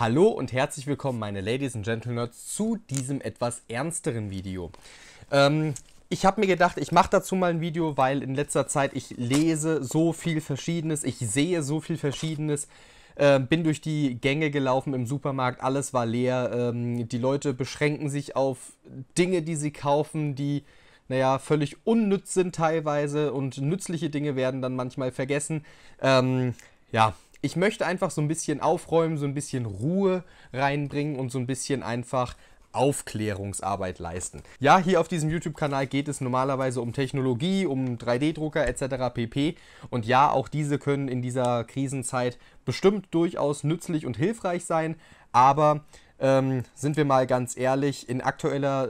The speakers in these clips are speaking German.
Hallo und herzlich willkommen, meine Ladies and Gentlemen, zu diesem etwas ernsteren Video. Ähm, ich habe mir gedacht, ich mache dazu mal ein Video, weil in letzter Zeit ich lese so viel Verschiedenes, ich sehe so viel Verschiedenes. Äh, bin durch die Gänge gelaufen im Supermarkt, alles war leer. Ähm, die Leute beschränken sich auf Dinge, die sie kaufen, die naja, völlig unnütz sind teilweise und nützliche Dinge werden dann manchmal vergessen. Ähm, ja, ich möchte einfach so ein bisschen aufräumen, so ein bisschen Ruhe reinbringen und so ein bisschen einfach Aufklärungsarbeit leisten. Ja, hier auf diesem YouTube-Kanal geht es normalerweise um Technologie, um 3D-Drucker etc. pp. Und ja, auch diese können in dieser Krisenzeit bestimmt durchaus nützlich und hilfreich sein, aber ähm, sind wir mal ganz ehrlich, in aktueller,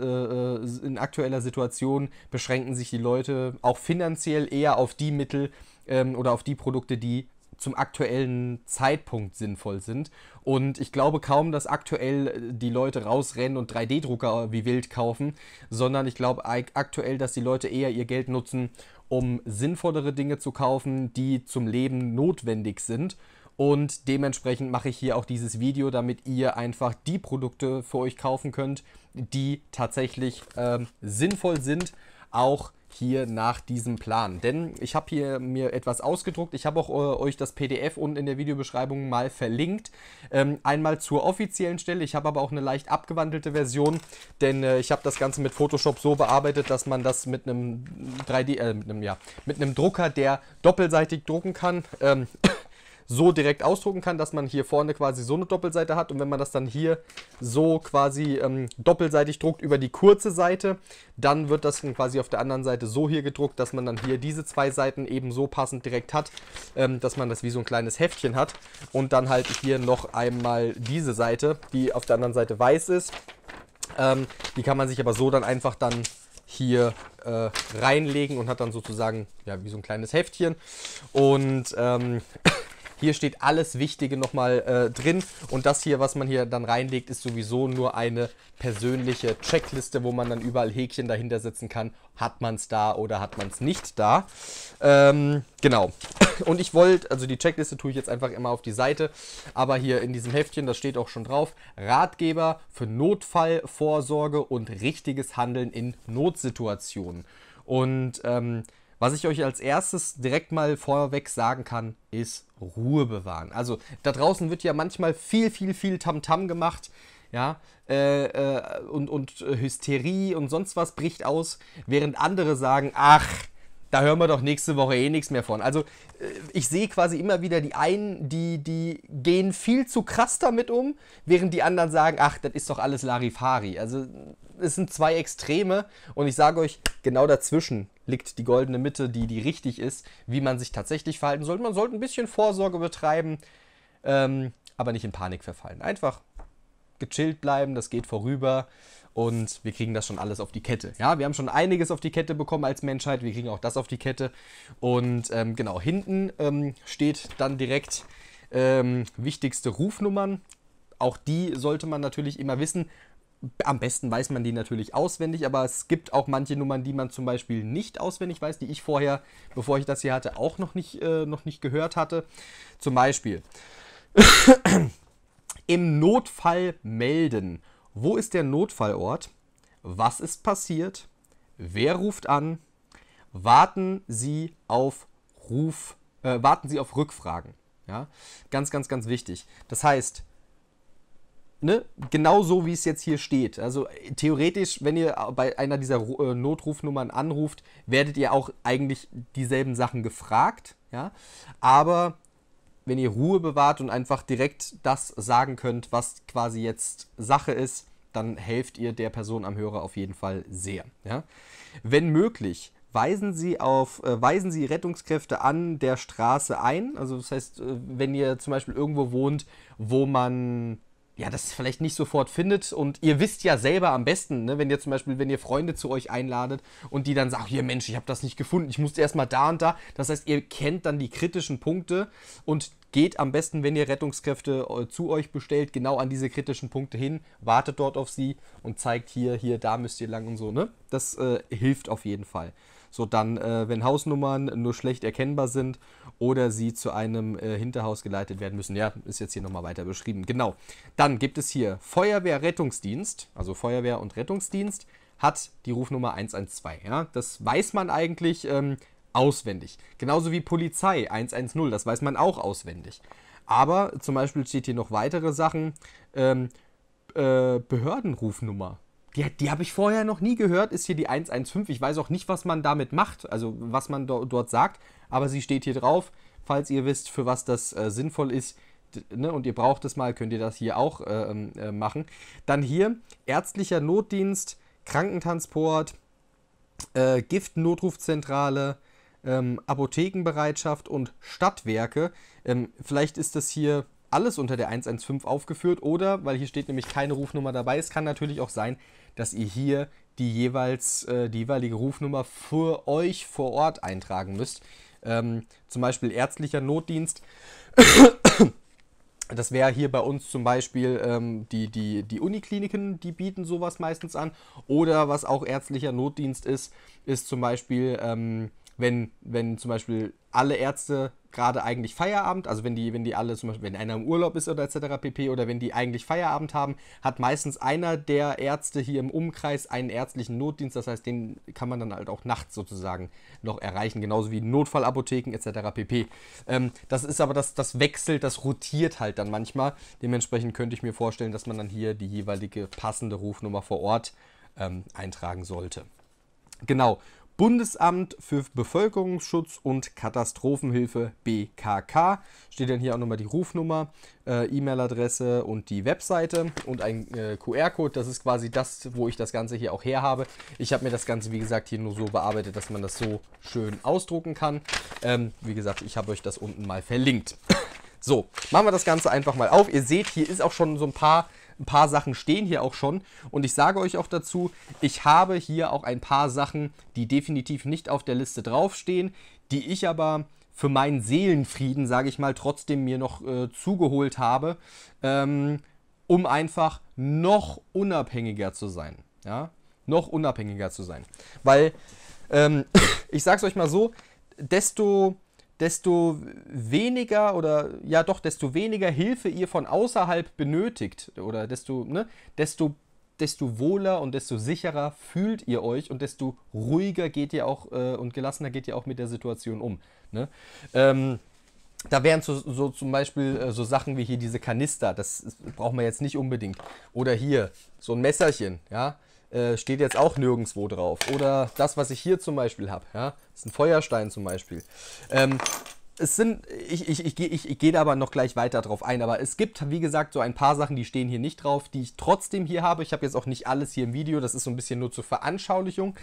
äh, äh in aktueller Situation beschränken sich die Leute auch finanziell eher auf die Mittel ähm, oder auf die Produkte, die zum aktuellen Zeitpunkt sinnvoll sind. Und ich glaube kaum, dass aktuell äh, die Leute rausrennen und 3D-Drucker wie wild kaufen, sondern ich glaube aktuell, dass die Leute eher ihr Geld nutzen, um sinnvollere Dinge zu kaufen, die zum Leben notwendig sind. Und dementsprechend mache ich hier auch dieses Video, damit ihr einfach die Produkte für euch kaufen könnt, die tatsächlich ähm, sinnvoll sind, auch hier nach diesem Plan. Denn ich habe hier mir etwas ausgedruckt. Ich habe auch äh, euch das PDF unten in der Videobeschreibung mal verlinkt. Ähm, einmal zur offiziellen Stelle. Ich habe aber auch eine leicht abgewandelte Version, denn äh, ich habe das Ganze mit Photoshop so bearbeitet, dass man das mit einem 3D, äh, mit einem, ja, mit einem Drucker, der doppelseitig drucken kann, ähm, so direkt ausdrucken kann, dass man hier vorne quasi so eine Doppelseite hat und wenn man das dann hier so quasi ähm, doppelseitig druckt über die kurze Seite, dann wird das dann quasi auf der anderen Seite so hier gedruckt, dass man dann hier diese zwei Seiten eben so passend direkt hat, ähm, dass man das wie so ein kleines Heftchen hat und dann halt hier noch einmal diese Seite, die auf der anderen Seite weiß ist. Ähm, die kann man sich aber so dann einfach dann hier äh, reinlegen und hat dann sozusagen ja wie so ein kleines Heftchen und ähm, hier steht alles Wichtige nochmal äh, drin und das hier, was man hier dann reinlegt, ist sowieso nur eine persönliche Checkliste, wo man dann überall Häkchen dahinter setzen kann. Hat man es da oder hat man es nicht da? Ähm, genau. Und ich wollte, also die Checkliste tue ich jetzt einfach immer auf die Seite, aber hier in diesem Heftchen, das steht auch schon drauf, Ratgeber für Notfallvorsorge und richtiges Handeln in Notsituationen. Und ähm, was ich euch als erstes direkt mal vorweg sagen kann, ist Ruhe bewahren. Also da draußen wird ja manchmal viel, viel, viel Tamtam gemacht. Ja, äh, äh, und, und äh, Hysterie und sonst was bricht aus, während andere sagen, ach, da hören wir doch nächste Woche eh nichts mehr von. Also äh, ich sehe quasi immer wieder die einen, die, die gehen viel zu krass damit um, während die anderen sagen, ach, das ist doch alles Larifari. Also es sind zwei Extreme und ich sage euch, genau dazwischen liegt die goldene Mitte, die, die richtig ist, wie man sich tatsächlich verhalten sollte. Man sollte ein bisschen Vorsorge betreiben, ähm, aber nicht in Panik verfallen. Einfach gechillt bleiben, das geht vorüber und wir kriegen das schon alles auf die Kette. Ja, wir haben schon einiges auf die Kette bekommen als Menschheit, wir kriegen auch das auf die Kette. Und ähm, genau, hinten ähm, steht dann direkt ähm, wichtigste Rufnummern. Auch die sollte man natürlich immer wissen am besten weiß man die natürlich auswendig, aber es gibt auch manche Nummern, die man zum Beispiel nicht auswendig weiß, die ich vorher, bevor ich das hier hatte, auch noch nicht, äh, noch nicht gehört hatte. Zum Beispiel im Notfall melden. Wo ist der Notfallort? Was ist passiert? Wer ruft an? Warten Sie auf Ruf, äh, warten Sie auf Rückfragen. Ja? Ganz, ganz, ganz wichtig. Das heißt, ne, genau so, wie es jetzt hier steht. Also theoretisch, wenn ihr bei einer dieser äh, Notrufnummern anruft, werdet ihr auch eigentlich dieselben Sachen gefragt. Ja? Aber wenn ihr Ruhe bewahrt und einfach direkt das sagen könnt, was quasi jetzt Sache ist, dann helft ihr der Person am Hörer auf jeden Fall sehr. Ja? Wenn möglich, weisen Sie, auf, äh, weisen Sie Rettungskräfte an der Straße ein. Also das heißt, äh, wenn ihr zum Beispiel irgendwo wohnt, wo man ja, das vielleicht nicht sofort findet. Und ihr wisst ja selber am besten, ne, wenn ihr zum Beispiel, wenn ihr Freunde zu euch einladet und die dann sagen, hier Mensch, ich habe das nicht gefunden, ich musste erstmal da und da. Das heißt, ihr kennt dann die kritischen Punkte und geht am besten, wenn ihr Rettungskräfte äh, zu euch bestellt, genau an diese kritischen Punkte hin, wartet dort auf sie und zeigt hier, hier, da müsst ihr lang und so, ne? Das äh, hilft auf jeden Fall sodann, äh, wenn Hausnummern nur schlecht erkennbar sind oder sie zu einem äh, Hinterhaus geleitet werden müssen. Ja, ist jetzt hier nochmal weiter beschrieben. Genau. Dann gibt es hier Feuerwehr-Rettungsdienst, also Feuerwehr und Rettungsdienst hat die Rufnummer 112. Ja? Das weiß man eigentlich ähm, auswendig. Genauso wie Polizei 110, das weiß man auch auswendig. Aber zum Beispiel steht hier noch weitere Sachen. Ähm, äh, Behördenrufnummer die, die habe ich vorher noch nie gehört, ist hier die 115. Ich weiß auch nicht, was man damit macht, also was man do, dort sagt, aber sie steht hier drauf. Falls ihr wisst, für was das äh, sinnvoll ist ne, und ihr braucht es mal, könnt ihr das hier auch äh, ähm, äh, machen. Dann hier ärztlicher Notdienst, Krankentransport, äh, Giftnotrufzentrale, ähm, Apothekenbereitschaft und Stadtwerke. Ähm, vielleicht ist das hier alles unter der 115 aufgeführt oder, weil hier steht nämlich keine Rufnummer dabei, es kann natürlich auch sein, dass ihr hier die jeweils äh, die jeweilige Rufnummer für euch vor Ort eintragen müsst. Ähm, zum Beispiel ärztlicher Notdienst. Das wäre hier bei uns zum Beispiel ähm, die, die, die Unikliniken, die bieten sowas meistens an. Oder was auch ärztlicher Notdienst ist, ist zum Beispiel, ähm, wenn, wenn zum Beispiel alle Ärzte gerade eigentlich Feierabend, also wenn die, wenn die alle zum Beispiel, wenn einer im Urlaub ist oder etc. pp. oder wenn die eigentlich Feierabend haben, hat meistens einer der Ärzte hier im Umkreis einen ärztlichen Notdienst. Das heißt, den kann man dann halt auch nachts sozusagen noch erreichen, genauso wie Notfallapotheken etc. pp. Ähm, das ist aber, das, das wechselt, das rotiert halt dann manchmal. Dementsprechend könnte ich mir vorstellen, dass man dann hier die jeweilige passende Rufnummer vor Ort ähm, eintragen sollte. Genau, Bundesamt für Bevölkerungsschutz und Katastrophenhilfe BKK. Steht dann hier auch nochmal die Rufnummer, äh, E-Mail-Adresse und die Webseite und ein äh, QR-Code. Das ist quasi das, wo ich das Ganze hier auch her habe. Ich habe mir das Ganze, wie gesagt, hier nur so bearbeitet, dass man das so schön ausdrucken kann. Ähm, wie gesagt, ich habe euch das unten mal verlinkt. So, machen wir das Ganze einfach mal auf. Ihr seht, hier ist auch schon so ein paar ein paar Sachen stehen hier auch schon und ich sage euch auch dazu, ich habe hier auch ein paar Sachen, die definitiv nicht auf der Liste draufstehen, die ich aber für meinen Seelenfrieden, sage ich mal, trotzdem mir noch äh, zugeholt habe, ähm, um einfach noch unabhängiger zu sein. Ja? Noch unabhängiger zu sein. Weil, ähm, ich es euch mal so, desto desto weniger oder ja doch, desto weniger Hilfe ihr von außerhalb benötigt oder desto, ne, desto, desto wohler und desto sicherer fühlt ihr euch und desto ruhiger geht ihr auch äh, und gelassener geht ihr auch mit der Situation um. Ne? Ähm, da wären so, so zum Beispiel äh, so Sachen wie hier diese Kanister, das, das braucht man jetzt nicht unbedingt. Oder hier so ein Messerchen, ja äh, steht jetzt auch nirgendwo drauf. Oder das, was ich hier zum Beispiel habe, ja, ist ein Feuerstein zum Beispiel. Ähm, es sind, ich, ich, ich, ich, ich gehe da aber noch gleich weiter drauf ein, aber es gibt, wie gesagt, so ein paar Sachen, die stehen hier nicht drauf, die ich trotzdem hier habe. Ich habe jetzt auch nicht alles hier im Video, das ist so ein bisschen nur zur Veranschaulichung.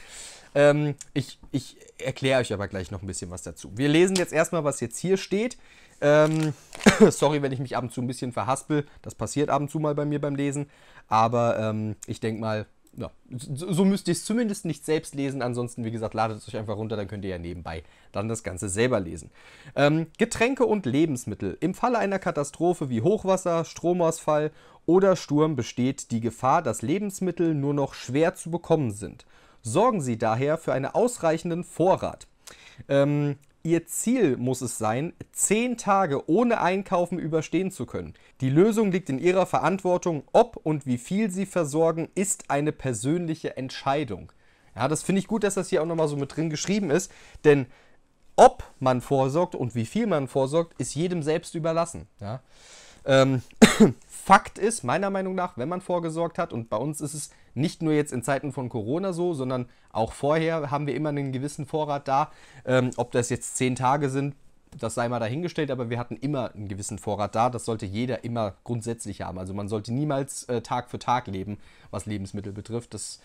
Ähm, ich ich erkläre euch aber gleich noch ein bisschen was dazu. Wir lesen jetzt erstmal, was jetzt hier steht. Ähm, sorry, wenn ich mich ab und zu ein bisschen verhaspel, das passiert ab und zu mal bei mir beim Lesen, aber ähm, ich denke mal, ja, so müsst ihr es zumindest nicht selbst lesen. Ansonsten, wie gesagt, ladet es euch einfach runter, dann könnt ihr ja nebenbei dann das Ganze selber lesen. Ähm, Getränke und Lebensmittel. Im Falle einer Katastrophe wie Hochwasser, Stromausfall oder Sturm besteht die Gefahr, dass Lebensmittel nur noch schwer zu bekommen sind. Sorgen Sie daher für einen ausreichenden Vorrat. Ähm, Ihr Ziel muss es sein, zehn Tage ohne Einkaufen überstehen zu können. Die Lösung liegt in Ihrer Verantwortung. Ob und wie viel Sie versorgen, ist eine persönliche Entscheidung. Ja, das finde ich gut, dass das hier auch nochmal so mit drin geschrieben ist, denn ob man vorsorgt und wie viel man vorsorgt, ist jedem selbst überlassen. Ja? Ähm, Fakt ist, meiner Meinung nach, wenn man vorgesorgt hat, und bei uns ist es nicht nur jetzt in Zeiten von Corona so, sondern auch vorher haben wir immer einen gewissen Vorrat da. Ähm, ob das jetzt zehn Tage sind, das sei mal dahingestellt, aber wir hatten immer einen gewissen Vorrat da. Das sollte jeder immer grundsätzlich haben. Also man sollte niemals äh, Tag für Tag leben, was Lebensmittel betrifft. Das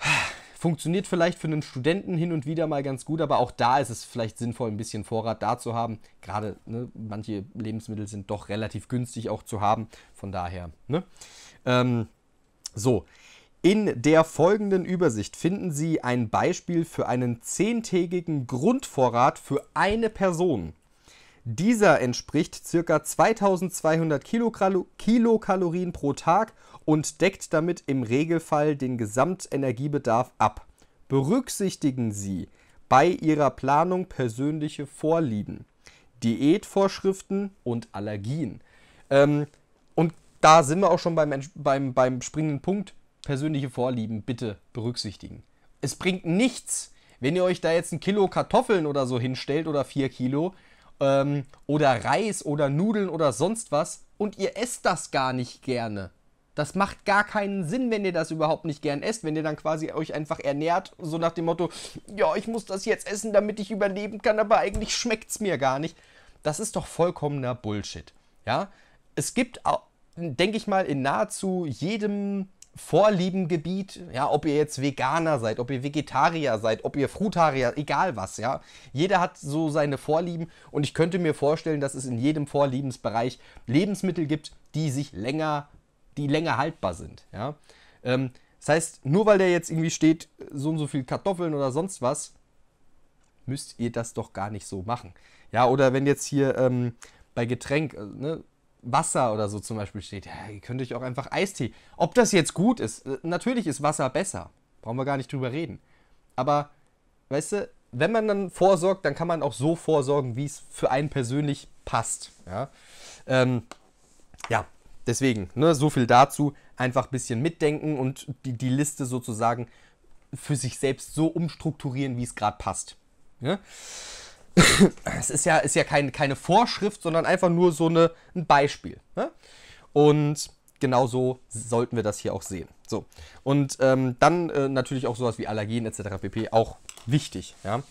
funktioniert vielleicht für einen Studenten hin und wieder mal ganz gut, aber auch da ist es vielleicht sinnvoll, ein bisschen Vorrat da zu haben. Gerade ne, manche Lebensmittel sind doch relativ günstig auch zu haben. Von daher. Ne? Ähm, so, in der folgenden Übersicht finden Sie ein Beispiel für einen zehntägigen Grundvorrat für eine Person. Dieser entspricht ca. 2200 Kilokal Kilokalorien pro Tag und deckt damit im Regelfall den Gesamtenergiebedarf ab. Berücksichtigen Sie bei Ihrer Planung persönliche Vorlieben, Diätvorschriften und Allergien. Ähm, da sind wir auch schon beim, beim, beim springenden Punkt. Persönliche Vorlieben bitte berücksichtigen. Es bringt nichts, wenn ihr euch da jetzt ein Kilo Kartoffeln oder so hinstellt oder vier Kilo ähm, oder Reis oder Nudeln oder sonst was und ihr esst das gar nicht gerne. Das macht gar keinen Sinn, wenn ihr das überhaupt nicht gern esst, wenn ihr dann quasi euch einfach ernährt, so nach dem Motto, ja, ich muss das jetzt essen, damit ich überleben kann, aber eigentlich schmeckt es mir gar nicht. Das ist doch vollkommener Bullshit. Ja, es gibt auch, denke ich mal, in nahezu jedem Vorliebengebiet, ja, ob ihr jetzt Veganer seid, ob ihr Vegetarier seid, ob ihr Frutarier, egal was, ja. Jeder hat so seine Vorlieben und ich könnte mir vorstellen, dass es in jedem Vorliebensbereich Lebensmittel gibt, die sich länger, die länger haltbar sind, ja. Ähm, das heißt, nur weil der jetzt irgendwie steht, so und so viel Kartoffeln oder sonst was, müsst ihr das doch gar nicht so machen. Ja, oder wenn jetzt hier ähm, bei Getränk, äh, ne, Wasser oder so zum Beispiel steht, ja, könnt euch auch einfach Eistee. Ob das jetzt gut ist, äh, natürlich ist Wasser besser. Brauchen wir gar nicht drüber reden. Aber, weißt du, wenn man dann vorsorgt, dann kann man auch so vorsorgen, wie es für einen persönlich passt. Ja, ähm, ja deswegen, ne, so viel dazu. Einfach ein bisschen mitdenken und die, die Liste sozusagen für sich selbst so umstrukturieren, wie es gerade passt. Ja? Ne? es ist ja, ist ja kein, keine Vorschrift, sondern einfach nur so eine, ein Beispiel. Ne? Und genau so sollten wir das hier auch sehen. So. Und ähm, dann äh, natürlich auch sowas wie Allergien etc. pp. auch wichtig. Ja?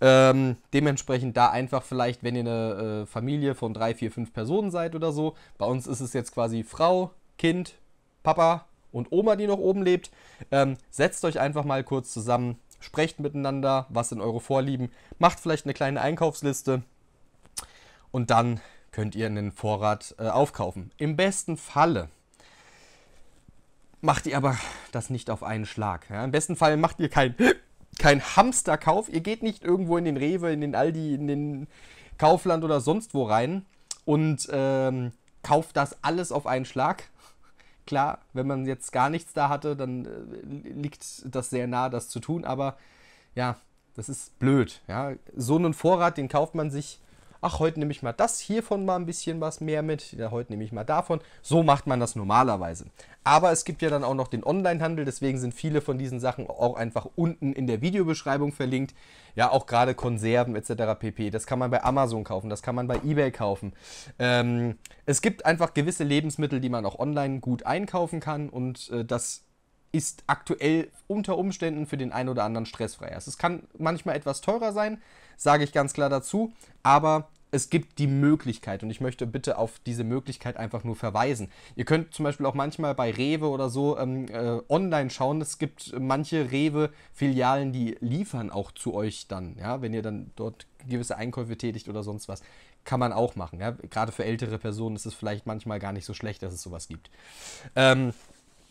Ähm, dementsprechend da einfach vielleicht, wenn ihr eine äh, Familie von drei, vier, fünf Personen seid oder so. Bei uns ist es jetzt quasi Frau, Kind, Papa und Oma, die noch oben lebt. Ähm, setzt euch einfach mal kurz zusammen, sprecht miteinander, was sind eure Vorlieben, macht vielleicht eine kleine Einkaufsliste und dann könnt ihr einen Vorrat äh, aufkaufen. Im besten Falle macht ihr aber das nicht auf einen Schlag. Ja? Im besten Fall macht ihr keinen kein Hamsterkauf. Ihr geht nicht irgendwo in den Rewe, in den Aldi, in den Kaufland oder sonst wo rein und ähm, kauft das alles auf einen Schlag, Klar, wenn man jetzt gar nichts da hatte, dann äh, liegt das sehr nah, das zu tun. Aber ja, das ist blöd. Ja. So einen Vorrat, den kauft man sich ach, heute nehme ich mal das hiervon mal ein bisschen was mehr mit, ja, heute nehme ich mal davon. So macht man das normalerweise. Aber es gibt ja dann auch noch den Onlinehandel, deswegen sind viele von diesen Sachen auch einfach unten in der Videobeschreibung verlinkt. Ja, auch gerade Konserven etc. pp. Das kann man bei Amazon kaufen, das kann man bei eBay kaufen. Ähm, es gibt einfach gewisse Lebensmittel, die man auch online gut einkaufen kann und äh, das ist aktuell unter Umständen für den einen oder anderen stressfreier. Also es kann manchmal etwas teurer sein, sage ich ganz klar dazu, aber es gibt die Möglichkeit und ich möchte bitte auf diese Möglichkeit einfach nur verweisen. Ihr könnt zum Beispiel auch manchmal bei Rewe oder so ähm, äh, online schauen. Es gibt manche Rewe-Filialen, die liefern auch zu euch dann, ja, wenn ihr dann dort gewisse Einkäufe tätigt oder sonst was. Kann man auch machen. Ja? Gerade für ältere Personen ist es vielleicht manchmal gar nicht so schlecht, dass es sowas gibt. Ähm,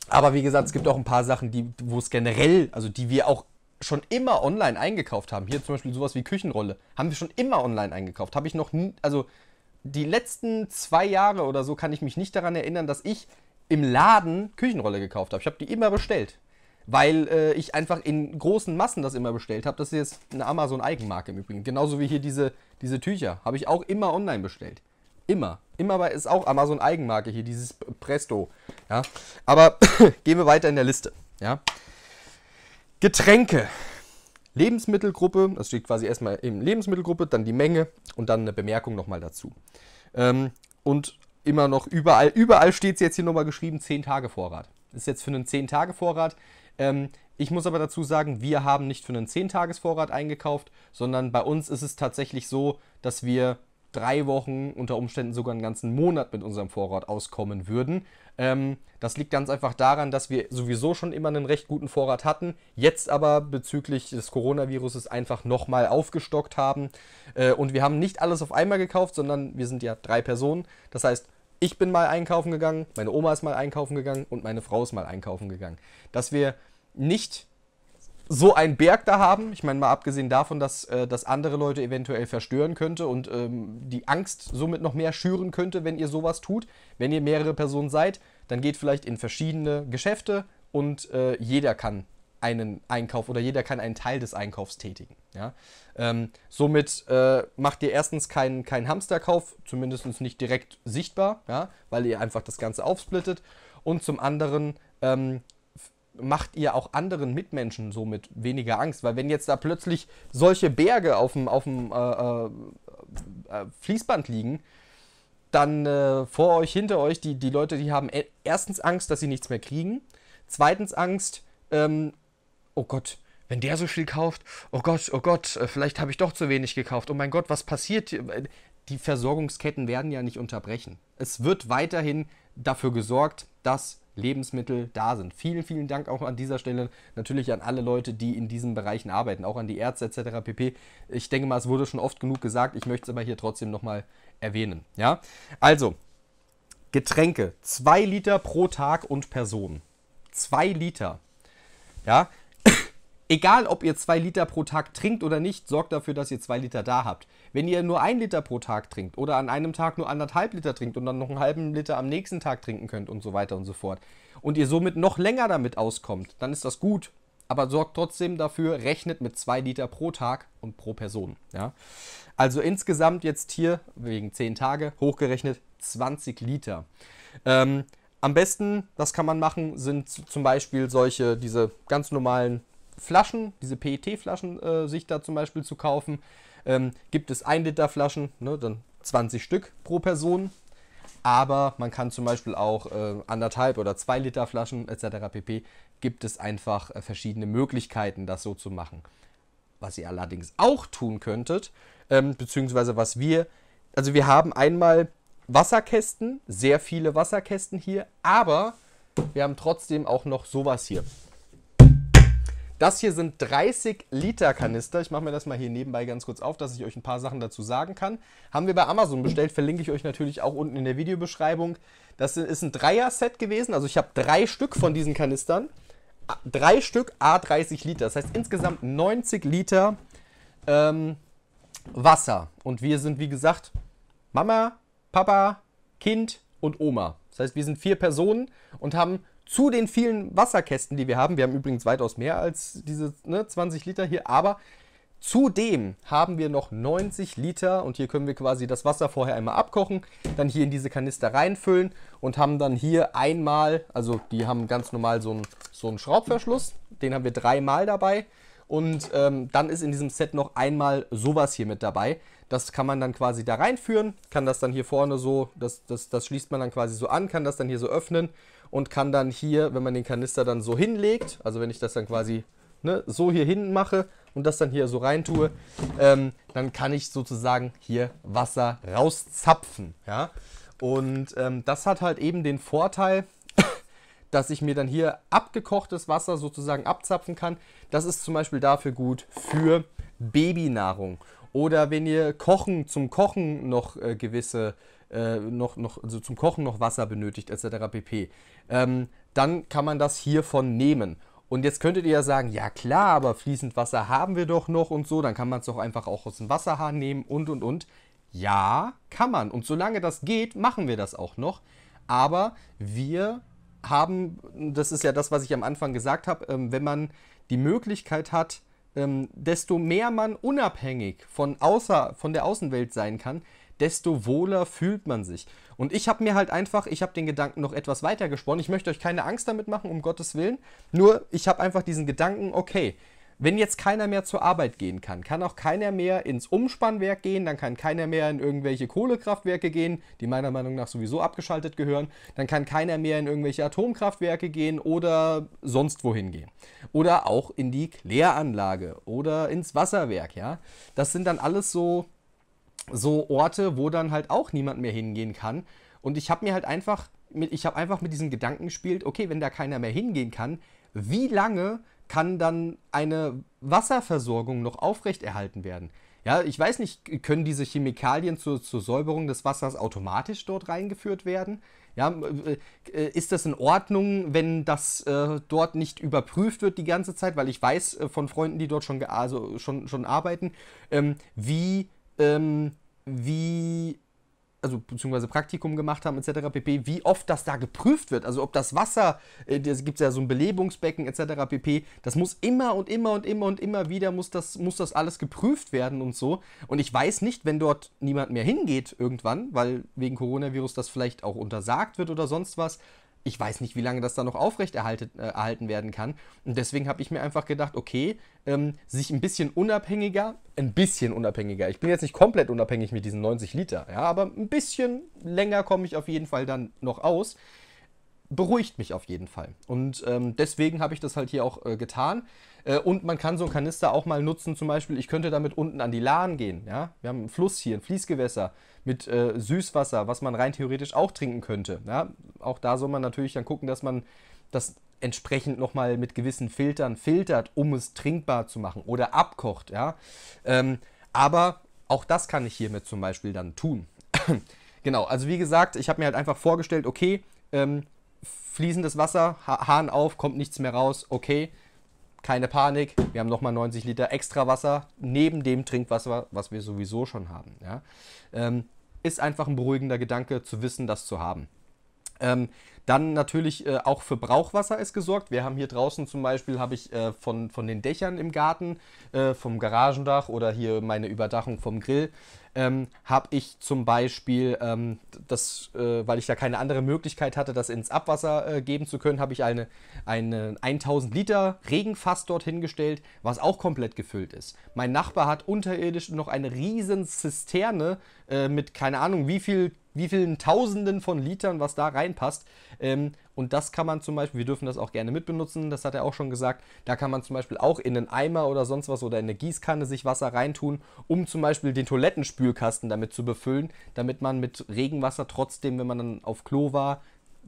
aber wie gesagt, es gibt auch ein paar Sachen, die, wo es generell, also die wir auch schon immer online eingekauft haben. Hier zum Beispiel sowas wie Küchenrolle. Haben wir schon immer online eingekauft. Habe ich noch nie, also die letzten zwei Jahre oder so kann ich mich nicht daran erinnern, dass ich im Laden Küchenrolle gekauft habe. Ich habe die immer bestellt. Weil äh, ich einfach in großen Massen das immer bestellt habe. Das ist jetzt eine Amazon-Eigenmarke im Übrigen. Genauso wie hier diese, diese Tücher. Habe ich auch immer online bestellt. Immer. Immer bei, ist auch Amazon Eigenmarke hier, dieses Presto. Ja. Aber gehen wir weiter in der Liste. Ja. Getränke. Lebensmittelgruppe, das steht quasi erstmal in Lebensmittelgruppe, dann die Menge und dann eine Bemerkung nochmal dazu. Ähm, und immer noch überall, überall steht es jetzt hier nochmal geschrieben, 10 Tage Vorrat. ist jetzt für einen 10 Tage Vorrat. Ähm, ich muss aber dazu sagen, wir haben nicht für einen 10 Tages Vorrat eingekauft, sondern bei uns ist es tatsächlich so, dass wir drei Wochen, unter Umständen sogar einen ganzen Monat mit unserem Vorrat auskommen würden. Ähm, das liegt ganz einfach daran, dass wir sowieso schon immer einen recht guten Vorrat hatten, jetzt aber bezüglich des Coronaviruses einfach nochmal aufgestockt haben. Äh, und wir haben nicht alles auf einmal gekauft, sondern wir sind ja drei Personen. Das heißt, ich bin mal einkaufen gegangen, meine Oma ist mal einkaufen gegangen und meine Frau ist mal einkaufen gegangen. Dass wir nicht so einen Berg da haben. Ich meine, mal abgesehen davon, dass äh, das andere Leute eventuell verstören könnte und ähm, die Angst somit noch mehr schüren könnte, wenn ihr sowas tut. Wenn ihr mehrere Personen seid, dann geht vielleicht in verschiedene Geschäfte und äh, jeder kann einen Einkauf oder jeder kann einen Teil des Einkaufs tätigen. Ja? Ähm, somit äh, macht ihr erstens keinen kein Hamsterkauf, zumindest nicht direkt sichtbar, ja? weil ihr einfach das Ganze aufsplittet. Und zum anderen ähm, macht ihr auch anderen Mitmenschen somit weniger Angst. Weil wenn jetzt da plötzlich solche Berge auf dem, auf dem äh, äh, äh, Fließband liegen, dann äh, vor euch, hinter euch, die, die Leute, die haben e-, erstens Angst, dass sie nichts mehr kriegen. Zweitens Angst, ähm, oh Gott, wenn der so viel kauft, oh Gott, oh Gott, äh, vielleicht habe ich doch zu wenig gekauft. Oh mein Gott, was passiert? Die Versorgungsketten werden ja nicht unterbrechen. Es wird weiterhin dafür gesorgt, dass Lebensmittel da sind. Vielen, vielen Dank auch an dieser Stelle natürlich an alle Leute, die in diesen Bereichen arbeiten, auch an die Ärzte etc. pp. Ich denke mal, es wurde schon oft genug gesagt, ich möchte es aber hier trotzdem nochmal erwähnen. Ja? Also, Getränke, 2 Liter pro Tag und Person. 2 Liter. Ja? Egal, ob ihr 2 Liter pro Tag trinkt oder nicht, sorgt dafür, dass ihr 2 Liter da habt. Wenn ihr nur ein Liter pro Tag trinkt oder an einem Tag nur anderthalb Liter trinkt und dann noch einen halben Liter am nächsten Tag trinken könnt und so weiter und so fort und ihr somit noch länger damit auskommt, dann ist das gut. Aber sorgt trotzdem dafür, rechnet mit zwei Liter pro Tag und pro Person. Ja? Also insgesamt jetzt hier, wegen zehn Tage, hochgerechnet 20 Liter. Ähm, am besten, das kann man machen, sind zum Beispiel solche, diese ganz normalen Flaschen, diese PET-Flaschen äh, sich da zum Beispiel zu kaufen ähm, gibt es 1 Liter Flaschen, ne, dann 20 Stück pro Person. Aber man kann zum Beispiel auch äh, anderthalb oder 2 Liter Flaschen etc. pp. Gibt es einfach äh, verschiedene Möglichkeiten, das so zu machen. Was ihr allerdings auch tun könntet, ähm, beziehungsweise was wir, also wir haben einmal Wasserkästen, sehr viele Wasserkästen hier, aber wir haben trotzdem auch noch sowas hier. Das hier sind 30 Liter Kanister. Ich mache mir das mal hier nebenbei ganz kurz auf, dass ich euch ein paar Sachen dazu sagen kann. Haben wir bei Amazon bestellt, verlinke ich euch natürlich auch unten in der Videobeschreibung. Das ist ein Dreier-Set gewesen, also ich habe drei Stück von diesen Kanistern. Drei Stück A30 Liter, das heißt insgesamt 90 Liter ähm, Wasser. Und wir sind, wie gesagt, Mama, Papa, Kind und Oma. Das heißt, wir sind vier Personen und haben zu den vielen Wasserkästen, die wir haben, wir haben übrigens weitaus mehr als diese ne, 20 Liter hier, aber zudem haben wir noch 90 Liter und hier können wir quasi das Wasser vorher einmal abkochen, dann hier in diese Kanister reinfüllen und haben dann hier einmal, also die haben ganz normal so einen, so einen Schraubverschluss, den haben wir dreimal dabei. Und ähm, dann ist in diesem Set noch einmal sowas hier mit dabei. Das kann man dann quasi da reinführen, kann das dann hier vorne so, das, das, das schließt man dann quasi so an, kann das dann hier so öffnen und kann dann hier, wenn man den Kanister dann so hinlegt, also wenn ich das dann quasi ne, so hier hin mache und das dann hier so rein tue, ähm, dann kann ich sozusagen hier Wasser rauszapfen. Ja? Und ähm, das hat halt eben den Vorteil, dass ich mir dann hier abgekochtes Wasser sozusagen abzapfen kann. Das ist zum Beispiel dafür gut für Babynahrung. Oder wenn ihr Kochen zum Kochen noch äh, gewisse äh, noch, noch also zum Kochen noch Wasser benötigt, etc. pp. Ähm, dann kann man das hiervon nehmen. Und jetzt könntet ihr ja sagen, ja klar, aber fließend Wasser haben wir doch noch und so, dann kann man es doch einfach auch aus dem Wasserhahn nehmen und und und. Ja, kann man. Und solange das geht, machen wir das auch noch. Aber wir haben, das ist ja das, was ich am Anfang gesagt habe, ähm, wenn man die Möglichkeit hat, ähm, desto mehr man unabhängig von, außer, von der Außenwelt sein kann, desto wohler fühlt man sich. Und ich habe mir halt einfach, ich habe den Gedanken noch etwas weiter gesponnen. Ich möchte euch keine Angst damit machen, um Gottes Willen. Nur ich habe einfach diesen Gedanken, okay, wenn jetzt keiner mehr zur Arbeit gehen kann, kann auch keiner mehr ins Umspannwerk gehen, dann kann keiner mehr in irgendwelche Kohlekraftwerke gehen, die meiner Meinung nach sowieso abgeschaltet gehören, dann kann keiner mehr in irgendwelche Atomkraftwerke gehen oder sonst wohin gehen. Oder auch in die Kläranlage oder ins Wasserwerk, ja. Das sind dann alles so so Orte, wo dann halt auch niemand mehr hingehen kann. Und ich habe mir halt einfach, mit, ich habe einfach mit diesen Gedanken gespielt, okay, wenn da keiner mehr hingehen kann, wie lange kann dann eine Wasserversorgung noch aufrechterhalten werden? Ja, ich weiß nicht, können diese Chemikalien zur, zur Säuberung des Wassers automatisch dort reingeführt werden? Ja, äh, äh, ist das in Ordnung, wenn das äh, dort nicht überprüft wird die ganze Zeit? Weil ich weiß äh, von Freunden, die dort schon, also schon, schon arbeiten, ähm, wie ähm, wie, also beziehungsweise Praktikum gemacht haben etc. pp., wie oft das da geprüft wird. Also ob das Wasser, äh, gibt es ja so ein Belebungsbecken etc. pp., das muss immer und immer und immer und immer wieder, muss das, muss das alles geprüft werden und so. Und ich weiß nicht, wenn dort niemand mehr hingeht irgendwann, weil wegen Coronavirus das vielleicht auch untersagt wird oder sonst was, ich weiß nicht, wie lange das da noch aufrechterhalten äh, werden kann. Und deswegen habe ich mir einfach gedacht, okay, ähm, sich ein bisschen unabhängiger, ein bisschen unabhängiger. Ich bin jetzt nicht komplett unabhängig mit diesen 90 Liter, ja, aber ein bisschen länger komme ich auf jeden Fall dann noch aus beruhigt mich auf jeden Fall. Und ähm, deswegen habe ich das halt hier auch äh, getan. Äh, und man kann so einen Kanister auch mal nutzen, zum Beispiel, ich könnte damit unten an die Lahn gehen. Ja? Wir haben einen Fluss hier, ein Fließgewässer mit äh, Süßwasser, was man rein theoretisch auch trinken könnte. Ja? Auch da soll man natürlich dann gucken, dass man das entsprechend nochmal mit gewissen Filtern filtert, um es trinkbar zu machen oder abkocht. Ja? Ähm, aber auch das kann ich hiermit zum Beispiel dann tun. genau, also wie gesagt, ich habe mir halt einfach vorgestellt, okay, ähm, fließendes Wasser, ha Hahn auf, kommt nichts mehr raus, okay, keine Panik, wir haben nochmal 90 Liter extra Wasser neben dem Trinkwasser, was wir sowieso schon haben. Ja? Ähm, ist einfach ein beruhigender Gedanke zu wissen, das zu haben. Ähm, dann natürlich äh, auch für Brauchwasser ist gesorgt. Wir haben hier draußen zum Beispiel, habe ich äh, von, von den Dächern im Garten, äh, vom Garagendach oder hier meine Überdachung vom Grill, ähm, habe ich zum Beispiel, ähm, das, äh, weil ich ja keine andere Möglichkeit hatte, das ins Abwasser äh, geben zu können, habe ich eine, eine 1000 Liter Regenfass dorthin gestellt, was auch komplett gefüllt ist. Mein Nachbar hat unterirdisch noch eine riesen Zisterne äh, mit keine Ahnung wie viel wie vielen Tausenden von Litern, was da reinpasst. Ähm, und das kann man zum Beispiel, wir dürfen das auch gerne mitbenutzen, das hat er auch schon gesagt, da kann man zum Beispiel auch in einen Eimer oder sonst was oder in eine Gießkanne sich Wasser reintun, um zum Beispiel den Toilettenspülkasten damit zu befüllen, damit man mit Regenwasser trotzdem, wenn man dann auf Klo war,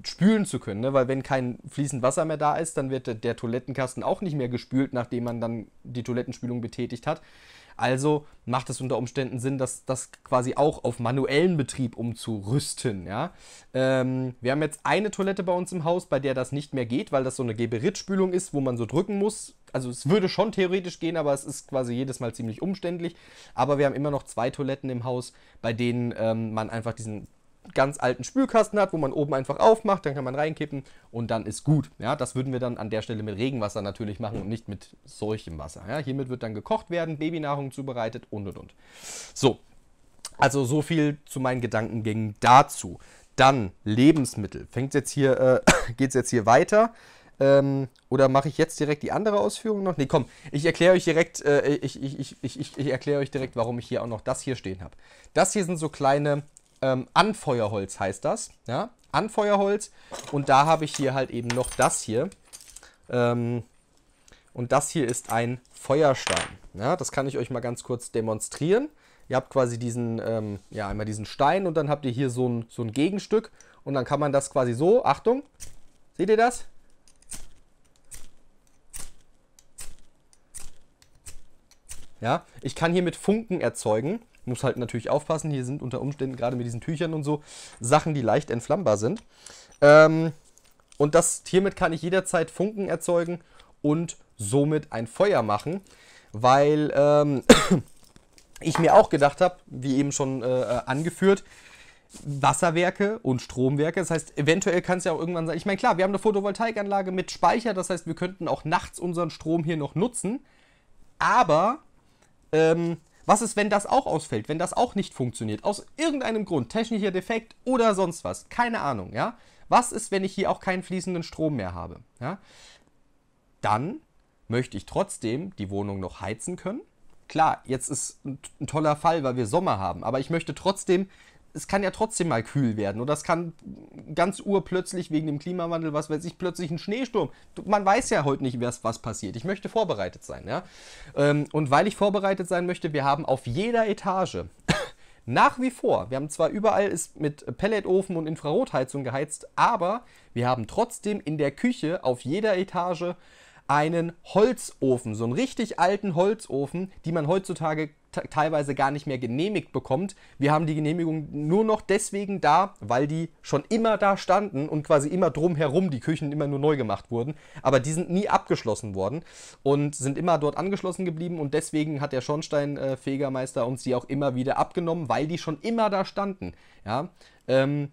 spülen zu können, ne? weil wenn kein fließend Wasser mehr da ist, dann wird der Toilettenkasten auch nicht mehr gespült, nachdem man dann die Toilettenspülung betätigt hat. Also macht es unter Umständen Sinn, dass das quasi auch auf manuellen Betrieb umzurüsten. Ja? Ähm, wir haben jetzt eine Toilette bei uns im Haus, bei der das nicht mehr geht, weil das so eine Geberitspülung ist, wo man so drücken muss. Also es würde schon theoretisch gehen, aber es ist quasi jedes Mal ziemlich umständlich. Aber wir haben immer noch zwei Toiletten im Haus, bei denen ähm, man einfach diesen ganz alten Spülkasten hat, wo man oben einfach aufmacht, dann kann man reinkippen und dann ist gut. Ja, das würden wir dann an der Stelle mit Regenwasser natürlich machen und nicht mit solchem Wasser. Ja, hiermit wird dann gekocht werden, Babynahrung zubereitet und und und. So, also so viel zu meinen Gedankengängen dazu. Dann Lebensmittel. Fängt jetzt hier, äh, geht's jetzt hier weiter? Ähm, oder mache ich jetzt direkt die andere Ausführung noch? Ne, komm, ich erkläre euch direkt, äh, ich, ich, ich, ich, ich erkläre euch direkt, warum ich hier auch noch das hier stehen habe. Das hier sind so kleine ähm, Anfeuerholz heißt das. Ja? Anfeuerholz. Und da habe ich hier halt eben noch das hier. Ähm, und das hier ist ein Feuerstein. Ja, das kann ich euch mal ganz kurz demonstrieren. Ihr habt quasi diesen, ähm, ja, einmal diesen Stein und dann habt ihr hier so ein, so ein Gegenstück. Und dann kann man das quasi so, Achtung, seht ihr das? Ja, ich kann hier mit Funken erzeugen. Muss halt natürlich aufpassen. Hier sind unter Umständen gerade mit diesen Tüchern und so Sachen, die leicht entflammbar sind. Ähm, und das hiermit kann ich jederzeit Funken erzeugen und somit ein Feuer machen, weil ähm, ich mir auch gedacht habe, wie eben schon äh, angeführt, Wasserwerke und Stromwerke. Das heißt, eventuell kann es ja auch irgendwann sein. Ich meine, klar, wir haben eine Photovoltaikanlage mit Speicher, das heißt, wir könnten auch nachts unseren Strom hier noch nutzen. Aber ähm, was ist, wenn das auch ausfällt, wenn das auch nicht funktioniert? Aus irgendeinem Grund, technischer Defekt oder sonst was. Keine Ahnung, ja? Was ist, wenn ich hier auch keinen fließenden Strom mehr habe? Ja? Dann möchte ich trotzdem die Wohnung noch heizen können. Klar, jetzt ist ein, ein toller Fall, weil wir Sommer haben, aber ich möchte trotzdem es kann ja trotzdem mal kühl werden oder es kann ganz urplötzlich wegen dem Klimawandel, was weiß ich, plötzlich ein Schneesturm. Man weiß ja heute nicht, was passiert. Ich möchte vorbereitet sein, ja. Ähm, und weil ich vorbereitet sein möchte, wir haben auf jeder Etage nach wie vor, wir haben zwar überall ist mit Pelletofen und Infrarotheizung geheizt, aber wir haben trotzdem in der Küche auf jeder Etage einen Holzofen, so einen richtig alten Holzofen, die man heutzutage teilweise gar nicht mehr genehmigt bekommt. Wir haben die Genehmigung nur noch deswegen da, weil die schon immer da standen und quasi immer drumherum die Küchen immer nur neu gemacht wurden. Aber die sind nie abgeschlossen worden und sind immer dort angeschlossen geblieben und deswegen hat der Schornsteinfegermeister uns die auch immer wieder abgenommen, weil die schon immer da standen. Ja, ähm,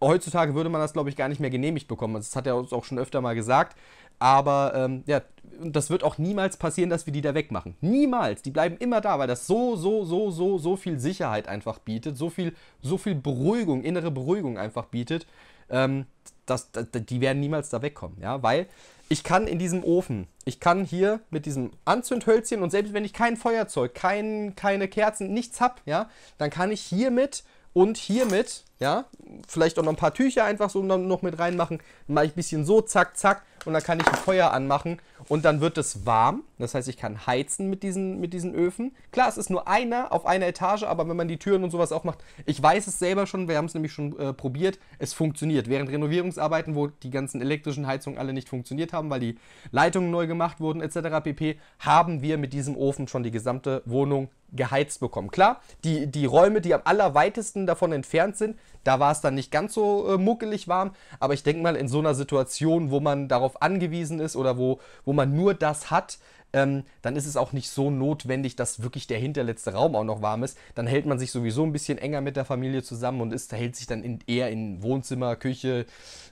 heutzutage würde man das, glaube ich, gar nicht mehr genehmigt bekommen. Das hat er uns auch schon öfter mal gesagt. Aber ähm, ja, das wird auch niemals passieren, dass wir die da wegmachen. Niemals. Die bleiben immer da, weil das so, so, so, so, so viel Sicherheit einfach bietet, so viel, so viel Beruhigung, innere Beruhigung einfach bietet. Ähm, das, das, die werden niemals da wegkommen, ja, weil ich kann in diesem Ofen, ich kann hier mit diesem Anzündhölzchen und selbst wenn ich kein Feuerzeug, kein, keine Kerzen, nichts habe, ja, dann kann ich hiermit und hiermit ja, vielleicht auch noch ein paar Tücher einfach so noch mit reinmachen. Dann mache ich ein bisschen so, zack, zack. Und dann kann ich ein Feuer anmachen und dann wird es warm. Das heißt, ich kann heizen mit diesen, mit diesen Öfen. Klar, es ist nur einer auf einer Etage, aber wenn man die Türen und sowas auch macht, ich weiß es selber schon, wir haben es nämlich schon äh, probiert, es funktioniert. Während Renovierungsarbeiten, wo die ganzen elektrischen Heizungen alle nicht funktioniert haben, weil die Leitungen neu gemacht wurden etc. pp, haben wir mit diesem Ofen schon die gesamte Wohnung geheizt bekommen. Klar, die, die Räume, die am allerweitesten davon entfernt sind, da war es dann nicht ganz so äh, muckelig warm, aber ich denke mal, in so einer Situation, wo man darauf angewiesen ist oder wo, wo man nur das hat, ähm, dann ist es auch nicht so notwendig, dass wirklich der hinterletzte Raum auch noch warm ist. Dann hält man sich sowieso ein bisschen enger mit der Familie zusammen und ist, hält sich dann in, eher in Wohnzimmer, Küche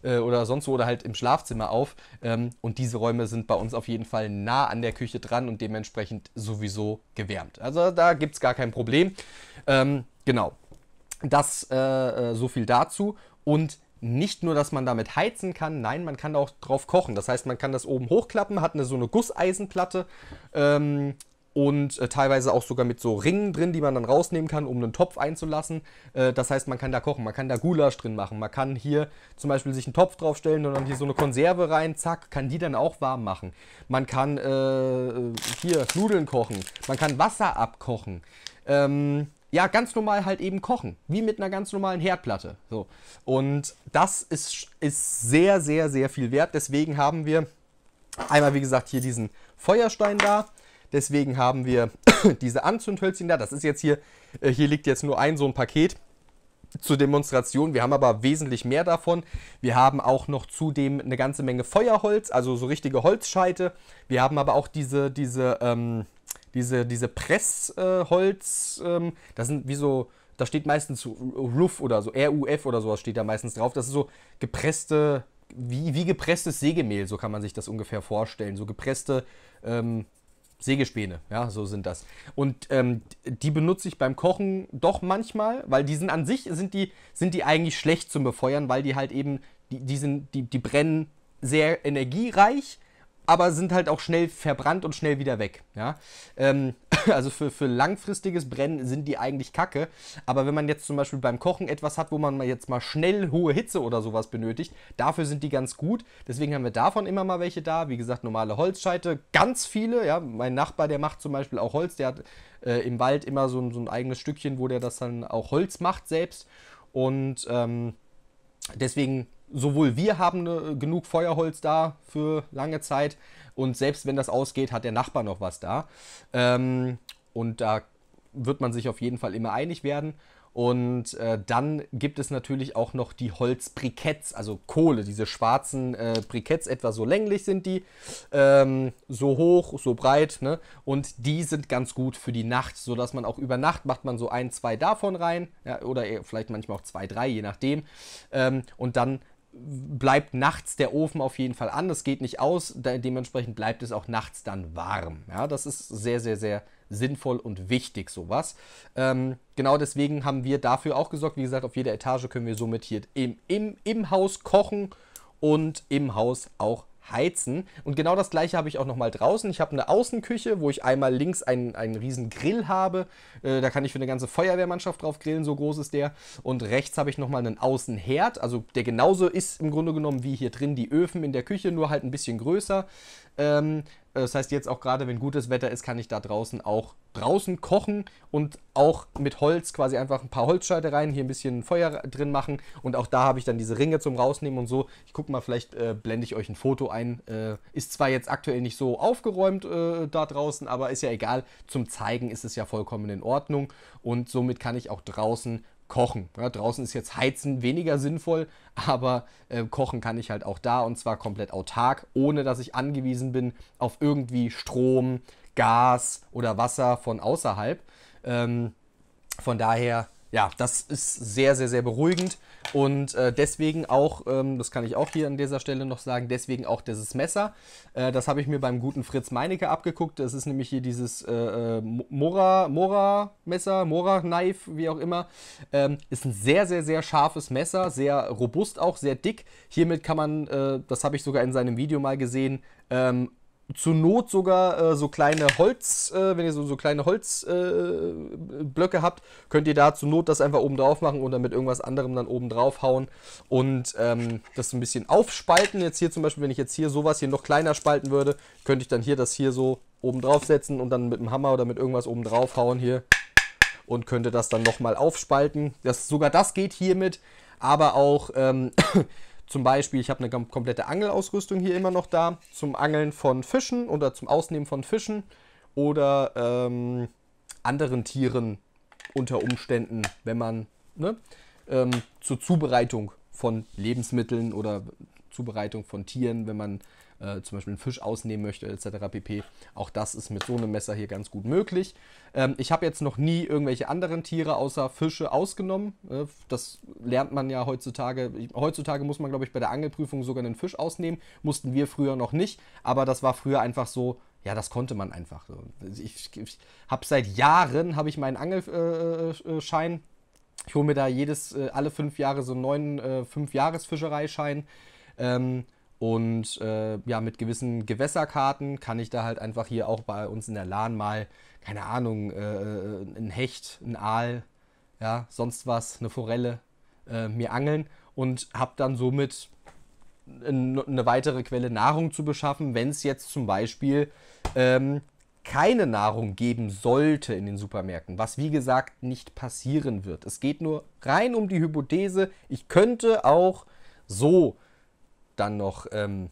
äh, oder sonst wo oder halt im Schlafzimmer auf. Ähm, und diese Räume sind bei uns auf jeden Fall nah an der Küche dran und dementsprechend sowieso gewärmt. Also da gibt es gar kein Problem. Ähm, genau. Das äh, äh, so viel dazu. Und nicht nur, dass man damit heizen kann, nein, man kann auch drauf kochen. Das heißt, man kann das oben hochklappen, hat eine so eine Gusseisenplatte ähm, und äh, teilweise auch sogar mit so Ringen drin, die man dann rausnehmen kann, um einen Topf einzulassen. Äh, das heißt, man kann da kochen, man kann da Gulasch drin machen, man kann hier zum Beispiel sich einen Topf draufstellen und dann hier so eine Konserve rein, zack, kann die dann auch warm machen. Man kann äh, äh hier Nudeln kochen, man kann Wasser abkochen. Ähm, ja, ganz normal halt eben kochen. Wie mit einer ganz normalen Herdplatte. So. Und das ist, ist sehr, sehr, sehr viel wert. Deswegen haben wir einmal, wie gesagt, hier diesen Feuerstein da. Deswegen haben wir diese Anzündhölzchen da. Das ist jetzt hier, äh, hier liegt jetzt nur ein so ein Paket zur Demonstration. Wir haben aber wesentlich mehr davon. Wir haben auch noch zudem eine ganze Menge Feuerholz, also so richtige Holzscheite. Wir haben aber auch diese, diese, ähm, diese, diese Pressholz, äh, ähm, das sind wie so, da steht meistens RUF oder so, RUF oder sowas steht da meistens drauf. Das ist so gepresste, wie, wie gepresstes Sägemehl, so kann man sich das ungefähr vorstellen. So gepresste ähm, Sägespäne, ja, so sind das. Und ähm, die benutze ich beim Kochen doch manchmal, weil die sind an sich, sind die, sind die eigentlich schlecht zum Befeuern, weil die halt eben, die, die, sind, die, die brennen sehr energiereich aber sind halt auch schnell verbrannt und schnell wieder weg. Ja? Ähm, also für, für langfristiges Brennen sind die eigentlich kacke. Aber wenn man jetzt zum Beispiel beim Kochen etwas hat, wo man jetzt mal schnell hohe Hitze oder sowas benötigt, dafür sind die ganz gut. Deswegen haben wir davon immer mal welche da. Wie gesagt, normale Holzscheite, ganz viele. Ja? Mein Nachbar, der macht zum Beispiel auch Holz. Der hat äh, im Wald immer so, so ein eigenes Stückchen, wo der das dann auch Holz macht selbst. Und ähm, deswegen sowohl wir haben äh, genug Feuerholz da für lange Zeit und selbst wenn das ausgeht, hat der Nachbar noch was da. Ähm, und da wird man sich auf jeden Fall immer einig werden. Und äh, dann gibt es natürlich auch noch die Holzbriketts, also Kohle, diese schwarzen äh, Briketts, etwa so länglich sind die, ähm, so hoch, so breit, ne? Und die sind ganz gut für die Nacht, sodass man auch über Nacht macht man so ein, zwei davon rein, ja, oder vielleicht manchmal auch zwei, drei, je nachdem. Ähm, und dann bleibt nachts der Ofen auf jeden Fall an. Das geht nicht aus. dementsprechend bleibt es auch nachts dann warm. Ja, das ist sehr, sehr, sehr sinnvoll und wichtig, sowas. Ähm, genau deswegen haben wir dafür auch gesorgt. Wie gesagt, auf jeder Etage können wir somit hier im, im, im Haus kochen und im Haus auch heizen. Und genau das gleiche habe ich auch nochmal draußen. Ich habe eine Außenküche, wo ich einmal links einen, einen riesen Grill habe. Äh, da kann ich für eine ganze Feuerwehrmannschaft drauf grillen, so groß ist der. Und rechts habe ich nochmal einen Außenherd, also der genauso ist im Grunde genommen wie hier drin die Öfen in der Küche, nur halt ein bisschen größer. Ähm, äh, das heißt, jetzt auch gerade, wenn gutes Wetter ist, kann ich da draußen auch draußen kochen und auch mit Holz quasi einfach ein paar Holzscheite rein, hier ein bisschen Feuer drin machen und auch da habe ich dann diese Ringe zum Rausnehmen und so. Ich gucke mal, vielleicht äh, blende ich euch ein Foto ein. Äh, ist zwar jetzt aktuell nicht so aufgeräumt äh, da draußen, aber ist ja egal. Zum Zeigen ist es ja vollkommen in Ordnung und somit kann ich auch draußen kochen. Ja, draußen ist jetzt Heizen weniger sinnvoll, aber äh, kochen kann ich halt auch da und zwar komplett autark, ohne dass ich angewiesen bin auf irgendwie Strom, Gas oder Wasser von außerhalb. Ähm, von daher ja, das ist sehr, sehr, sehr beruhigend. Und äh, deswegen auch, ähm, das kann ich auch hier an dieser Stelle noch sagen, deswegen auch dieses Messer. Äh, das habe ich mir beim guten Fritz Meinecke abgeguckt. Das ist nämlich hier dieses äh, äh Mora, Messer, Mora Knife, wie auch immer. Ähm, ist ein sehr, sehr, sehr scharfes Messer, sehr robust auch, sehr dick. Hiermit kann man, äh, das habe ich sogar in seinem Video mal gesehen, ähm, zur Not sogar äh, so kleine Holz, äh, wenn ihr so, so kleine Holzblöcke äh, habt, könnt ihr da zur Not das einfach oben drauf machen oder mit irgendwas anderem dann oben drauf hauen und ähm, das ein bisschen aufspalten. Jetzt hier zum Beispiel, wenn ich jetzt hier sowas hier noch kleiner spalten würde, könnte ich dann hier das hier so oben drauf setzen und dann mit dem Hammer oder mit irgendwas oben drauf hauen hier und könnte das dann nochmal aufspalten. Das, sogar das geht hiermit, aber auch ähm, zum Beispiel, ich habe eine komplette Angelausrüstung hier immer noch da, zum Angeln von Fischen oder zum Ausnehmen von Fischen oder ähm, anderen Tieren unter Umständen, wenn man ne, ähm, zur Zubereitung von Lebensmitteln oder Zubereitung von Tieren, wenn man äh, zum Beispiel einen Fisch ausnehmen möchte, etc. pp. Auch das ist mit so einem Messer hier ganz gut möglich. Ähm, ich habe jetzt noch nie irgendwelche anderen Tiere außer Fische ausgenommen. Äh, das lernt man ja heutzutage. Ich, heutzutage muss man, glaube ich, bei der Angelprüfung sogar einen Fisch ausnehmen. Mussten wir früher noch nicht, aber das war früher einfach so, ja, das konnte man einfach. Ich, ich habe seit Jahren habe ich meinen Angelschein. Äh, äh, ich hole mir da jedes äh, alle fünf Jahre so einen neuen äh, fünf Jahres Fischereischein. Ähm, und äh, ja, mit gewissen Gewässerkarten kann ich da halt einfach hier auch bei uns in der Lahn mal, keine Ahnung, äh, äh, ein Hecht, ein Aal, ja, sonst was, eine Forelle äh, mir angeln und habe dann somit eine weitere Quelle Nahrung zu beschaffen, wenn es jetzt zum Beispiel ähm, keine Nahrung geben sollte in den Supermärkten, was wie gesagt nicht passieren wird. Es geht nur rein um die Hypothese, ich könnte auch so dann noch ähm,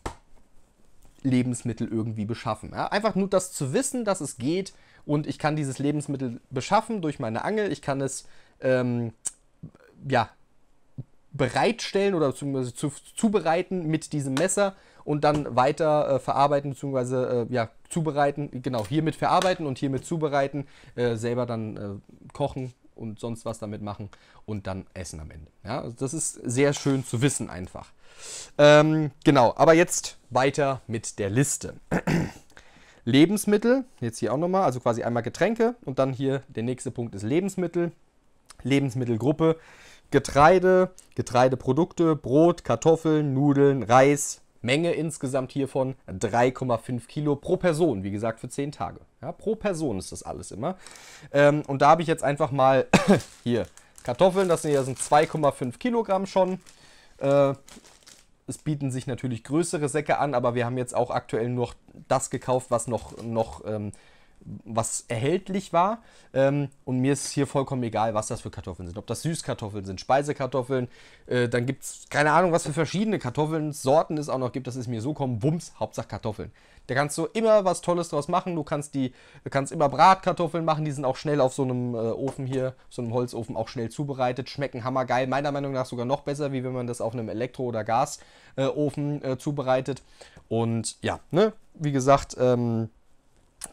Lebensmittel irgendwie beschaffen. Ja, einfach nur das zu wissen, dass es geht und ich kann dieses Lebensmittel beschaffen durch meine Angel. Ich kann es ähm, ja, bereitstellen oder beziehungsweise zu, zubereiten mit diesem Messer und dann weiter äh, verarbeiten bzw. äh, ja, zubereiten. Genau, hiermit verarbeiten und hiermit zubereiten, äh, selber dann äh, kochen und sonst was damit machen und dann essen am Ende. Ja, also das ist sehr schön zu wissen einfach. Ähm, genau, aber jetzt weiter mit der Liste. Lebensmittel, jetzt hier auch nochmal, also quasi einmal Getränke und dann hier der nächste Punkt ist Lebensmittel. Lebensmittelgruppe, Getreide, Getreideprodukte, Brot, Kartoffeln, Nudeln, Reis. Menge insgesamt hiervon 3,5 Kilo pro Person, wie gesagt, für 10 Tage. Ja, pro Person ist das alles immer. Ähm, und da habe ich jetzt einfach mal hier Kartoffeln, das sind, das 2,5 Kilogramm schon. Äh, es bieten sich natürlich größere Säcke an, aber wir haben jetzt auch aktuell nur das gekauft, was noch, noch ähm, was erhältlich war. Ähm, und mir ist hier vollkommen egal, was das für Kartoffeln sind. Ob das Süßkartoffeln sind, Speisekartoffeln, äh, dann gibt es keine Ahnung, was für verschiedene Kartoffeln, Sorten es auch noch gibt. Das ist mir so kommen, Wumms, Hauptsache Kartoffeln. Da kannst du immer was Tolles draus machen. Du kannst die, kannst immer Bratkartoffeln machen. Die sind auch schnell auf so einem äh, Ofen hier, so einem Holzofen auch schnell zubereitet. Schmecken hammergeil. Meiner Meinung nach sogar noch besser, wie wenn man das auf einem Elektro- oder Gasofen äh, zubereitet. Und ja, ne, wie gesagt, ähm,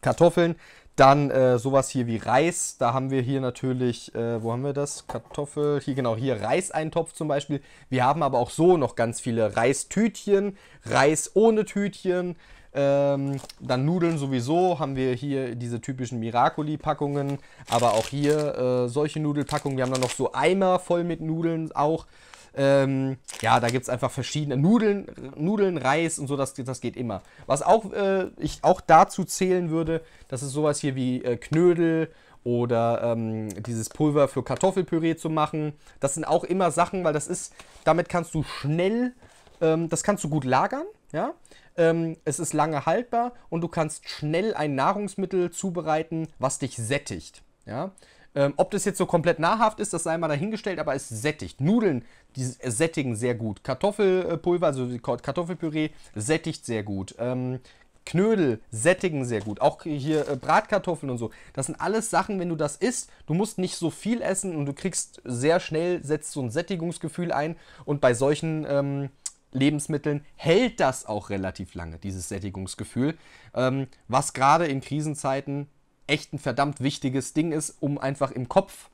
Kartoffeln. Dann äh, sowas hier wie Reis. Da haben wir hier natürlich, äh, wo haben wir das? Kartoffel. Hier genau, hier Reiseintopf zum Beispiel. Wir haben aber auch so noch ganz viele Reistütchen, Reis ohne Tütchen. Ähm, dann Nudeln sowieso haben wir hier diese typischen Miracoli-Packungen, aber auch hier äh, solche Nudelpackungen. Wir haben dann noch so Eimer voll mit Nudeln auch. Ähm, ja, da gibt es einfach verschiedene Nudeln, Nudeln, Reis und so, das, das geht immer. Was auch äh, ich auch dazu zählen würde, das ist sowas hier wie äh, Knödel oder ähm, dieses Pulver für Kartoffelpüree zu machen. Das sind auch immer Sachen, weil das ist, damit kannst du schnell, ähm, das kannst du gut lagern, ja. Ähm, es ist lange haltbar und du kannst schnell ein Nahrungsmittel zubereiten, was dich sättigt, ja. Ähm, ob das jetzt so komplett nahrhaft ist, das sei mal dahingestellt, aber es sättigt. Nudeln die sättigen sehr gut. Kartoffelpulver, also Kartoffelpüree, sättigt sehr gut. Ähm, Knödel sättigen sehr gut. Auch hier äh, Bratkartoffeln und so. Das sind alles Sachen, wenn du das isst, du musst nicht so viel essen und du kriegst sehr schnell, setzt so ein Sättigungsgefühl ein. Und bei solchen ähm, Lebensmitteln hält das auch relativ lange, dieses Sättigungsgefühl. Ähm, was gerade in Krisenzeiten echt ein verdammt wichtiges Ding ist, um einfach im Kopf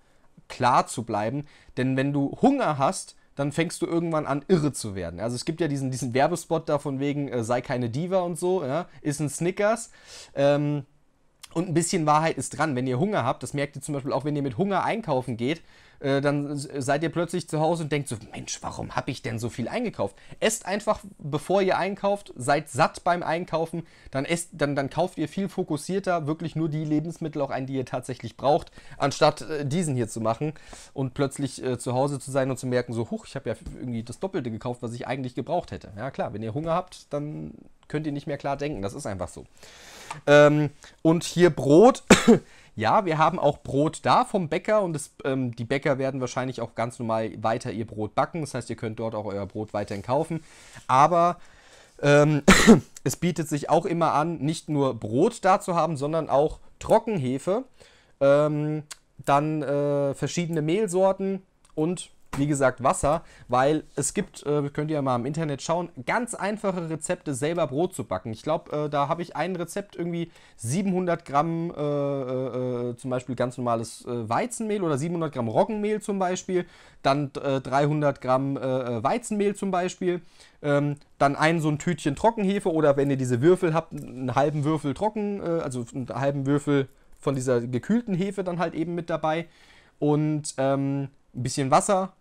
klar zu bleiben. Denn wenn du Hunger hast, dann fängst du irgendwann an, irre zu werden. Also es gibt ja diesen, diesen Werbespot da von wegen, äh, sei keine Diva und so, ja, ist ein Snickers. Ähm, und ein bisschen Wahrheit ist dran. Wenn ihr Hunger habt, das merkt ihr zum Beispiel auch, wenn ihr mit Hunger einkaufen geht, äh, dann seid ihr plötzlich zu Hause und denkt so, Mensch, warum habe ich denn so viel eingekauft? Esst einfach, bevor ihr einkauft, seid satt beim Einkaufen, dann, esst, dann, dann kauft ihr viel fokussierter wirklich nur die Lebensmittel auch ein, die ihr tatsächlich braucht, anstatt äh, diesen hier zu machen und plötzlich äh, zu Hause zu sein und zu merken, so, huch, ich habe ja irgendwie das Doppelte gekauft, was ich eigentlich gebraucht hätte. Ja klar, wenn ihr Hunger habt, dann könnt ihr nicht mehr klar denken, das ist einfach so. Ähm, und hier Brot. ja, wir haben auch Brot da vom Bäcker und das, ähm, die Bäcker werden wahrscheinlich auch ganz normal weiter ihr Brot backen. Das heißt, ihr könnt dort auch euer Brot weiterhin kaufen. Aber ähm, es bietet sich auch immer an, nicht nur Brot da zu haben, sondern auch Trockenhefe, ähm, dann äh, verschiedene Mehlsorten und wie gesagt, Wasser, weil es gibt, äh, könnt ihr mal im Internet schauen, ganz einfache Rezepte, selber Brot zu backen. Ich glaube, äh, da habe ich ein Rezept irgendwie 700 Gramm äh, äh, äh, zum Beispiel ganz normales äh, Weizenmehl oder 700 Gramm Roggenmehl zum Beispiel, dann 300 Gramm Weizenmehl zum Beispiel, ähm, dann ein so ein Tütchen Trockenhefe oder wenn ihr diese Würfel habt, einen halben Würfel trocken, also einen halben Würfel von dieser gekühlten Hefe dann halt eben mit dabei und ähm, ein bisschen Wasser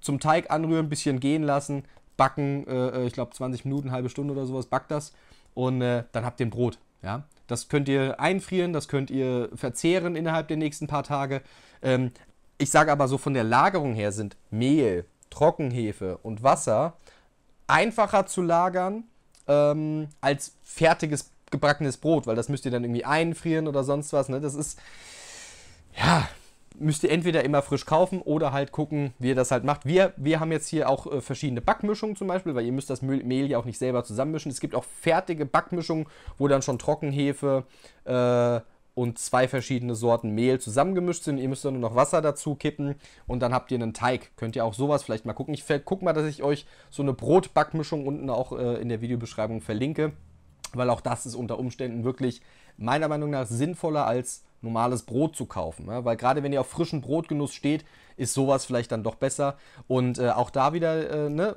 zum Teig anrühren, ein bisschen gehen lassen, backen, äh, äh ich glaube 20 Minuten, halbe Stunde oder sowas, backt das und äh, dann habt ihr ein Brot. Ja? Das könnt ihr einfrieren, das könnt ihr verzehren innerhalb der nächsten paar Tage. Ähm, ich sage aber so von der Lagerung her sind Mehl, Trockenhefe und Wasser einfacher zu lagern ähm, als fertiges gebackenes Brot, weil das müsst ihr dann irgendwie einfrieren oder sonst was. Ne? Das ist ja müsst ihr entweder immer frisch kaufen oder halt gucken, wie ihr das halt macht. Wir, wir haben jetzt hier auch äh, verschiedene Backmischungen zum Beispiel, weil ihr müsst das Mehl ja auch nicht selber zusammenmischen. Es gibt auch fertige Backmischungen, wo dann schon Trockenhefe äh, und zwei verschiedene Sorten Mehl zusammengemischt sind. Ihr müsst dann nur noch Wasser dazu kippen und dann habt ihr einen Teig. Könnt ihr auch sowas vielleicht mal gucken. Ich gucke mal, dass ich euch so eine Brotbackmischung unten auch äh, in der Videobeschreibung verlinke, weil auch das ist unter Umständen wirklich meiner Meinung nach sinnvoller als normales Brot zu kaufen. Ja? Ne? Weil gerade wenn ihr auf frischen Brotgenuss steht, ist sowas vielleicht dann doch besser. Und äh, auch da wieder, äh, ne?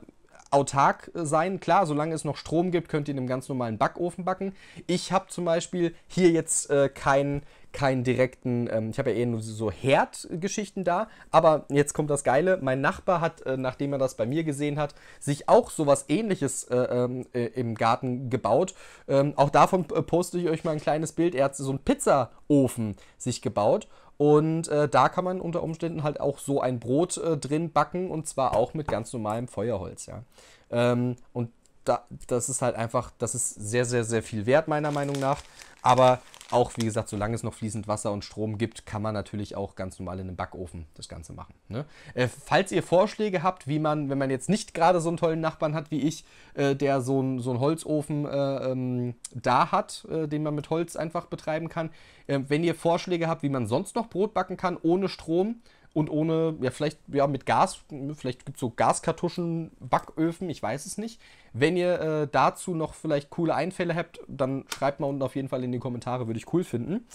autark äh, sein. Klar, solange es noch Strom gibt, könnt ihr in einem ganz normalen Backofen backen. Ich habe zum Beispiel hier jetzt äh, keinen keinen direkten, ähm, ich habe ja eher nur so Herdgeschichten da, aber jetzt kommt das Geile, mein Nachbar hat, äh, nachdem er das bei mir gesehen hat, sich auch sowas ähnliches äh, ähm, äh, im Garten gebaut. Ähm, auch davon äh, poste ich euch mal ein kleines Bild. Er hat so einen Pizzaofen sich gebaut und äh, da kann man unter Umständen halt auch so ein Brot äh, drin backen und zwar auch mit ganz normalem Feuerholz, ja. Ähm, und da, das ist halt einfach, das ist sehr, sehr, sehr viel wert, meiner Meinung nach. Aber auch, wie gesagt, solange es noch fließend Wasser und Strom gibt, kann man natürlich auch ganz normal in einem Backofen das Ganze machen. Ne? Äh, falls ihr Vorschläge habt, wie man, wenn man jetzt nicht gerade so einen tollen Nachbarn hat wie ich, äh, der so, ein, so einen Holzofen äh, ähm, da hat, äh, den man mit Holz einfach betreiben kann, äh, wenn ihr Vorschläge habt, wie man sonst noch Brot backen kann ohne Strom, und ohne, ja, vielleicht, ja, mit Gas, vielleicht gibt es so Gaskartuschen, Backöfen, ich weiß es nicht. Wenn ihr äh, dazu noch vielleicht coole Einfälle habt, dann schreibt mal unten auf jeden Fall in die Kommentare, würde ich cool finden.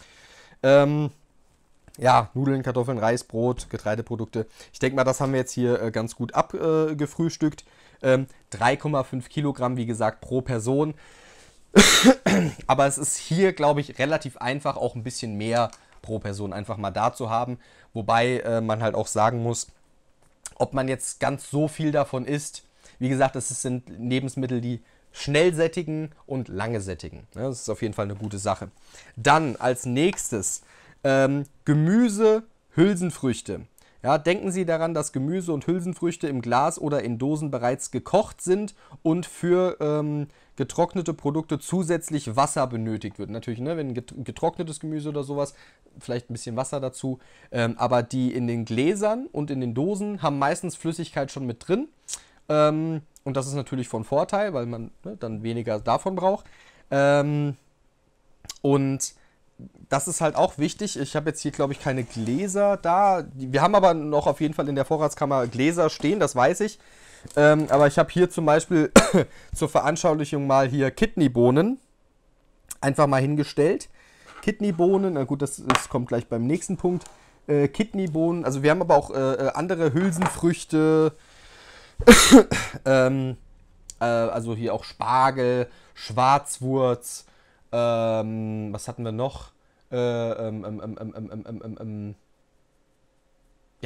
Ähm, ja, Nudeln, Kartoffeln, Reis, Brot, Getreideprodukte. Ich denke mal, das haben wir jetzt hier äh, ganz gut abgefrühstückt. Äh, ähm, 3,5 Kilogramm, wie gesagt, pro Person. Aber es ist hier, glaube ich, relativ einfach, auch ein bisschen mehr pro Person einfach mal da zu haben. Wobei äh, man halt auch sagen muss, ob man jetzt ganz so viel davon isst. Wie gesagt, es sind Lebensmittel, die schnell sättigen und lange sättigen. Ja, das ist auf jeden Fall eine gute Sache. Dann als nächstes ähm, Gemüse, Hülsenfrüchte. Ja, denken Sie daran, dass Gemüse und Hülsenfrüchte im Glas oder in Dosen bereits gekocht sind und für ähm, getrocknete Produkte zusätzlich Wasser benötigt wird. Natürlich, ne, wenn getrocknetes Gemüse oder sowas, vielleicht ein bisschen Wasser dazu. Ähm, aber die in den Gläsern und in den Dosen haben meistens Flüssigkeit schon mit drin. Ähm, und das ist natürlich von Vorteil, weil man ne, dann weniger davon braucht. Ähm, und das ist halt auch wichtig. Ich habe jetzt hier, glaube ich, keine Gläser da. Wir haben aber noch auf jeden Fall in der Vorratskammer Gläser stehen, das weiß ich. Ähm, aber ich habe hier zum Beispiel zur Veranschaulichung mal hier Kidneybohnen einfach mal hingestellt. Kidneybohnen, na gut, das, das kommt gleich beim nächsten Punkt. Äh, Kidneybohnen, also wir haben aber auch äh, äh andere Hülsenfrüchte, ähm, äh, also hier auch Spargel, Schwarzwurz, ähm, was hatten wir noch? Äh, ähm, ähm, ähm, ähm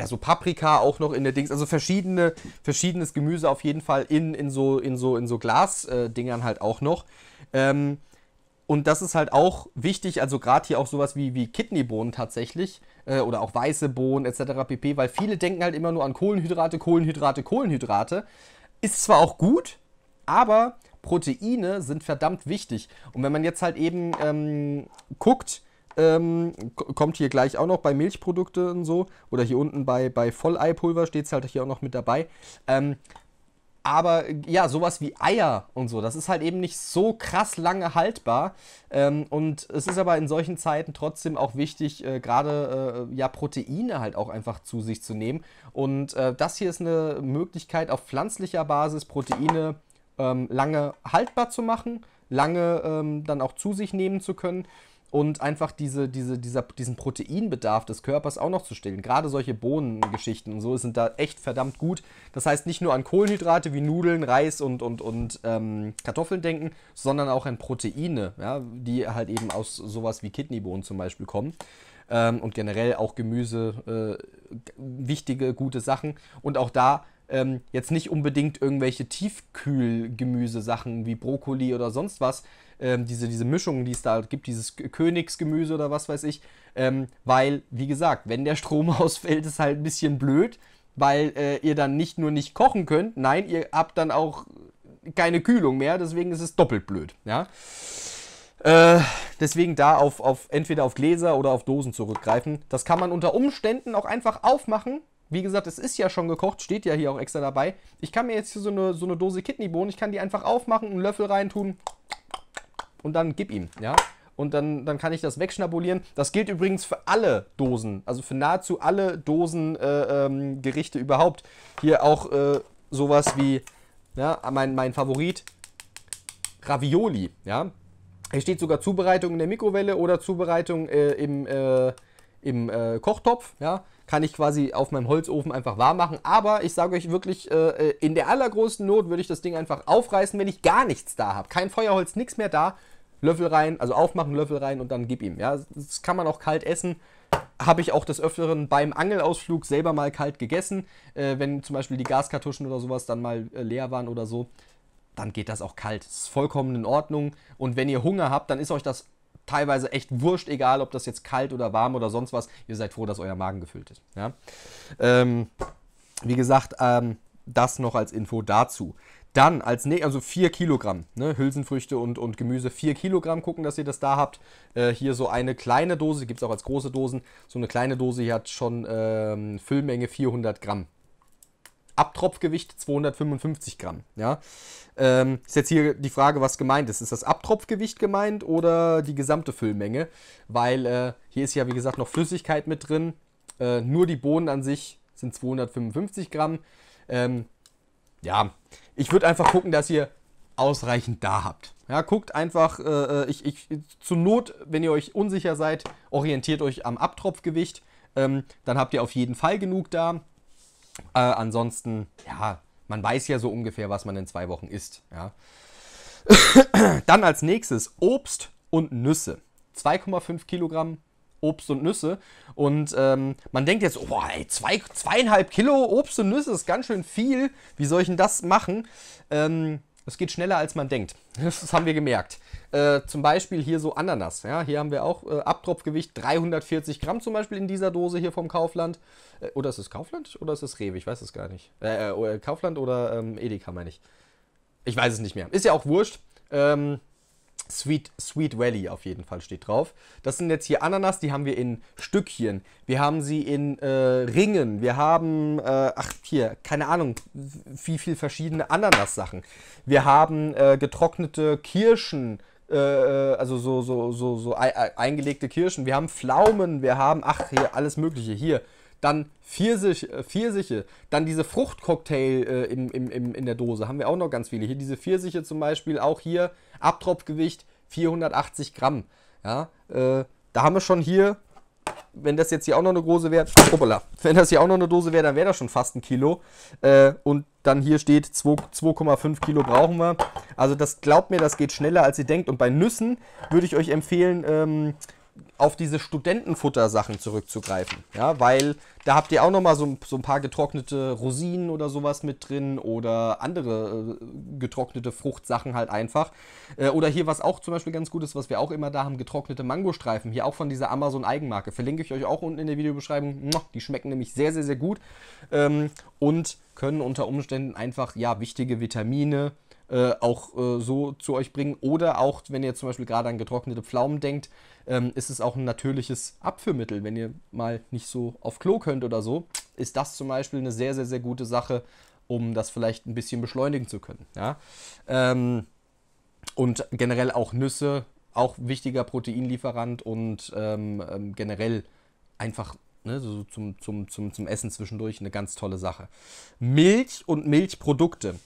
ja, so Paprika auch noch in der Dings, also verschiedene, verschiedenes Gemüse auf jeden Fall in, in so, in so, in so Glasdingern äh, halt auch noch. Ähm, und das ist halt auch wichtig, also gerade hier auch sowas wie, wie Kidneybohnen tatsächlich äh, oder auch weiße Bohnen etc. pp, weil viele denken halt immer nur an Kohlenhydrate, Kohlenhydrate, Kohlenhydrate. Ist zwar auch gut, aber Proteine sind verdammt wichtig. Und wenn man jetzt halt eben ähm, guckt, ähm, kommt hier gleich auch noch bei Milchprodukten und so. Oder hier unten bei, bei Volleipulver steht es halt hier auch noch mit dabei. Ähm, aber ja, sowas wie Eier und so, das ist halt eben nicht so krass lange haltbar. Ähm, und es ist aber in solchen Zeiten trotzdem auch wichtig, äh, gerade äh, ja Proteine halt auch einfach zu sich zu nehmen. Und äh, das hier ist eine Möglichkeit, auf pflanzlicher Basis Proteine ähm, lange haltbar zu machen, lange ähm, dann auch zu sich nehmen zu können und einfach diese, diese, dieser, diesen Proteinbedarf des Körpers auch noch zu stillen. Gerade solche Bohnengeschichten und so sind da echt verdammt gut. Das heißt, nicht nur an Kohlenhydrate wie Nudeln, Reis und, und, und ähm, Kartoffeln denken, sondern auch an Proteine, ja, die halt eben aus sowas wie Kidneybohnen zum Beispiel kommen. Ähm, und generell auch Gemüse, äh, wichtige, gute Sachen. Und auch da ähm, jetzt nicht unbedingt irgendwelche Tiefkühlgemüsesachen wie Brokkoli oder sonst was, ähm, diese, diese Mischungen, die es da halt gibt, dieses Königsgemüse oder was weiß ich. Ähm, weil, wie gesagt, wenn der Strom ausfällt, ist halt ein bisschen blöd, weil äh, ihr dann nicht nur nicht kochen könnt, nein, ihr habt dann auch keine Kühlung mehr, deswegen ist es doppelt blöd. Ja? Äh, deswegen da auf, auf entweder auf Gläser oder auf Dosen zurückgreifen. Das kann man unter Umständen auch einfach aufmachen. Wie gesagt, es ist ja schon gekocht, steht ja hier auch extra dabei. Ich kann mir jetzt hier so eine, so eine Dose Kidneybohnen, ich kann die einfach aufmachen, einen Löffel reintun und dann gib ihm, ja. Und dann, dann kann ich das wegschnabulieren. Das gilt übrigens für alle Dosen, also für nahezu alle Dosengerichte äh, ähm, überhaupt. Hier auch äh, sowas wie, ja, mein, mein Favorit, Ravioli, ja. Hier steht sogar Zubereitung in der Mikrowelle oder Zubereitung äh, im, äh, im äh, Kochtopf, ja kann ich quasi auf meinem Holzofen einfach warm machen. Aber ich sage euch wirklich, äh, äh, in der allergrößten Not würde ich das Ding einfach aufreißen, wenn ich gar nichts da habe. Kein Feuerholz, nichts mehr da. Löffel rein, also aufmachen, Löffel rein und dann gib ihm. Ja, das kann man auch kalt essen. Habe ich auch des Öfteren beim Angelausflug selber mal kalt gegessen. Äh, wenn zum Beispiel die Gaskartuschen oder sowas dann mal äh, leer waren oder so, dann geht das auch kalt. Das ist vollkommen in Ordnung. Und wenn ihr Hunger habt, dann ist euch das teilweise echt wurscht, egal ob das jetzt kalt oder warm oder sonst was. Ihr seid froh, dass euer Magen gefüllt ist. Ja? Ähm, wie gesagt, ähm, das noch als Info dazu. Dann als ne also 4 Kilogramm, ne? Hülsenfrüchte und, und Gemüse, 4 Kilogramm, gucken, dass ihr das da habt. Äh, hier so eine kleine Dose, gibt es auch als große Dosen, so eine kleine Dose hier hat schon ähm, Füllmenge 400 Gramm. Abtropfgewicht 255 Gramm. Ja? Ähm, ist jetzt hier die Frage, was gemeint ist. Ist das Abtropfgewicht gemeint oder die gesamte Füllmenge? Weil äh, hier ist ja, wie gesagt, noch Flüssigkeit mit drin. Äh, nur die Bohnen an sich sind 255 Gramm. Ähm, ja, ich würde einfach gucken, dass ihr ausreichend da habt. Ja, guckt einfach, äh, äh, ich, ich, zur Not, wenn ihr euch unsicher seid, orientiert euch am Abtropfgewicht. Ähm, dann habt ihr auf jeden Fall genug da. Äh, ansonsten, ja, man weiß ja so ungefähr, was man in zwei Wochen isst. Ja. Dann als nächstes Obst und Nüsse. 2,5 Kilogramm Obst und Nüsse. Und ähm, man denkt jetzt, oh, ey, zwei, zweieinhalb Kilo Obst und Nüsse ist ganz schön viel. Wie soll ich denn das machen? Ähm, es geht schneller, als man denkt. Das haben wir gemerkt. Äh, zum Beispiel hier so Ananas. Ja? Hier haben wir auch äh, Abtropfgewicht 340 Gramm zum Beispiel in dieser Dose hier vom Kaufland. Äh, oder ist es Kaufland oder ist es Rewe? Ich weiß es gar nicht. Äh, äh, Kaufland oder ähm, Edeka meine ich. Ich weiß es nicht mehr. Ist ja auch wurscht. Ähm, Sweet, Sweet Valley auf jeden Fall steht drauf. Das sind jetzt hier Ananas, die haben wir in Stückchen. Wir haben sie in äh, Ringen. Wir haben, äh, ach hier, keine Ahnung, wie viel verschiedene Ananas-Sachen. Wir haben äh, getrocknete Kirschen, äh, äh, also so, so, so, so eingelegte Kirschen, wir haben Pflaumen, wir haben, ach, hier alles Mögliche, hier. Dann Pfirsich, äh, Pfirsiche, dann diese Fruchtcocktail äh, im, im, im, in der Dose, haben wir auch noch ganz viele. Hier diese Pfirsiche zum Beispiel, auch hier Abtropfgewicht 480 Gramm. Ja, äh, da haben wir schon hier, wenn das jetzt hier auch noch eine große wäre, wenn das hier auch noch eine Dose wäre, dann wäre das schon fast ein Kilo. Äh, und dann hier steht 2,5 Kilo brauchen wir. Also das glaubt mir, das geht schneller als ihr denkt. Und bei Nüssen würde ich euch empfehlen, ähm, auf diese Studentenfutter-Sachen zurückzugreifen. Ja, weil da habt ihr auch nochmal so, so ein paar getrocknete Rosinen oder sowas mit drin oder andere äh, getrocknete Fruchtsachen halt einfach. Äh, oder hier, was auch zum Beispiel ganz gut ist, was wir auch immer da haben, getrocknete Mangostreifen. Hier auch von dieser Amazon-Eigenmarke. Verlinke ich euch auch unten in der Videobeschreibung. Die schmecken nämlich sehr, sehr, sehr gut ähm, und können unter Umständen einfach, ja, wichtige Vitamine, äh, auch äh, so zu euch bringen. Oder auch, wenn ihr zum Beispiel gerade an getrocknete Pflaumen denkt, ähm, ist es auch ein natürliches Abführmittel. Wenn ihr mal nicht so auf Klo könnt oder so, ist das zum Beispiel eine sehr, sehr, sehr gute Sache, um das vielleicht ein bisschen beschleunigen zu können. Ja? Ähm, und generell auch Nüsse, auch wichtiger Proteinlieferant und ähm, ähm generell einfach ne, so zum, zum, zum, zum Essen zwischendurch eine ganz tolle Sache. Milch und Milchprodukte.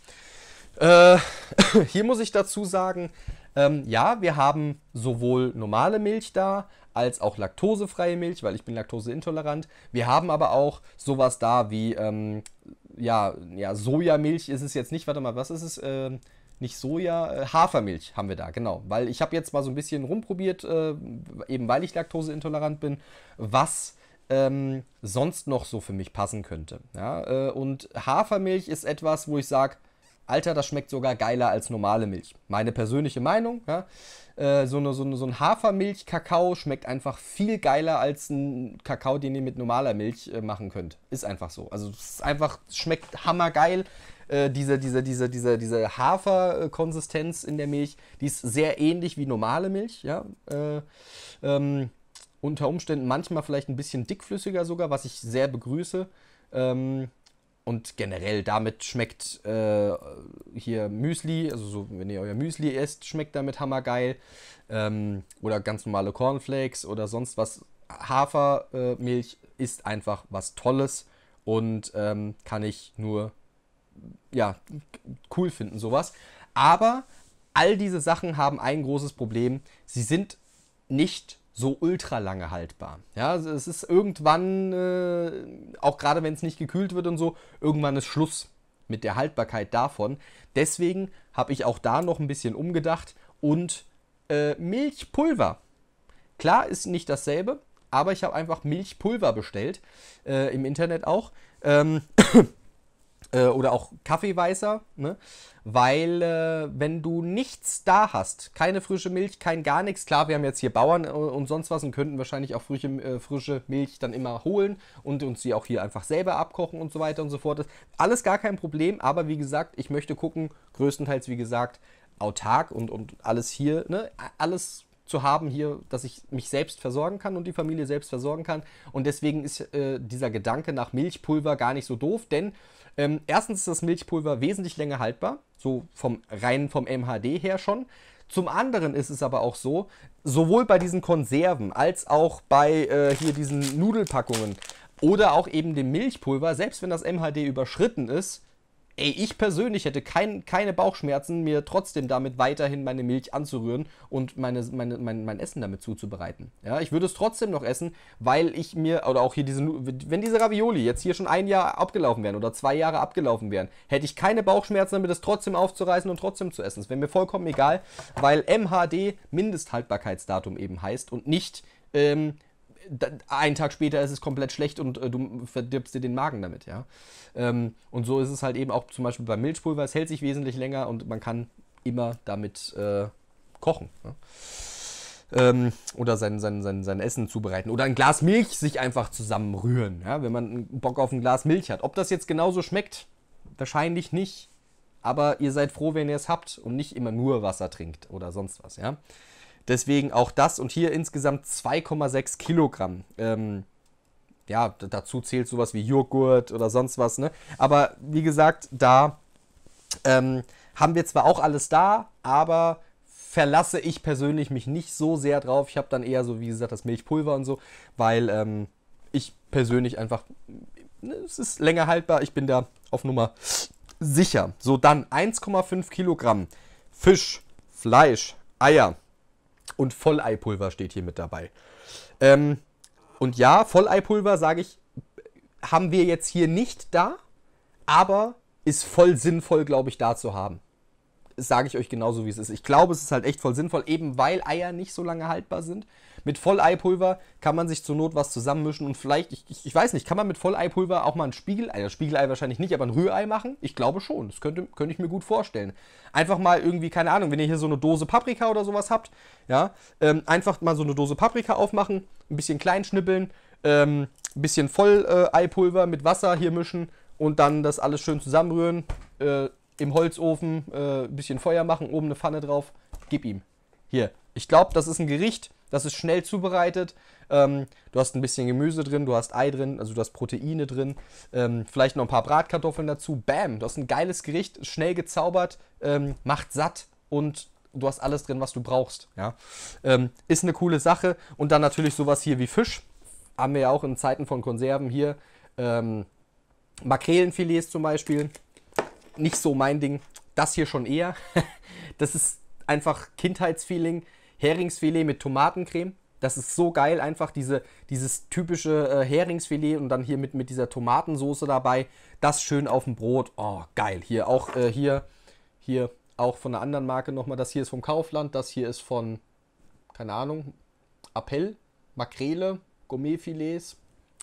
Äh, hier muss ich dazu sagen, ähm, ja, wir haben sowohl normale Milch da, als auch laktosefreie Milch, weil ich bin laktoseintolerant. Wir haben aber auch sowas da wie, ähm, ja, ja, Sojamilch ist es jetzt nicht. Warte mal, was ist es? Ähm, nicht Soja, äh, Hafermilch haben wir da, genau. Weil ich habe jetzt mal so ein bisschen rumprobiert, äh, eben weil ich laktoseintolerant bin, was ähm, sonst noch so für mich passen könnte. Ja? Äh, und Hafermilch ist etwas, wo ich sage, Alter, das schmeckt sogar geiler als normale Milch. Meine persönliche Meinung, ja. Äh, so, eine, so, eine, so ein Hafermilch-Kakao schmeckt einfach viel geiler als ein Kakao, den ihr mit normaler Milch äh, machen könnt. Ist einfach so. Also es ist einfach, schmeckt hammergeil. Äh, diese, diese, diese, diese, diese Haferkonsistenz in der Milch, die ist sehr ähnlich wie normale Milch, ja. Äh, ähm, unter Umständen manchmal vielleicht ein bisschen dickflüssiger sogar, was ich sehr begrüße. Ähm, und generell damit schmeckt äh, hier Müsli, also so, wenn ihr euer Müsli esst, schmeckt damit hammergeil. Ähm, oder ganz normale Cornflakes oder sonst was. Hafermilch äh, ist einfach was Tolles und ähm, kann ich nur ja, cool finden, sowas. Aber all diese Sachen haben ein großes Problem. Sie sind nicht so ultra lange haltbar. Ja, also es ist irgendwann, äh, auch gerade wenn es nicht gekühlt wird und so, irgendwann ist Schluss mit der Haltbarkeit davon. Deswegen habe ich auch da noch ein bisschen umgedacht und äh, Milchpulver. Klar ist nicht dasselbe, aber ich habe einfach Milchpulver bestellt, äh, im Internet auch. Ähm, Äh, oder auch Kaffeeweißer, ne? weil äh, wenn du nichts da hast, keine frische Milch, kein gar nichts, klar, wir haben jetzt hier Bauern äh, und sonst was und könnten wahrscheinlich auch frische, äh, frische Milch dann immer holen und uns sie auch hier einfach selber abkochen und so weiter und so fort. alles gar kein Problem, aber wie gesagt, ich möchte gucken, größtenteils wie gesagt, autark und, und alles hier, ne? alles zu haben hier, dass ich mich selbst versorgen kann und die Familie selbst versorgen kann. Und deswegen ist äh, dieser Gedanke nach Milchpulver gar nicht so doof, denn ähm, erstens ist das Milchpulver wesentlich länger haltbar, so vom rein vom MHD her schon. Zum anderen ist es aber auch so, sowohl bei diesen Konserven als auch bei äh, hier diesen Nudelpackungen oder auch eben dem Milchpulver, selbst wenn das MHD überschritten ist, Ey, ich persönlich hätte kein, keine Bauchschmerzen, mir trotzdem damit weiterhin meine Milch anzurühren und meine, meine, mein, mein Essen damit zuzubereiten. Ja, ich würde es trotzdem noch essen, weil ich mir, oder auch hier diese, wenn diese Ravioli jetzt hier schon ein Jahr abgelaufen wären oder zwei Jahre abgelaufen wären, hätte ich keine Bauchschmerzen damit, es trotzdem aufzureißen und trotzdem zu essen. Es wäre mir vollkommen egal, weil MHD Mindesthaltbarkeitsdatum eben heißt und nicht ähm, einen Tag später ist es komplett schlecht und äh, du verdirbst dir den Magen damit, ja. Ähm, und so ist es halt eben auch zum Beispiel beim Milchpulver, es hält sich wesentlich länger und man kann immer damit äh, kochen. Ne? Ähm, oder sein, sein, sein, sein Essen zubereiten. Oder ein Glas Milch sich einfach zusammenrühren, ja? wenn man Bock auf ein Glas Milch hat. Ob das jetzt genauso schmeckt, wahrscheinlich nicht. Aber ihr seid froh, wenn ihr es habt und nicht immer nur Wasser trinkt oder sonst was, ja. Deswegen auch das und hier insgesamt 2,6 Kilogramm. Ähm, ja, dazu zählt sowas wie Joghurt oder sonst was, ne? Aber wie gesagt, da ähm, haben wir zwar auch alles da, aber verlasse ich persönlich mich nicht so sehr drauf. Ich habe dann eher so, wie gesagt, das Milchpulver und so, weil ähm, ich persönlich einfach, ne, es ist länger haltbar, ich bin da auf Nummer sicher. So, dann 1,5 Kilogramm Fisch, Fleisch, Eier, und Volleipulver steht hier mit dabei. Ähm, und ja, Volleipulver, sage ich, haben wir jetzt hier nicht da, aber ist voll sinnvoll, glaube ich, da zu haben sage ich euch genauso, wie es ist. Ich glaube, es ist halt echt voll sinnvoll, eben weil Eier nicht so lange haltbar sind. Mit Volleipulver kann man sich zur Not was zusammenmischen und vielleicht, ich, ich, ich weiß nicht, kann man mit Volleipulver auch mal ein Spiegelei, das äh, Spiegelei wahrscheinlich nicht, aber ein Rührei machen? Ich glaube schon. Das könnte, könnte ich mir gut vorstellen. Einfach mal irgendwie, keine Ahnung, wenn ihr hier so eine Dose Paprika oder sowas habt, ja, ähm, einfach mal so eine Dose Paprika aufmachen, ein bisschen klein schnippeln, ähm, ein bisschen Volleipulver mit Wasser hier mischen und dann das alles schön zusammenrühren. Äh, im Holzofen äh, ein bisschen Feuer machen, oben eine Pfanne drauf, gib ihm. Hier. Ich glaube, das ist ein Gericht, das ist schnell zubereitet. Ähm, du hast ein bisschen Gemüse drin, du hast Ei drin, also du hast Proteine drin, ähm, vielleicht noch ein paar Bratkartoffeln dazu. Bam, du hast ein geiles Gericht, schnell gezaubert, ähm, macht satt und du hast alles drin, was du brauchst. Ja? Ähm, ist eine coole Sache. Und dann natürlich sowas hier wie Fisch. Haben wir ja auch in Zeiten von Konserven hier. Ähm, Makrelenfilets zum Beispiel nicht so mein Ding. Das hier schon eher. das ist einfach Kindheitsfeeling. Heringsfilet mit Tomatencreme. Das ist so geil, einfach diese, dieses typische äh, Heringsfilet und dann hier mit, mit dieser Tomatensoße dabei. Das schön auf dem Brot. Oh, geil. Hier auch, äh, hier, hier auch von einer anderen Marke nochmal. Das hier ist vom Kaufland, das hier ist von, keine Ahnung, Appell, Makrele, Gourmetfilets.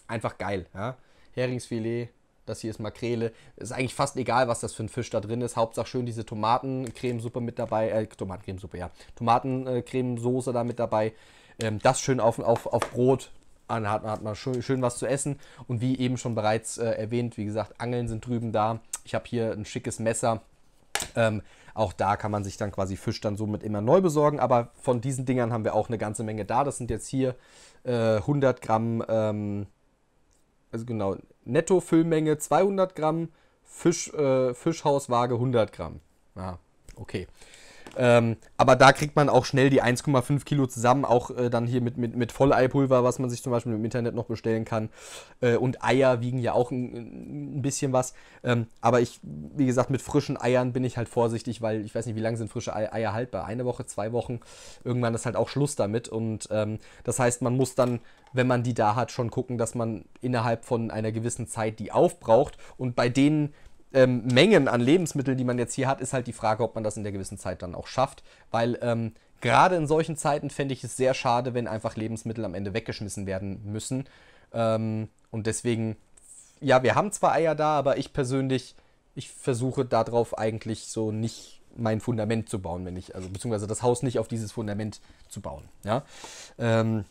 Einfach geil, ja. Heringsfilet, das hier ist Makrele. Ist eigentlich fast egal, was das für ein Fisch da drin ist. Hauptsache schön diese Tomatencremesuppe mit dabei. Äh, Tomatencremesuppe, ja. Tomatencremesoße da mit dabei. Ähm, das schön auf, auf, auf Brot. Dann hat, hat man schön, schön was zu essen. Und wie eben schon bereits äh, erwähnt, wie gesagt, Angeln sind drüben da. Ich habe hier ein schickes Messer. Ähm, auch da kann man sich dann quasi Fisch dann somit immer neu besorgen. Aber von diesen Dingern haben wir auch eine ganze Menge da. Das sind jetzt hier äh, 100 Gramm, ähm, also genau, Netto-Füllmenge 200 Gramm, Fisch, äh, Fischhauswaage 100 Gramm. Ja, ah, okay. Ähm, aber da kriegt man auch schnell die 1,5 Kilo zusammen, auch äh, dann hier mit, mit, mit Volleipulver, was man sich zum Beispiel im Internet noch bestellen kann. Äh, und Eier wiegen ja auch ein, ein bisschen was. Ähm, aber ich, wie gesagt, mit frischen Eiern bin ich halt vorsichtig, weil ich weiß nicht, wie lange sind frische Eier haltbar? Eine Woche, zwei Wochen? Irgendwann ist halt auch Schluss damit. Und ähm, das heißt, man muss dann, wenn man die da hat, schon gucken, dass man innerhalb von einer gewissen Zeit die aufbraucht. Und bei denen, ähm, Mengen an Lebensmitteln, die man jetzt hier hat, ist halt die Frage, ob man das in der gewissen Zeit dann auch schafft. Weil ähm, gerade in solchen Zeiten fände ich es sehr schade, wenn einfach Lebensmittel am Ende weggeschmissen werden müssen. Ähm, und deswegen, ja, wir haben zwar Eier da, aber ich persönlich, ich versuche darauf eigentlich so nicht mein Fundament zu bauen, wenn ich, also beziehungsweise das Haus nicht auf dieses Fundament zu bauen. Ja. Ähm,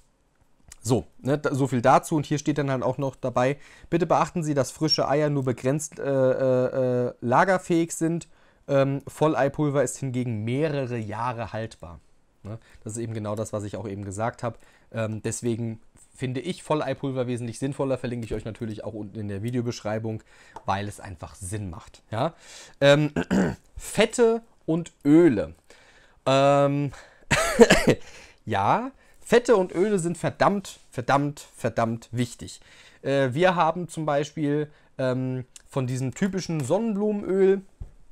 so, ne, so viel dazu. Und hier steht dann halt auch noch dabei: Bitte beachten Sie, dass frische Eier nur begrenzt äh, äh, äh lagerfähig sind. Ähm, Volleipulver ist hingegen mehrere Jahre haltbar. Ne? Das ist eben genau das, was ich auch eben gesagt habe. Ähm, deswegen finde ich Volleipulver wesentlich sinnvoller. Verlinke ich euch natürlich auch unten in der Videobeschreibung, weil es einfach Sinn macht. Ja? Ähm, Fette und Öle. Ähm, ja, Fette und Öle sind verdammt, verdammt, verdammt wichtig. Äh, wir haben zum Beispiel ähm, von diesem typischen Sonnenblumenöl,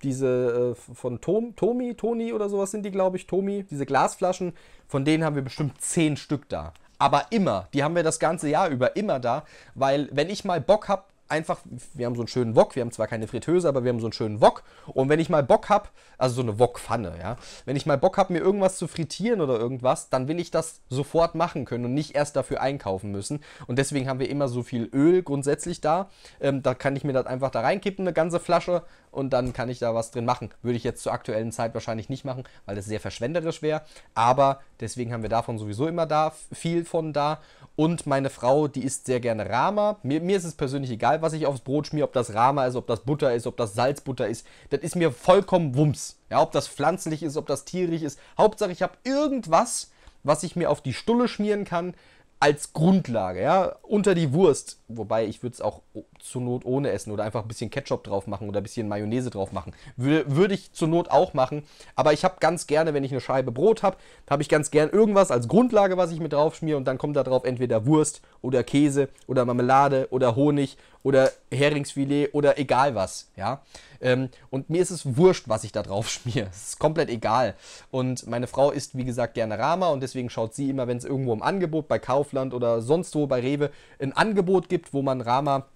diese äh, von Tom, Tomi, Toni oder sowas sind die, glaube ich, Tomi, diese Glasflaschen, von denen haben wir bestimmt zehn Stück da. Aber immer, die haben wir das ganze Jahr über immer da, weil wenn ich mal Bock habe, einfach, wir haben so einen schönen Wok, wir haben zwar keine Fritteuse, aber wir haben so einen schönen Wok. Und wenn ich mal Bock habe, also so eine Wokpfanne, ja, wenn ich mal Bock habe, mir irgendwas zu frittieren oder irgendwas, dann will ich das sofort machen können und nicht erst dafür einkaufen müssen. Und deswegen haben wir immer so viel Öl grundsätzlich da. Ähm, da kann ich mir das einfach da reinkippen, eine ganze Flasche, und dann kann ich da was drin machen. Würde ich jetzt zur aktuellen Zeit wahrscheinlich nicht machen, weil das sehr verschwenderisch wäre. Aber deswegen haben wir davon sowieso immer da, viel von da. Und meine Frau, die isst sehr gerne Rama. Mir, mir ist es persönlich egal, egal, was ich aufs Brot schmier, ob das Rama ist, ob das Butter ist, ob das Salzbutter ist, das ist mir vollkommen Wumms. Ja, ob das pflanzlich ist, ob das tierisch ist. Hauptsache, ich habe irgendwas, was ich mir auf die Stulle schmieren kann, als Grundlage, ja, unter die Wurst. Wobei ich würde es auch zur Not ohne essen oder einfach ein bisschen Ketchup drauf machen oder ein bisschen Mayonnaise drauf machen. Würde, würde ich zur Not auch machen. Aber ich habe ganz gerne, wenn ich eine Scheibe Brot habe, habe ich ganz gerne irgendwas als Grundlage, was ich mit drauf schmier und dann kommt da drauf entweder Wurst oder Käse oder Marmelade oder Honig oder Heringsfilet oder egal was, ja. Ähm, und mir ist es wurscht, was ich da drauf schmiere. Es ist komplett egal. Und meine Frau isst, wie gesagt, gerne Rama und deswegen schaut sie immer, wenn es irgendwo im Angebot bei Kaufland oder sonst wo bei Rewe ein Angebot gibt, wo man Rama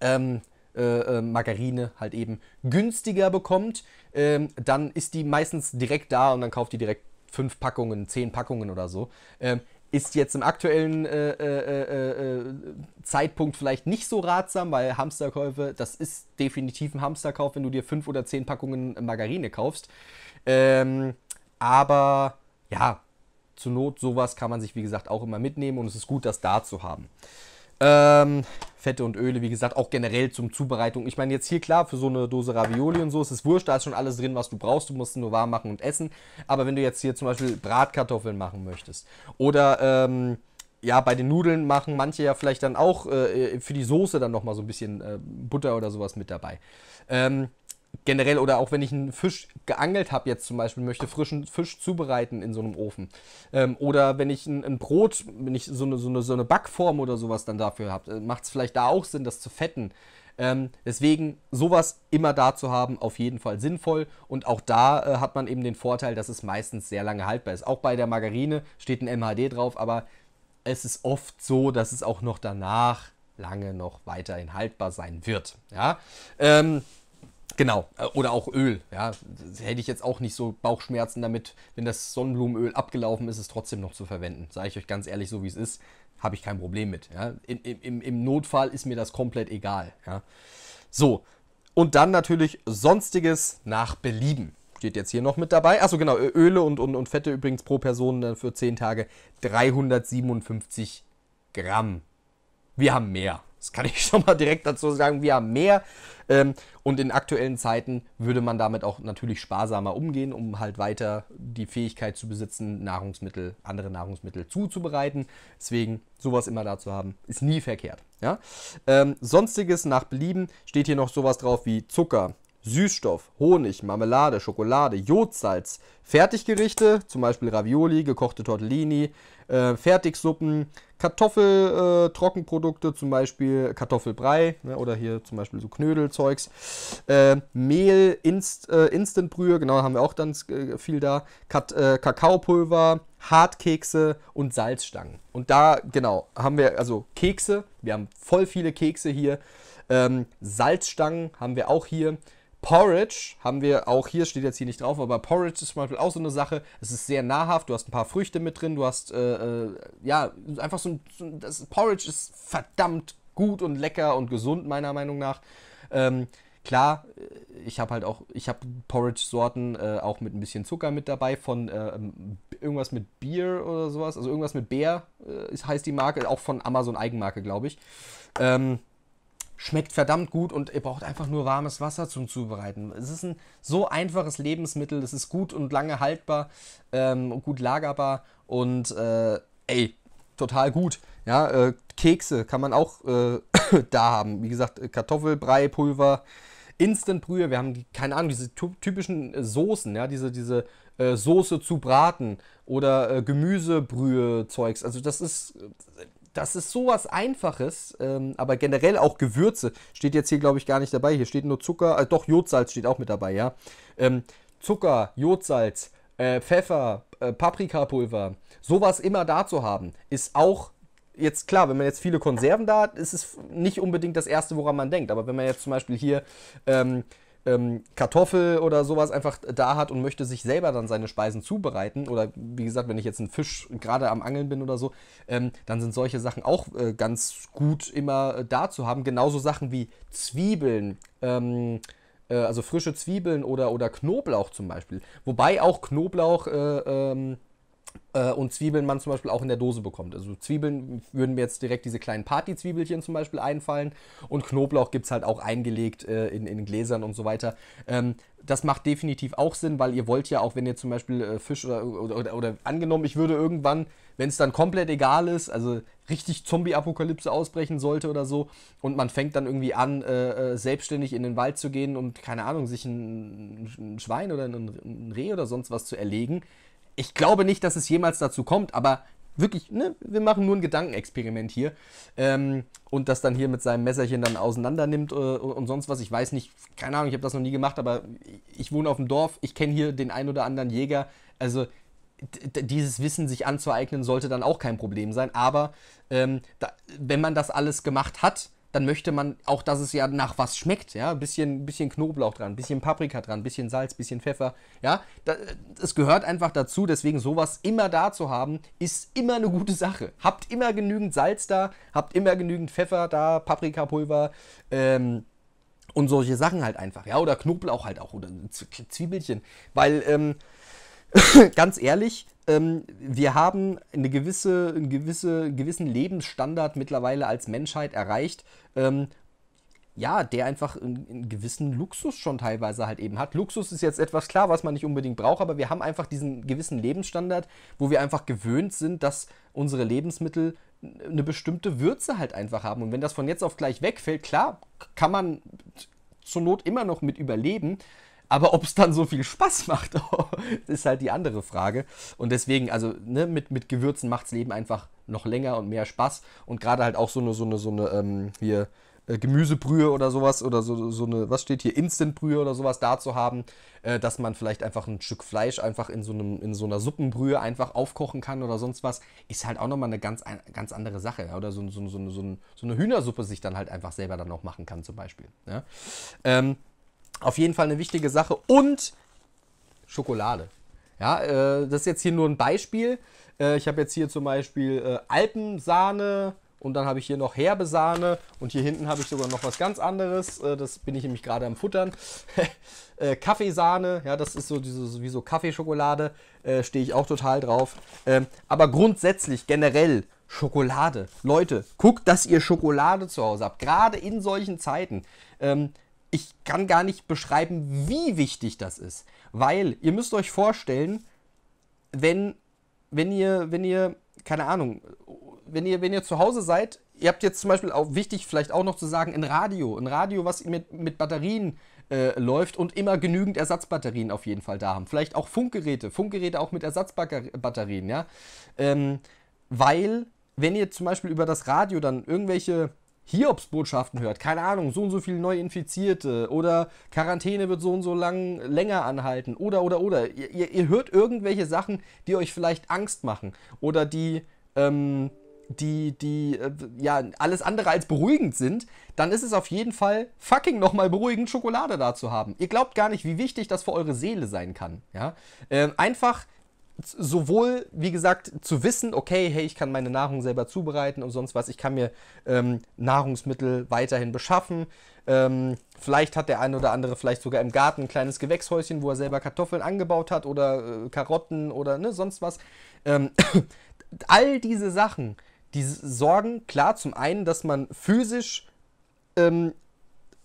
ähm, äh, äh, Margarine halt eben günstiger bekommt, ähm, dann ist die meistens direkt da und dann kauft die direkt fünf Packungen, zehn Packungen oder so. Ähm, ist jetzt im aktuellen äh, äh, äh, äh, Zeitpunkt vielleicht nicht so ratsam, weil Hamsterkäufe, das ist definitiv ein Hamsterkauf, wenn du dir fünf oder zehn Packungen Margarine kaufst. Ähm, aber ja, zur Not, sowas kann man sich wie gesagt auch immer mitnehmen und es ist gut, das da zu haben. Ähm, Fette und Öle, wie gesagt, auch generell zum Zubereitung. Ich meine, jetzt hier klar, für so eine Dose Ravioli und so ist es wurscht, da ist schon alles drin, was du brauchst. Du musst es nur warm machen und essen. Aber wenn du jetzt hier zum Beispiel Bratkartoffeln machen möchtest oder ähm, ja, bei den Nudeln machen manche ja vielleicht dann auch äh, äh für die Soße dann nochmal so ein bisschen äh, Butter oder sowas mit dabei. Ähm, generell oder auch wenn ich einen Fisch geangelt habe jetzt zum Beispiel, möchte frischen Fisch zubereiten in so einem Ofen. Ähm, oder wenn ich ein, ein, Brot, wenn ich so eine, so, eine, so eine Backform oder sowas dann dafür habe, äh, macht es vielleicht da auch Sinn, das zu fetten. Ähm, deswegen sowas immer da zu haben, auf jeden Fall sinnvoll. Und auch da äh, hat man eben den Vorteil, dass es meistens sehr lange haltbar ist. Auch bei der Margarine steht ein MHD drauf, aber es ist oft so, dass es auch noch danach lange noch weiterhin haltbar sein wird. Ja. Ähm, Genau, äh, oder auch Öl. Ja, hätte ich jetzt auch nicht so Bauchschmerzen damit, wenn das Sonnenblumenöl abgelaufen ist, es trotzdem noch zu verwenden. Sage ich euch ganz ehrlich, so wie es ist, habe ich kein Problem mit. Ja. Im, im, Im, Notfall ist mir das komplett egal. Ja. So, und dann natürlich sonstiges nach Belieben. Steht jetzt hier noch mit dabei. Achso, genau, Öle und, und, und Fette übrigens pro Person für 10 Tage 357 Gramm. Wir haben mehr. Das kann ich schon mal direkt dazu sagen. Wir haben mehr. Ähm, und in aktuellen Zeiten würde man damit auch natürlich sparsamer umgehen, um halt weiter die Fähigkeit zu besitzen, Nahrungsmittel, andere Nahrungsmittel zuzubereiten. Deswegen sowas immer da zu haben, ist nie verkehrt. Ja? Ähm, Sonstiges nach Belieben steht hier noch sowas drauf wie Zucker, Süßstoff, Honig, Marmelade, Schokolade, Jodsalz, Fertiggerichte, zum Beispiel Ravioli, gekochte Tortellini, äh, Fertigsuppen, Kartoffeltrockenprodukte, äh, zum Beispiel Kartoffelbrei ne, oder hier zum Beispiel so Knödelzeugs, äh, Mehl, Inst, äh, Instantbrühe, genau, haben wir auch dann äh, viel da, Kat äh, Kakaopulver, Hartkekse und Salzstangen. Und da, genau, haben wir also Kekse, wir haben voll viele Kekse hier, ähm, Salzstangen haben wir auch hier. Porridge haben wir auch hier, steht jetzt hier nicht drauf, aber Porridge ist zum Beispiel auch so eine Sache. Es ist sehr nahrhaft, du hast ein paar Früchte mit drin, du hast, äh, äh ja, einfach so ein, so ein, das Porridge ist verdammt gut und lecker und gesund, meiner Meinung nach. Ähm, klar, äh, ich habe halt auch, ich habe Porridge-Sorten äh, auch mit ein bisschen Zucker mit dabei von äh, ähm, irgendwas mit Bier oder sowas, also irgendwas mit Bär äh, heißt die Marke, auch von Amazon Eigenmarke, glaube ich. Ähm, schmeckt verdammt gut und ihr braucht einfach nur warmes Wasser zum Zubereiten. Es ist ein so einfaches Lebensmittel, es ist gut und lange haltbar, ähm, gut lagerbar und äh, ey, total gut. Ja, äh, Kekse kann man auch äh, da haben. Wie gesagt, äh, Kartoffelbrei, Pulver, Instant-Brühe, wir haben, die, keine Ahnung, diese typischen äh, Soßen, ja, diese, diese äh, Soße zu braten oder Gemüsebrühe-Zeugs. Also das ist das ist sowas Einfaches, ähm, aber generell auch Gewürze steht jetzt hier, glaube ich, gar nicht dabei. Hier steht nur Zucker, äh, doch Jodsalz steht auch mit dabei, ja. Ähm, Zucker, Jodsalz, äh, Pfeffer, äh, Paprikapulver, sowas immer da zu haben, ist auch jetzt klar, wenn man jetzt viele Konserven da hat, ist es nicht unbedingt das Erste, woran man denkt. Aber wenn man jetzt zum Beispiel hier ähm, ähm, Kartoffel oder sowas einfach da hat und möchte sich selber dann seine Speisen zubereiten. Oder wie gesagt, wenn ich jetzt einen Fisch gerade am Angeln bin oder so, ähm, dann sind solche Sachen auch äh, ganz gut immer äh, da zu haben. Genauso Sachen wie Zwiebeln. Ähm, äh, also frische Zwiebeln oder, oder Knoblauch zum Beispiel. Wobei auch Knoblauch äh, ähm, äh, und Zwiebeln man zum Beispiel auch in der Dose bekommt. Also Zwiebeln würden mir jetzt direkt diese kleinen Partyzwiebelchen zum Beispiel einfallen. Und Knoblauch gibt es halt auch eingelegt äh, in, in Gläsern und so weiter. Ähm, das macht definitiv auch Sinn, weil ihr wollt ja auch, wenn ihr zum Beispiel äh, Fisch oder oder, oder, oder, angenommen, ich würde irgendwann, wenn es dann komplett egal ist, also richtig Zombie-Apokalypse ausbrechen sollte oder so, und man fängt dann irgendwie an, äh, äh, selbstständig in den Wald zu gehen und keine Ahnung, sich ein, ein Schwein oder ein, ein Reh oder sonst was zu erlegen, ich glaube nicht, dass es jemals dazu kommt, aber wirklich, ne, wir machen nur ein Gedankenexperiment hier. Ähm, und das dann hier mit seinem Messerchen dann auseinander nimmt äh, und sonst was. Ich weiß nicht, keine Ahnung, ich habe das noch nie gemacht, aber ich wohne auf dem Dorf, ich kenne hier den ein oder anderen Jäger. Also dieses Wissen sich anzueignen, sollte dann auch kein Problem sein. Aber ähm, da, wenn man das alles gemacht hat, dann möchte man auch, dass es ja nach was schmeckt, ja, ein bisschen, bisschen Knoblauch dran, ein bisschen Paprika dran, ein bisschen Salz, ein bisschen Pfeffer, ja, es gehört einfach dazu, deswegen sowas immer da zu haben, ist immer eine gute Sache. Habt immer genügend Salz da, habt immer genügend Pfeffer da, Paprikapulver, ähm, und solche Sachen halt einfach, ja, oder Knoblauch halt auch, oder Zwiebelchen, weil, ähm, ganz ehrlich, ähm, wir haben eine gewisse, einen gewisse, gewissen Lebensstandard mittlerweile als Menschheit erreicht. Ähm, ja, der einfach einen, einen, gewissen Luxus schon teilweise halt eben hat. Luxus ist jetzt etwas klar, was man nicht unbedingt braucht, aber wir haben einfach diesen gewissen Lebensstandard, wo wir einfach gewöhnt sind, dass unsere Lebensmittel eine bestimmte Würze halt einfach haben. Und wenn das von jetzt auf gleich wegfällt, klar, kann man zur Not immer noch mit überleben, aber ob es dann so viel Spaß macht, ist halt die andere Frage. Und deswegen, also ne, mit, mit Gewürzen das Leben einfach noch länger und mehr Spaß. Und gerade halt auch so eine, so eine, so eine, ähm, hier, äh, Gemüsebrühe oder sowas oder so, so eine, was steht hier, Instantbrühe oder sowas da zu haben, äh, dass man vielleicht einfach ein Stück Fleisch einfach in so, einem, in so einer Suppenbrühe einfach aufkochen kann oder sonst was, ist halt auch nochmal eine ganz, ganz andere Sache. Ja? Oder so, so, so, so, so, eine Hühnersuppe sich dann halt einfach selber dann auch machen kann zum Beispiel. Ja? Ähm, auf jeden Fall eine wichtige Sache. Und Schokolade. Ja, äh, das ist jetzt hier nur ein Beispiel. Äh, ich habe jetzt hier zum Beispiel äh, Alpensahne und dann habe ich hier noch Herbesahne. und hier hinten habe ich sogar noch was ganz anderes. Äh, das bin ich nämlich gerade am Futtern. Äh, Kaffeesahne, ja, das ist so diese, wie so Kaffeeschokolade, äh, stehe ich auch total drauf. Ähm, aber grundsätzlich, generell, Schokolade. Leute, guckt, dass ihr Schokolade zu Hause habt. Gerade in solchen Zeiten. Ähm, ich kann gar nicht beschreiben, wie wichtig das ist. Weil ihr müsst euch vorstellen, wenn, wenn ihr, wenn ihr, keine Ahnung, wenn ihr, wenn ihr zu Hause seid, ihr habt jetzt zum Beispiel auch wichtig, vielleicht auch noch zu sagen, ein Radio, ein Radio, was mit, mit Batterien äh, läuft und immer genügend Ersatzbatterien auf jeden Fall da haben. Vielleicht auch Funkgeräte, Funkgeräte auch mit Ersatzbatterien, ja. Ähm, weil, wenn ihr zum Beispiel über das Radio dann irgendwelche Hiobsbotschaften hört, keine Ahnung, so und so viele Neuinfizierte oder Quarantäne wird so und so lang länger anhalten oder oder oder. Ihr, ihr, ihr hört irgendwelche Sachen, die euch vielleicht Angst machen oder die, ähm, die, die, äh, ja, alles andere als beruhigend sind, dann ist es auf jeden Fall fucking nochmal beruhigend, Schokolade da zu haben. Ihr glaubt gar nicht, wie wichtig das für eure Seele sein kann. Ja? Ähm, einfach sowohl, wie gesagt, zu wissen, okay, hey, ich kann meine Nahrung selber zubereiten und sonst was, ich kann mir ähm, Nahrungsmittel weiterhin beschaffen. Ähm, vielleicht hat der eine oder andere vielleicht sogar im Garten ein kleines Gewächshäuschen, wo er selber Kartoffeln angebaut hat oder äh, Karotten oder ne, sonst was. Ähm, all diese Sachen, die sorgen klar zum einen, dass man physisch ähm,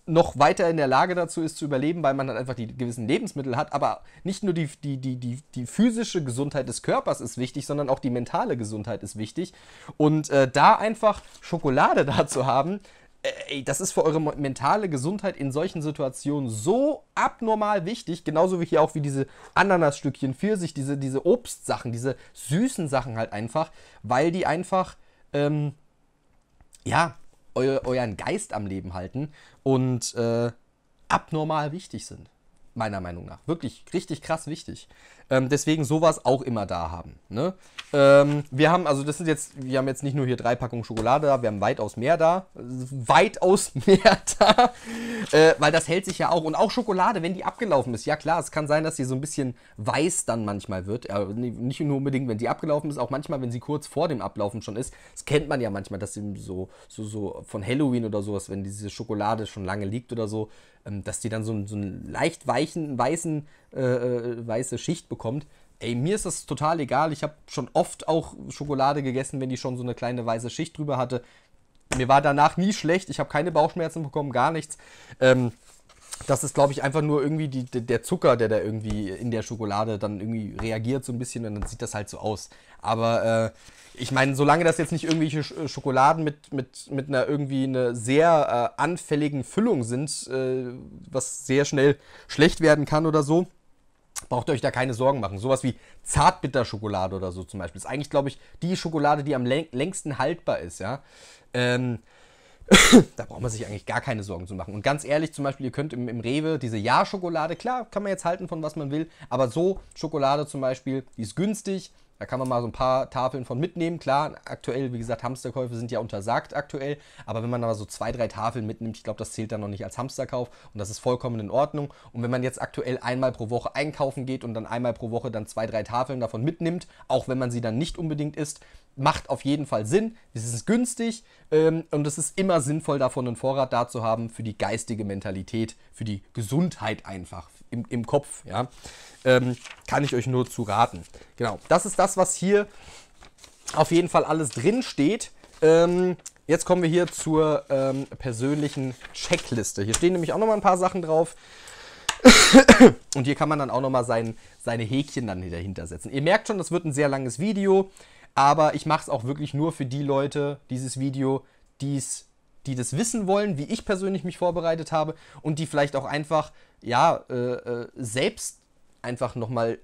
noch weiter in der Lage dazu ist zu überleben, weil man dann halt einfach die gewissen Lebensmittel hat. Aber nicht nur die, die, die, die, die physische Gesundheit des Körpers ist wichtig, sondern auch die mentale Gesundheit ist wichtig. Und äh, da einfach Schokolade da zu haben, äh, ey, das ist für eure mentale Gesundheit in solchen Situationen so abnormal wichtig. Genauso wie hier auch wie diese Ananasstückchen, Pfirsich, diese, diese Obstsachen, diese süßen Sachen halt einfach, weil die einfach, ähm, ja, eu euren Geist am Leben halten und äh, abnormal wichtig sind. Meiner Meinung nach. Wirklich richtig krass wichtig. Ähm, deswegen sowas auch immer da haben. Ne? Ähm, wir haben, also das sind jetzt, wir haben jetzt nicht nur hier drei Packungen Schokolade da, wir haben weitaus mehr da. Weitaus mehr da. Äh, weil das hält sich ja auch. Und auch Schokolade, wenn die abgelaufen ist. Ja klar, es kann sein, dass sie so ein bisschen weiß dann manchmal wird. Äh, nicht nur unbedingt, wenn die abgelaufen ist, auch manchmal, wenn sie kurz vor dem Ablaufen schon ist. Das kennt man ja manchmal, dass sie so, so, so von Halloween oder sowas, wenn diese Schokolade schon lange liegt oder so, ähm, dass die dann so, so einen leicht weichen, weißen äh, äh, weiße Schicht bekommt. Ey, mir ist das total egal. Ich habe schon oft auch Schokolade gegessen, wenn die schon so eine kleine weiße Schicht drüber hatte. Mir war danach nie schlecht. Ich habe keine Bauchschmerzen bekommen, gar nichts. Ähm, das ist, glaube ich, einfach nur irgendwie die, der Zucker, der da irgendwie in der Schokolade dann irgendwie reagiert so ein bisschen und dann sieht das halt so aus. Aber äh, ich meine, solange das jetzt nicht irgendwelche äh, Schokoladen mit, mit, mit einer irgendwie eine sehr äh, anfälligen Füllung sind, äh, was sehr schnell schlecht werden kann oder so, braucht ihr euch da keine Sorgen machen. Sowas wie Zartbitterschokolade oder so zum Beispiel ist eigentlich, glaube ich, die Schokolade, die am längsten haltbar ist, ja. Ähm, da braucht man sich eigentlich gar keine Sorgen zu machen. Und ganz ehrlich, zum Beispiel, ihr könnt im, im Rewe diese Ja-Schokolade, klar, kann man jetzt halten von was man will, aber so Schokolade zum Beispiel, die ist günstig, da kann man mal so ein paar Tafeln von mitnehmen. Klar, aktuell, wie gesagt, Hamsterkäufe sind ja untersagt aktuell, aber wenn man aber so zwei, drei Tafeln mitnimmt, ich glaube, das zählt dann noch nicht als Hamsterkauf und das ist vollkommen in Ordnung. Und wenn man jetzt aktuell einmal pro Woche einkaufen geht und dann einmal pro Woche dann zwei, drei Tafeln davon mitnimmt, auch wenn man sie dann nicht unbedingt isst, macht auf jeden Fall Sinn. Es ist günstig ähm, und es ist immer sinnvoll, davon einen Vorrat da zu haben für die geistige Mentalität, für die Gesundheit einfach im, im Kopf. Ja? Ähm, kann ich euch nur zu raten. Genau, das ist das, was hier auf jeden Fall alles drin steht. Ähm, jetzt kommen wir hier zur ähm, persönlichen Checkliste. Hier stehen nämlich auch nochmal ein paar Sachen drauf. und hier kann man dann auch nochmal sein, seine Häkchen dann dahinter setzen. Ihr merkt schon, das wird ein sehr langes Video aber ich mache es auch wirklich nur für die Leute, dieses Video, die's, die das wissen wollen, wie ich persönlich mich vorbereitet habe und die vielleicht auch einfach, ja, äh, äh selbst einfach nochmal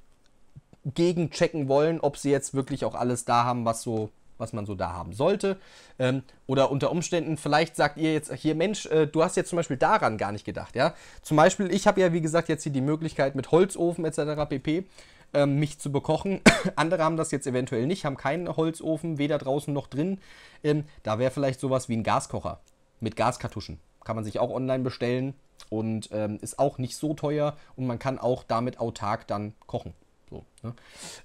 gegenchecken wollen, ob sie jetzt wirklich auch alles da haben, was so was man so da haben sollte. Ähm, oder unter Umständen, vielleicht sagt ihr jetzt hier, Mensch, äh, du hast jetzt zum Beispiel daran gar nicht gedacht, ja. Zum Beispiel, ich habe ja, wie gesagt, jetzt hier die Möglichkeit mit Holzofen etc. pp ähm, mich zu bekochen. Andere haben das jetzt eventuell nicht, haben keinen Holzofen, weder draußen noch drin. Ähm, da wäre vielleicht sowas wie ein Gaskocher mit Gaskartuschen. Kann man sich auch online bestellen und ähm, ist auch nicht so teuer und man kann auch damit autark dann kochen. So, ne?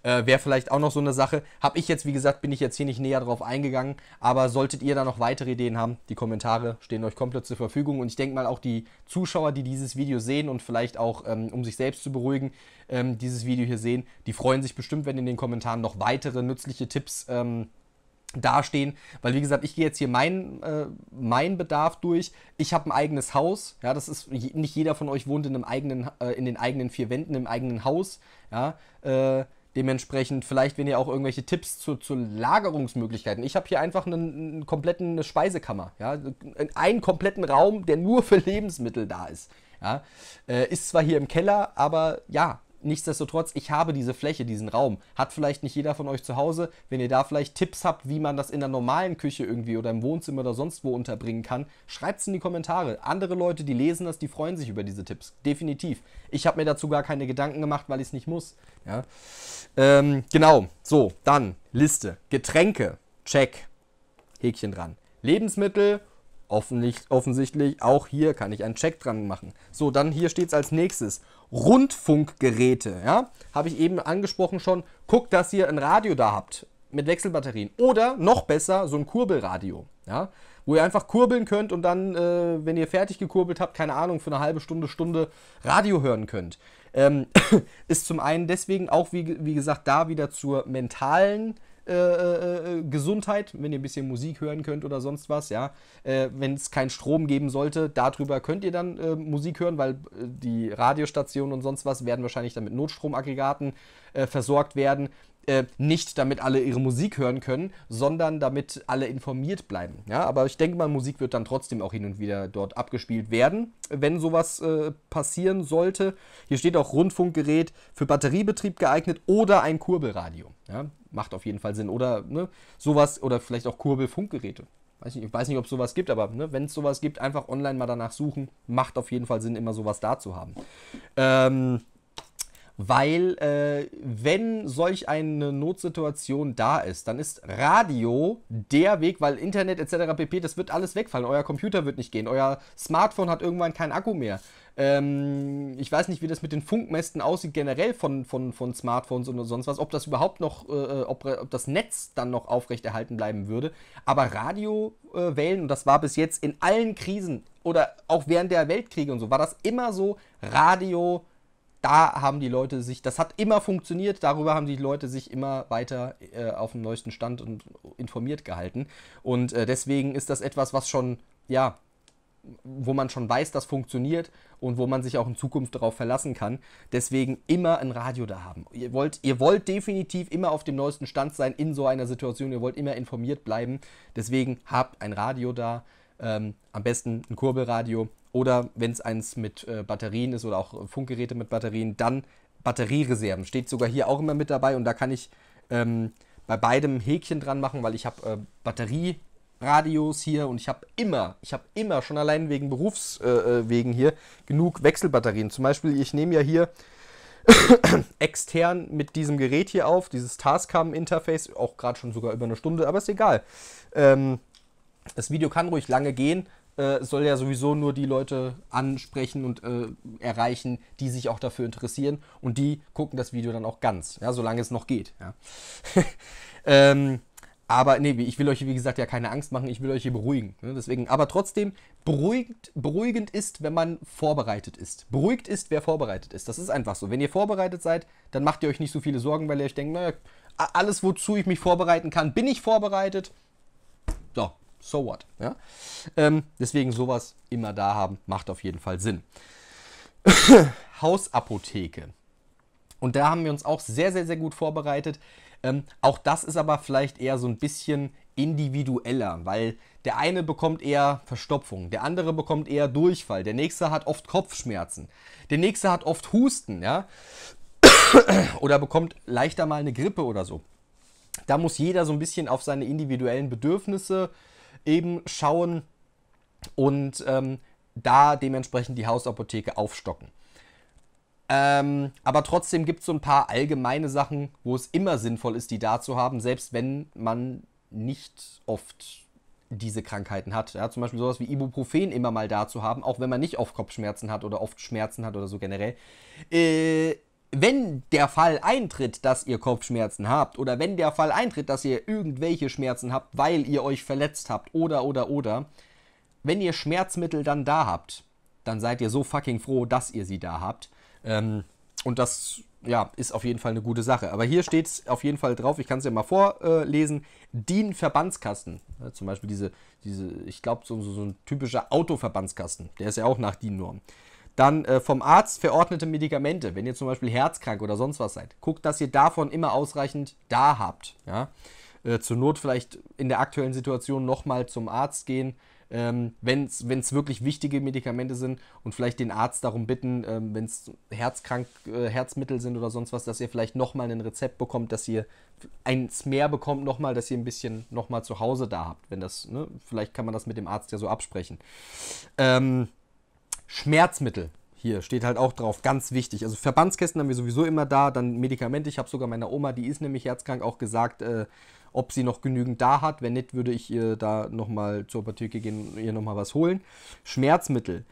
äh, Wäre vielleicht auch noch so eine Sache. Habe ich jetzt, wie gesagt, bin ich jetzt hier nicht näher drauf eingegangen. Aber solltet ihr da noch weitere Ideen haben, die Kommentare stehen euch komplett zur Verfügung. Und ich denke mal, auch die Zuschauer, die dieses Video sehen und vielleicht auch, ähm, um sich selbst zu beruhigen, ähm, dieses Video hier sehen, die freuen sich bestimmt, wenn in den Kommentaren noch weitere nützliche Tipps ähm, dastehen, weil wie gesagt, ich gehe jetzt hier meinen äh, mein Bedarf durch. Ich habe ein eigenes Haus, ja, das ist nicht jeder von euch wohnt in einem eigenen äh, in den eigenen vier Wänden im eigenen Haus, ja. Äh, dementsprechend vielleicht wenn ihr auch irgendwelche Tipps zu, zu Lagerungsmöglichkeiten. Ich habe hier einfach einen, einen kompletten eine Speisekammer, ja, einen kompletten Raum, der nur für Lebensmittel da ist. Ja, äh, ist zwar hier im Keller, aber ja, nichtsdestotrotz, ich habe diese Fläche, diesen Raum. Hat vielleicht nicht jeder von euch zu Hause. Wenn ihr da vielleicht Tipps habt, wie man das in der normalen Küche irgendwie oder im Wohnzimmer oder sonst wo unterbringen kann, schreibt es in die Kommentare. Andere Leute, die lesen das, die freuen sich über diese Tipps. Definitiv. Ich habe mir dazu gar keine Gedanken gemacht, weil ich es nicht muss. Ja. Ähm, genau. So, dann Liste. Getränke. Check. Häkchen dran. Lebensmittel offensichtlich, auch hier kann ich einen Check dran machen. So, dann hier steht es als nächstes. Rundfunkgeräte, ja, habe ich eben angesprochen schon. Guckt, dass ihr ein Radio da habt mit Wechselbatterien. Oder noch besser, so ein Kurbelradio, ja, wo ihr einfach kurbeln könnt und dann, äh, wenn ihr fertig gekurbelt habt, keine Ahnung, für eine halbe Stunde, Stunde Radio hören könnt. Ähm, ist zum einen deswegen auch, wie, wie gesagt, da wieder zur mentalen äh, äh, äh, Gesundheit, wenn ihr ein bisschen Musik hören könnt oder sonst was, ja. Äh, wenn es keinen Strom geben sollte, darüber könnt ihr dann Musik hören, weil die Radiostationen und sonst was werden wahrscheinlich dann mit Notstromaggregaten versorgt werden äh, nicht damit alle ihre Musik hören können, sondern damit alle informiert bleiben. Ja, aber ich denke mal, Musik wird dann trotzdem auch hin und wieder dort abgespielt werden, wenn sowas äh, passieren sollte. Hier steht auch Rundfunkgerät für Batteriebetrieb geeignet oder ein Kurbelradio. Ja, macht auf jeden Fall Sinn. Oder ne, sowas oder vielleicht auch Kurbelfunkgeräte. Weiß nicht, ich weiß nicht, ob es sowas gibt, aber ne, wenn es sowas gibt, einfach online mal danach suchen. Macht auf jeden Fall Sinn, immer sowas da zu haben. Ähm, weil äh, wenn solch eine Notsituation da ist, dann ist Radio der Weg, weil Internet etc. pp, das wird alles wegfallen. Euer Computer wird nicht gehen, euer Smartphone hat irgendwann keinen Akku mehr. Ähm, ich weiß nicht, wie das mit den Funkmästen aussieht, generell von, von, von Smartphones und sonst was, ob das überhaupt noch, äh, ob, ob, das Netz dann noch aufrechterhalten bleiben würde. Aber Radio äh, wählen, und das war bis jetzt in allen Krisen oder auch während der Weltkriege und so, war das immer so Radio da haben die Leute sich, das hat immer funktioniert, darüber haben die Leute sich immer weiter äh, auf dem neuesten Stand und informiert gehalten. Und äh, deswegen ist das etwas, was schon, ja, wo man schon weiß, das funktioniert und wo man sich auch in Zukunft darauf verlassen kann. Deswegen immer ein Radio da haben. Ihr wollt, ihr wollt definitiv immer auf dem neuesten Stand sein in so einer Situation. Ihr wollt immer informiert bleiben. Deswegen habt ein Radio da. Ähm, am besten ein Kurbelradio oder wenn es eins mit äh, Batterien ist oder auch Funkgeräte mit Batterien, dann Batteriereserven. Steht sogar hier auch immer mit dabei und da kann ich ähm, bei beidem Häkchen dran machen, weil ich habe äh, Batterieradios hier und ich habe immer, ich habe immer schon allein wegen Berufswegen äh, äh hier genug Wechselbatterien. Zum Beispiel, ich nehme ja hier extern mit diesem Gerät hier auf, dieses Tascam-Interface, auch gerade schon sogar über eine Stunde, aber ist egal. Ähm, das Video kann ruhig lange gehen, äh, soll ja sowieso nur die Leute ansprechen und äh, erreichen, die sich auch dafür interessieren. Und die gucken das Video dann auch ganz, ja, solange es noch geht. Ja. ähm, aber nee, ich will euch, wie gesagt, ja keine Angst machen, ich will euch hier beruhigen. Ne? Deswegen, aber trotzdem, beruhigend, beruhigend ist, wenn man vorbereitet ist. Beruhigt ist, wer vorbereitet ist. Das ist einfach so. Wenn ihr vorbereitet seid, dann macht ihr euch nicht so viele Sorgen, weil ihr euch denkt, naja, alles, wozu ich mich vorbereiten kann, bin ich vorbereitet. So, so what. Ja? Ähm, deswegen sowas immer da haben, macht auf jeden Fall Sinn. Hausapotheke. Und da haben wir uns auch sehr, sehr, sehr gut vorbereitet. Ähm, auch das ist aber vielleicht eher so ein bisschen individueller, weil der eine bekommt eher Verstopfung, der andere bekommt eher Durchfall, der nächste hat oft Kopfschmerzen, der nächste hat oft Husten, ja, oder bekommt leichter mal eine Grippe oder so. Da muss jeder so ein bisschen auf seine individuellen Bedürfnisse äh, eben schauen und ähm, da dementsprechend die Hausapotheke aufstocken. Ähm, aber trotzdem gibt es so ein paar allgemeine Sachen, wo es immer sinnvoll ist, die da zu haben, selbst wenn man nicht oft diese Krankheiten hat. Ja, zum Beispiel sowas wie Ibuprofen immer mal da zu haben, auch wenn man nicht oft Kopfschmerzen hat oder oft Schmerzen hat oder so generell, äh, wenn der Fall eintritt, dass ihr Kopfschmerzen habt oder wenn der Fall eintritt, dass ihr irgendwelche Schmerzen habt, weil ihr euch verletzt habt oder oder oder, wenn ihr Schmerzmittel dann da habt, dann seid ihr so fucking froh, dass ihr sie da habt. Ähm, und das ja, ist auf jeden Fall eine gute Sache. Aber hier steht es auf jeden Fall drauf, ich kann es ja mal vorlesen, DIN Verbandskasten. Ja, zum Beispiel diese, diese ich glaube, so, so, so, ein typischer Autoverbandskasten. Der ist ja auch nach DIN-Norm dann äh, vom Arzt verordnete Medikamente, wenn ihr zum Beispiel herzkrank oder sonst was seid, guckt, dass ihr davon immer ausreichend da habt. Ja? Äh, zur Not vielleicht in der aktuellen Situation nochmal zum Arzt gehen, ähm, wenn es wirklich wichtige Medikamente sind und vielleicht den Arzt darum bitten, ähm, wenn es herzkrank, äh, Herzmittel sind oder sonst was, dass ihr vielleicht nochmal ein Rezept bekommt, dass ihr eins mehr bekommt nochmal, dass ihr ein bisschen nochmal zu Hause da habt, wenn das, ne? vielleicht kann man das mit dem Arzt ja so absprechen. Ähm, Schmerzmittel. Hier steht halt auch drauf, ganz wichtig. Also Verbandskästen haben wir sowieso immer da, dann Medikamente. Ich habe sogar meiner Oma, die ist nämlich herzkrank, auch gesagt, äh, ob sie noch genügend da hat. Wenn nicht, würde ich ihr da nochmal zur Apotheke gehen und ihr nochmal was holen. Schmerzmittel,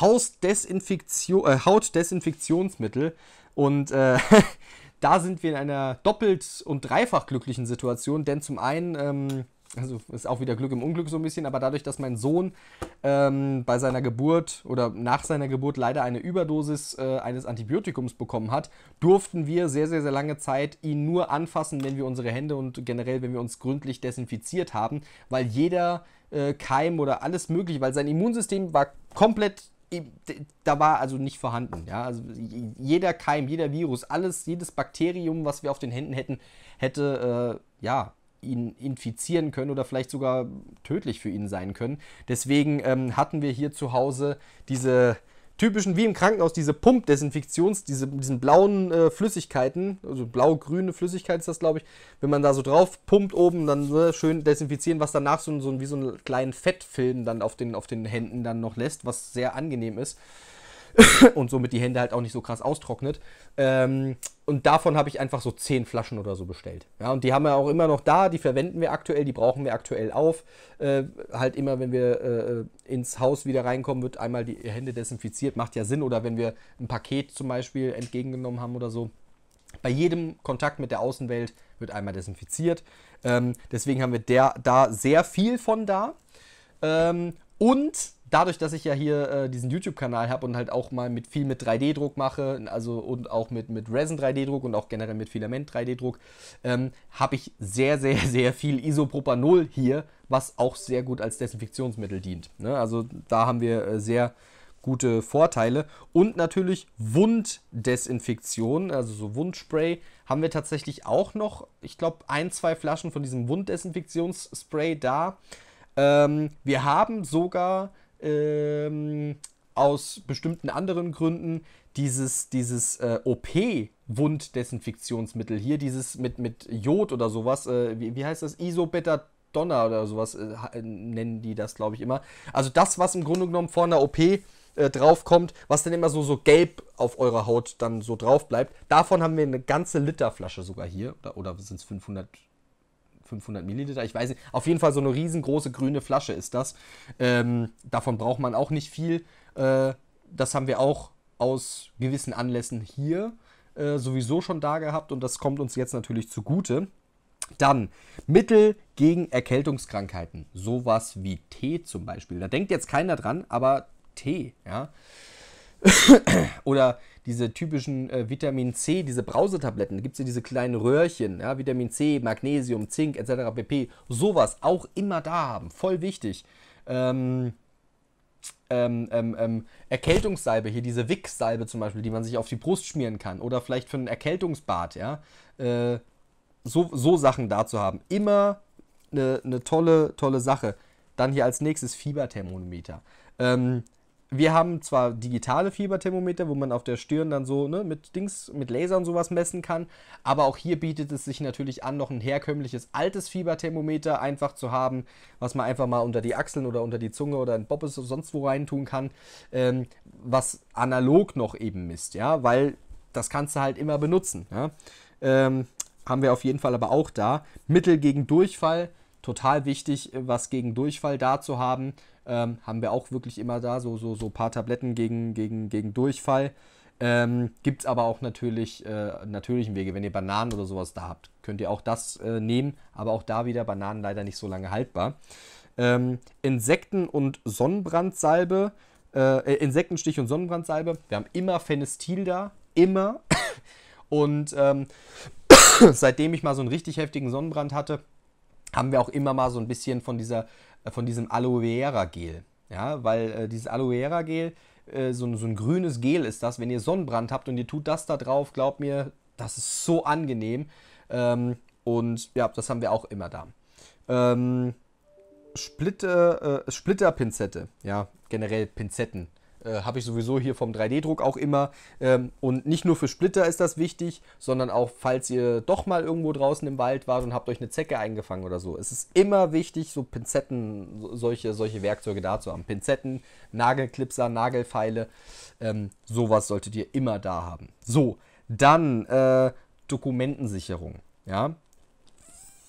Hausdesinfektion, äh, Hautdesinfektionsmittel und äh, da sind wir in einer doppelt und dreifach glücklichen Situation, denn zum einen ähm, also ist auch wieder Glück im Unglück so ein bisschen, aber dadurch, dass mein Sohn ähm, bei seiner Geburt oder nach seiner Geburt leider eine Überdosis äh, eines Antibiotikums bekommen hat, durften wir sehr, sehr, sehr lange Zeit ihn nur anfassen, wenn wir unsere Hände und generell, wenn wir uns gründlich desinfiziert haben, weil jeder äh, Keim oder alles mögliche, weil sein Immunsystem war komplett da war also nicht vorhanden. Ja? Also jeder Keim, jeder Virus, alles, jedes Bakterium, was wir auf den Händen hätten, hätte äh, ja ihn infizieren können oder vielleicht sogar tödlich für ihn sein können. Deswegen ähm, hatten wir hier zu Hause diese typischen, wie im Krankenhaus, diese Pumpdesinfektions, diese, diesen blauen äh, Flüssigkeiten, also blau-grüne Flüssigkeit ist das, glaube ich, wenn man da so drauf pumpt oben, dann ne, schön desinfizieren, was danach so, so, wie so einen kleinen Fettfilm dann auf den, auf den Händen dann noch lässt, was sehr angenehm ist. und somit die Hände halt auch nicht so krass austrocknet. Ähm, und davon habe ich einfach so zehn Flaschen oder so bestellt. Ja, und die haben wir auch immer noch da, die verwenden wir aktuell, die brauchen wir aktuell auf. Äh, halt immer, wenn wir äh, ins Haus wieder reinkommen, wird einmal die Hände desinfiziert, macht ja Sinn. Oder wenn wir ein Paket zum Beispiel entgegengenommen haben oder so. Bei jedem Kontakt mit der Außenwelt wird einmal desinfiziert. Ähm, deswegen haben wir der, da sehr viel von da. Ähm, und dadurch, dass ich ja hier äh, diesen YouTube-Kanal habe und halt auch mal mit viel mit 3D-Druck mache, also und auch mit, mit Resin 3D-Druck und auch generell mit Filament 3D-Druck, ähm, habe ich sehr, sehr, sehr viel Isopropanol hier, was auch sehr gut als Desinfektionsmittel dient. Ne? Also da haben wir äh, sehr gute Vorteile. Und natürlich Wunddesinfektion, also so Wundspray, haben wir tatsächlich auch noch, ich glaube, ein, zwei Flaschen von diesem Wunddesinfektionsspray da. Ähm, wir haben sogar ähm, aus bestimmten anderen Gründen dieses, dieses äh, OP-Wunddesinfektionsmittel hier, dieses mit, mit Jod oder sowas, äh, wie, wie heißt das? Isobetadonna oder sowas äh, äh, nennen die das, glaube ich, immer. Also das, was im Grunde genommen vor einer OP äh, draufkommt, was dann immer so, so gelb auf eurer Haut dann so drauf bleibt. Davon haben wir eine ganze Literflasche sogar hier. Oder, oder sind es 500 500 Milliliter, ich weiß nicht. Auf jeden Fall so eine riesengroße grüne Flasche ist das. Ähm, davon braucht man auch nicht viel. Äh, das haben wir auch aus gewissen Anlässen hier äh, sowieso schon da gehabt und das kommt uns jetzt natürlich zugute. Dann Mittel gegen Erkältungskrankheiten. Sowas wie Tee zum Beispiel. Da denkt jetzt keiner dran, aber Tee, ja. Oder diese typischen äh, Vitamin C, diese Brausetabletten, da gibt es ja diese kleinen Röhrchen, ja, Vitamin C, Magnesium, Zink etc. pp. Sowas auch immer da haben, voll wichtig. Ähm, ähm, ähm, ähm Erkältungssalbe, hier diese Wick-Salbe zum Beispiel, die man sich auf die Brust schmieren kann oder vielleicht für ein Erkältungsbad, ja. Äh, so, so Sachen da zu haben. Immer eine, eine tolle, tolle Sache. Dann hier als nächstes Fieberthermometer. Ähm, wir haben zwar digitale Fieberthermometer, wo man auf der Stirn dann so ne, mit Dings, mit Lasern sowas messen kann, aber auch hier bietet es sich natürlich an, noch ein herkömmliches altes Fieberthermometer einfach zu haben, was man einfach mal unter die Achseln oder unter die Zunge oder in Bobbes oder sonst wo reintun kann, ähm, was analog noch eben misst, ja, weil das kannst du halt immer benutzen. Ja? Ähm, haben wir auf jeden Fall aber auch da. Mittel gegen Durchfall, total wichtig, äh, was gegen Durchfall da zu haben ähm, haben wir auch wirklich immer da, so ein so, so paar Tabletten gegen, gegen, gegen Durchfall. Ähm, Gibt es aber auch natürlich äh, natürlichen Wege. Wenn ihr Bananen oder sowas da habt, könnt ihr auch das äh, nehmen. Aber auch da wieder Bananen leider nicht so lange haltbar. Ähm, Insekten- und Sonnenbrandsalbe. Äh, äh Insektenstich- und Sonnenbrandsalbe. Wir haben immer Phenestil da. Immer. und ähm, seitdem ich mal so einen richtig heftigen Sonnenbrand hatte, haben wir auch immer mal so ein bisschen von dieser äh, von diesem Aloe Vera Gel. Ja, weil äh, dieses Aloe Vera Gel, äh, so, so, ein grünes Gel ist das, wenn ihr Sonnenbrand habt und ihr tut das da drauf, glaubt mir, das ist so angenehm. Ähm, und ja, das haben wir auch immer da. Ähm, Splitter, äh, Splitterpinzette, ja, generell Pinzetten äh, habe ich sowieso hier vom 3D-Druck auch immer. Ähm, und nicht nur für Splitter ist das wichtig, sondern auch, falls ihr doch mal irgendwo draußen im Wald wart und habt euch eine Zecke eingefangen oder so. Es ist immer wichtig, so Pinzetten, solche, solche Werkzeuge da zu haben. Pinzetten, Nagelklipser, Nagelfeile, ähm, sowas solltet ihr immer da haben. So, dann äh, Dokumentensicherung. Ja,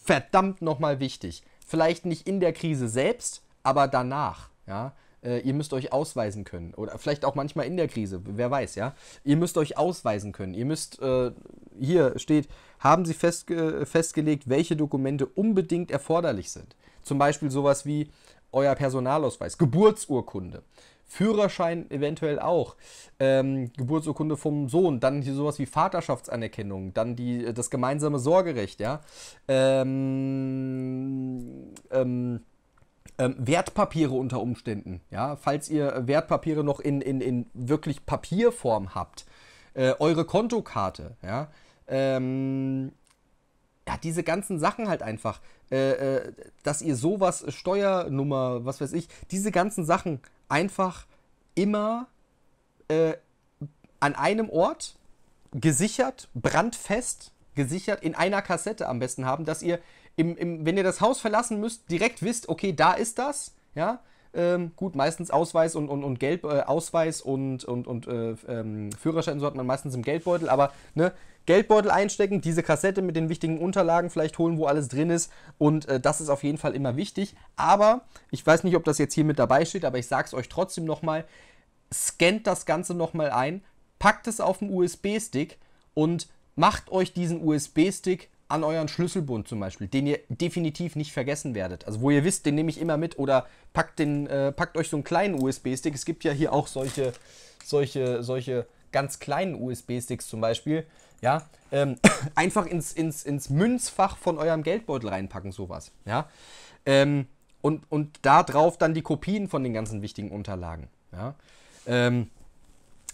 verdammt nochmal wichtig. Vielleicht nicht in der Krise selbst, aber danach. Ja, äh, ihr müsst euch ausweisen können. Oder vielleicht auch manchmal in der Krise, wer weiß, ja. Ihr müsst euch ausweisen können. Ihr müsst, äh, hier steht, haben Sie festge festgelegt, welche Dokumente unbedingt erforderlich sind. Zum Beispiel sowas wie euer Personalausweis, Geburtsurkunde. Führerschein eventuell auch, ähm, Geburtsurkunde vom Sohn, dann hier sowas wie Vaterschaftsanerkennung, dann die, das gemeinsame Sorgerecht, ja. Ähm, ähm, ähm, Wertpapiere unter Umständen. Ja, falls ihr Wertpapiere noch in, in, in wirklich Papierform habt, äh, eure Kontokarte, ja, ähm, ja, diese ganzen Sachen halt einfach, äh, äh, dass ihr sowas, Steuernummer, was weiß ich, diese ganzen Sachen einfach immer äh, an einem Ort gesichert, brandfest gesichert, in einer Kassette am besten haben, dass ihr im, im, wenn ihr das Haus verlassen müsst, direkt wisst, okay, da ist das, ja. Ähm, gut, meistens Ausweis und, und, und Gelb, äh, Ausweis und, und, und äh, ähm, Führerschein und so hat man meistens im Geldbeutel, aber ne, Geldbeutel einstecken, diese Kassette mit den wichtigen Unterlagen vielleicht holen, wo alles drin ist und äh, das ist auf jeden Fall immer wichtig. Aber ich weiß nicht, ob das jetzt hier mit dabei steht, aber ich sage es euch trotzdem nochmal: scannt das Ganze nochmal ein, packt es auf den USB-Stick und macht euch diesen USB-Stick an euren Schlüsselbund zum Beispiel, den ihr definitiv nicht vergessen werdet. Also wo ihr wisst, den nehme ich immer mit oder packt, den, äh, packt euch so einen kleinen USB-Stick. Es gibt ja hier auch solche, solche, solche ganz kleinen USB-Sticks zum Beispiel. Ja, ähm, einfach ins, ins, ins Münzfach von eurem Geldbeutel reinpacken, sowas. Ja, ähm, und, und da drauf dann die Kopien von den ganzen wichtigen Unterlagen. Ja, ähm,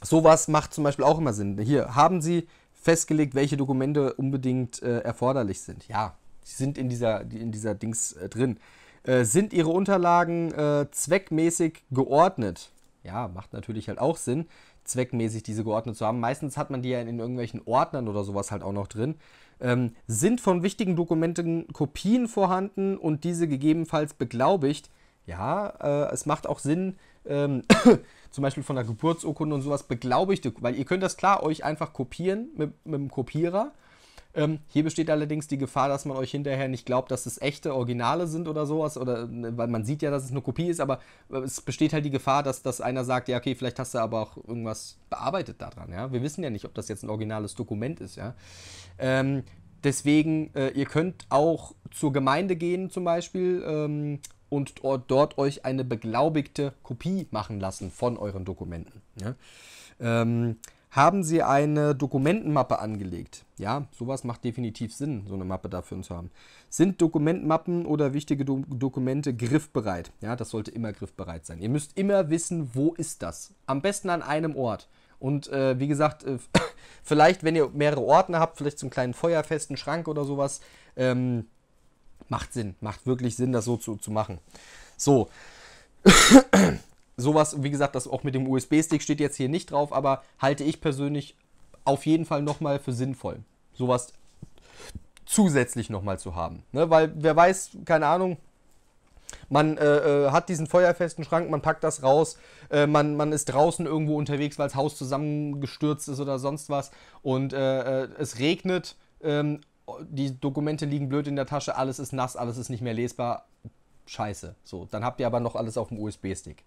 sowas macht zum Beispiel auch immer Sinn. Hier haben Sie festgelegt, welche Dokumente unbedingt äh, erforderlich sind. Ja, sie sind in dieser, in dieser Dings äh, drin. Äh, sind ihre Unterlagen äh, zweckmäßig geordnet? Ja, macht natürlich halt auch Sinn, zweckmäßig diese geordnet zu haben. Meistens hat man die ja in, irgendwelchen Ordnern oder sowas halt auch noch drin. Ähm, sind von wichtigen Dokumenten Kopien vorhanden und diese gegebenenfalls beglaubigt? Ja, äh, es macht auch Sinn, ähm, zum Beispiel von der Geburtsurkunde und sowas beglaubigte, weil ihr könnt das klar euch einfach kopieren mit, mit dem Kopierer. Ähm, hier besteht allerdings die Gefahr, dass man euch hinterher nicht glaubt, dass es echte Originale sind oder sowas, oder ne, weil man sieht ja, dass es eine Kopie ist, aber äh, es besteht halt die Gefahr, dass, dass einer sagt, ja, okay, vielleicht hast du aber auch irgendwas bearbeitet daran, ja. Wir wissen ja nicht, ob das jetzt ein originales Dokument ist, ja. Ähm, deswegen, äh, ihr könnt auch zur Gemeinde gehen zum Beispiel. Ähm, und dort euch eine beglaubigte Kopie machen lassen von euren Dokumenten. Ja? Ähm, haben Sie eine Dokumentenmappe angelegt? Ja, sowas macht definitiv Sinn, so eine Mappe dafür zu haben. Sind Dokumentenmappen oder wichtige Do Dokumente griffbereit? Ja, das sollte immer griffbereit sein. Ihr müsst immer wissen, wo ist das? Am besten an einem Ort. Und äh, wie gesagt, äh, vielleicht, wenn ihr mehrere Ordner habt, vielleicht zum kleinen feuerfesten Schrank oder sowas, ähm, macht Sinn, macht wirklich Sinn, das so zu, zu machen. So. Sowas, wie gesagt, das auch mit dem USB-Stick steht jetzt hier nicht drauf, aber halte ich persönlich auf jeden Fall nochmal für sinnvoll. Sowas zusätzlich nochmal zu haben. Ne? Weil wer weiß, keine Ahnung, man äh, äh, hat diesen feuerfesten Schrank, man packt das raus, äh, man, man ist draußen irgendwo unterwegs, weil das Haus zusammengestürzt ist oder sonst was und äh, äh es regnet. Ähm, die Dokumente liegen blöd in der Tasche, alles ist nass, alles ist nicht mehr lesbar. Scheiße. So, dann habt ihr aber noch alles auf dem USB-Stick.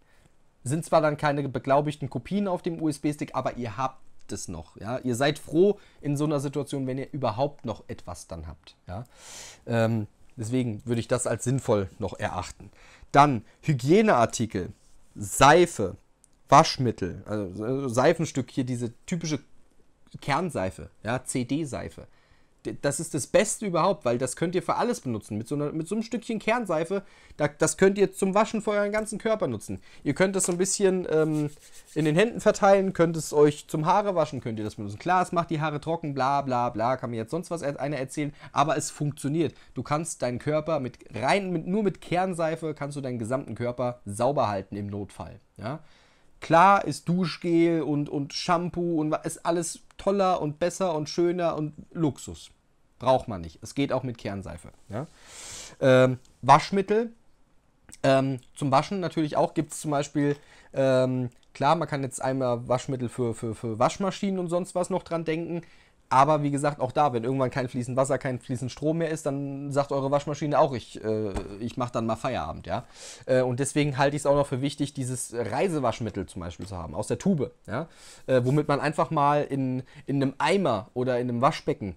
Sind zwar dann keine beglaubigten Kopien auf dem USB-Stick, aber ihr habt es noch. Ja? Ihr seid froh in so einer Situation, wenn ihr überhaupt noch etwas dann habt. Ja? Ähm, deswegen würde ich das als sinnvoll noch erachten. Dann Hygieneartikel, Seife, Waschmittel, also äh, Seifenstück hier, diese typische Kernseife, ja, CD-Seife das ist das Beste überhaupt, weil das könnt ihr für alles benutzen. Mit so, einer, mit so einem Stückchen Kernseife, da, das könnt ihr zum Waschen für euren ganzen Körper nutzen. Ihr könnt das so ein bisschen ähm, in den Händen verteilen, könnt es euch zum Haare waschen, könnt ihr das benutzen. Klar, es macht die Haare trocken, bla bla bla, kann mir jetzt sonst was einer erzählen, aber es funktioniert. Du kannst deinen Körper mit rein, mit, nur mit Kernseife kannst du deinen gesamten Körper sauber halten im Notfall. Ja? Klar ist Duschgel und, und Shampoo und ist alles toller und besser und schöner und Luxus. Braucht man nicht. Es geht auch mit Kernseife. Ja? Ähm, Waschmittel. Ähm, zum Waschen natürlich auch gibt es zum Beispiel, ähm, klar, man kann jetzt einmal Waschmittel für, für, für Waschmaschinen und sonst was noch dran denken. Aber wie gesagt, auch da, wenn irgendwann kein fließend Wasser, kein fließend Strom mehr ist, dann sagt eure Waschmaschine auch, ich, äh, ich mache dann mal Feierabend, ja. Äh, und deswegen halte ich es auch noch für wichtig, dieses Reisewaschmittel zum Beispiel zu haben, aus der Tube, ja. Äh, womit man einfach mal in, in einem Eimer oder in einem Waschbecken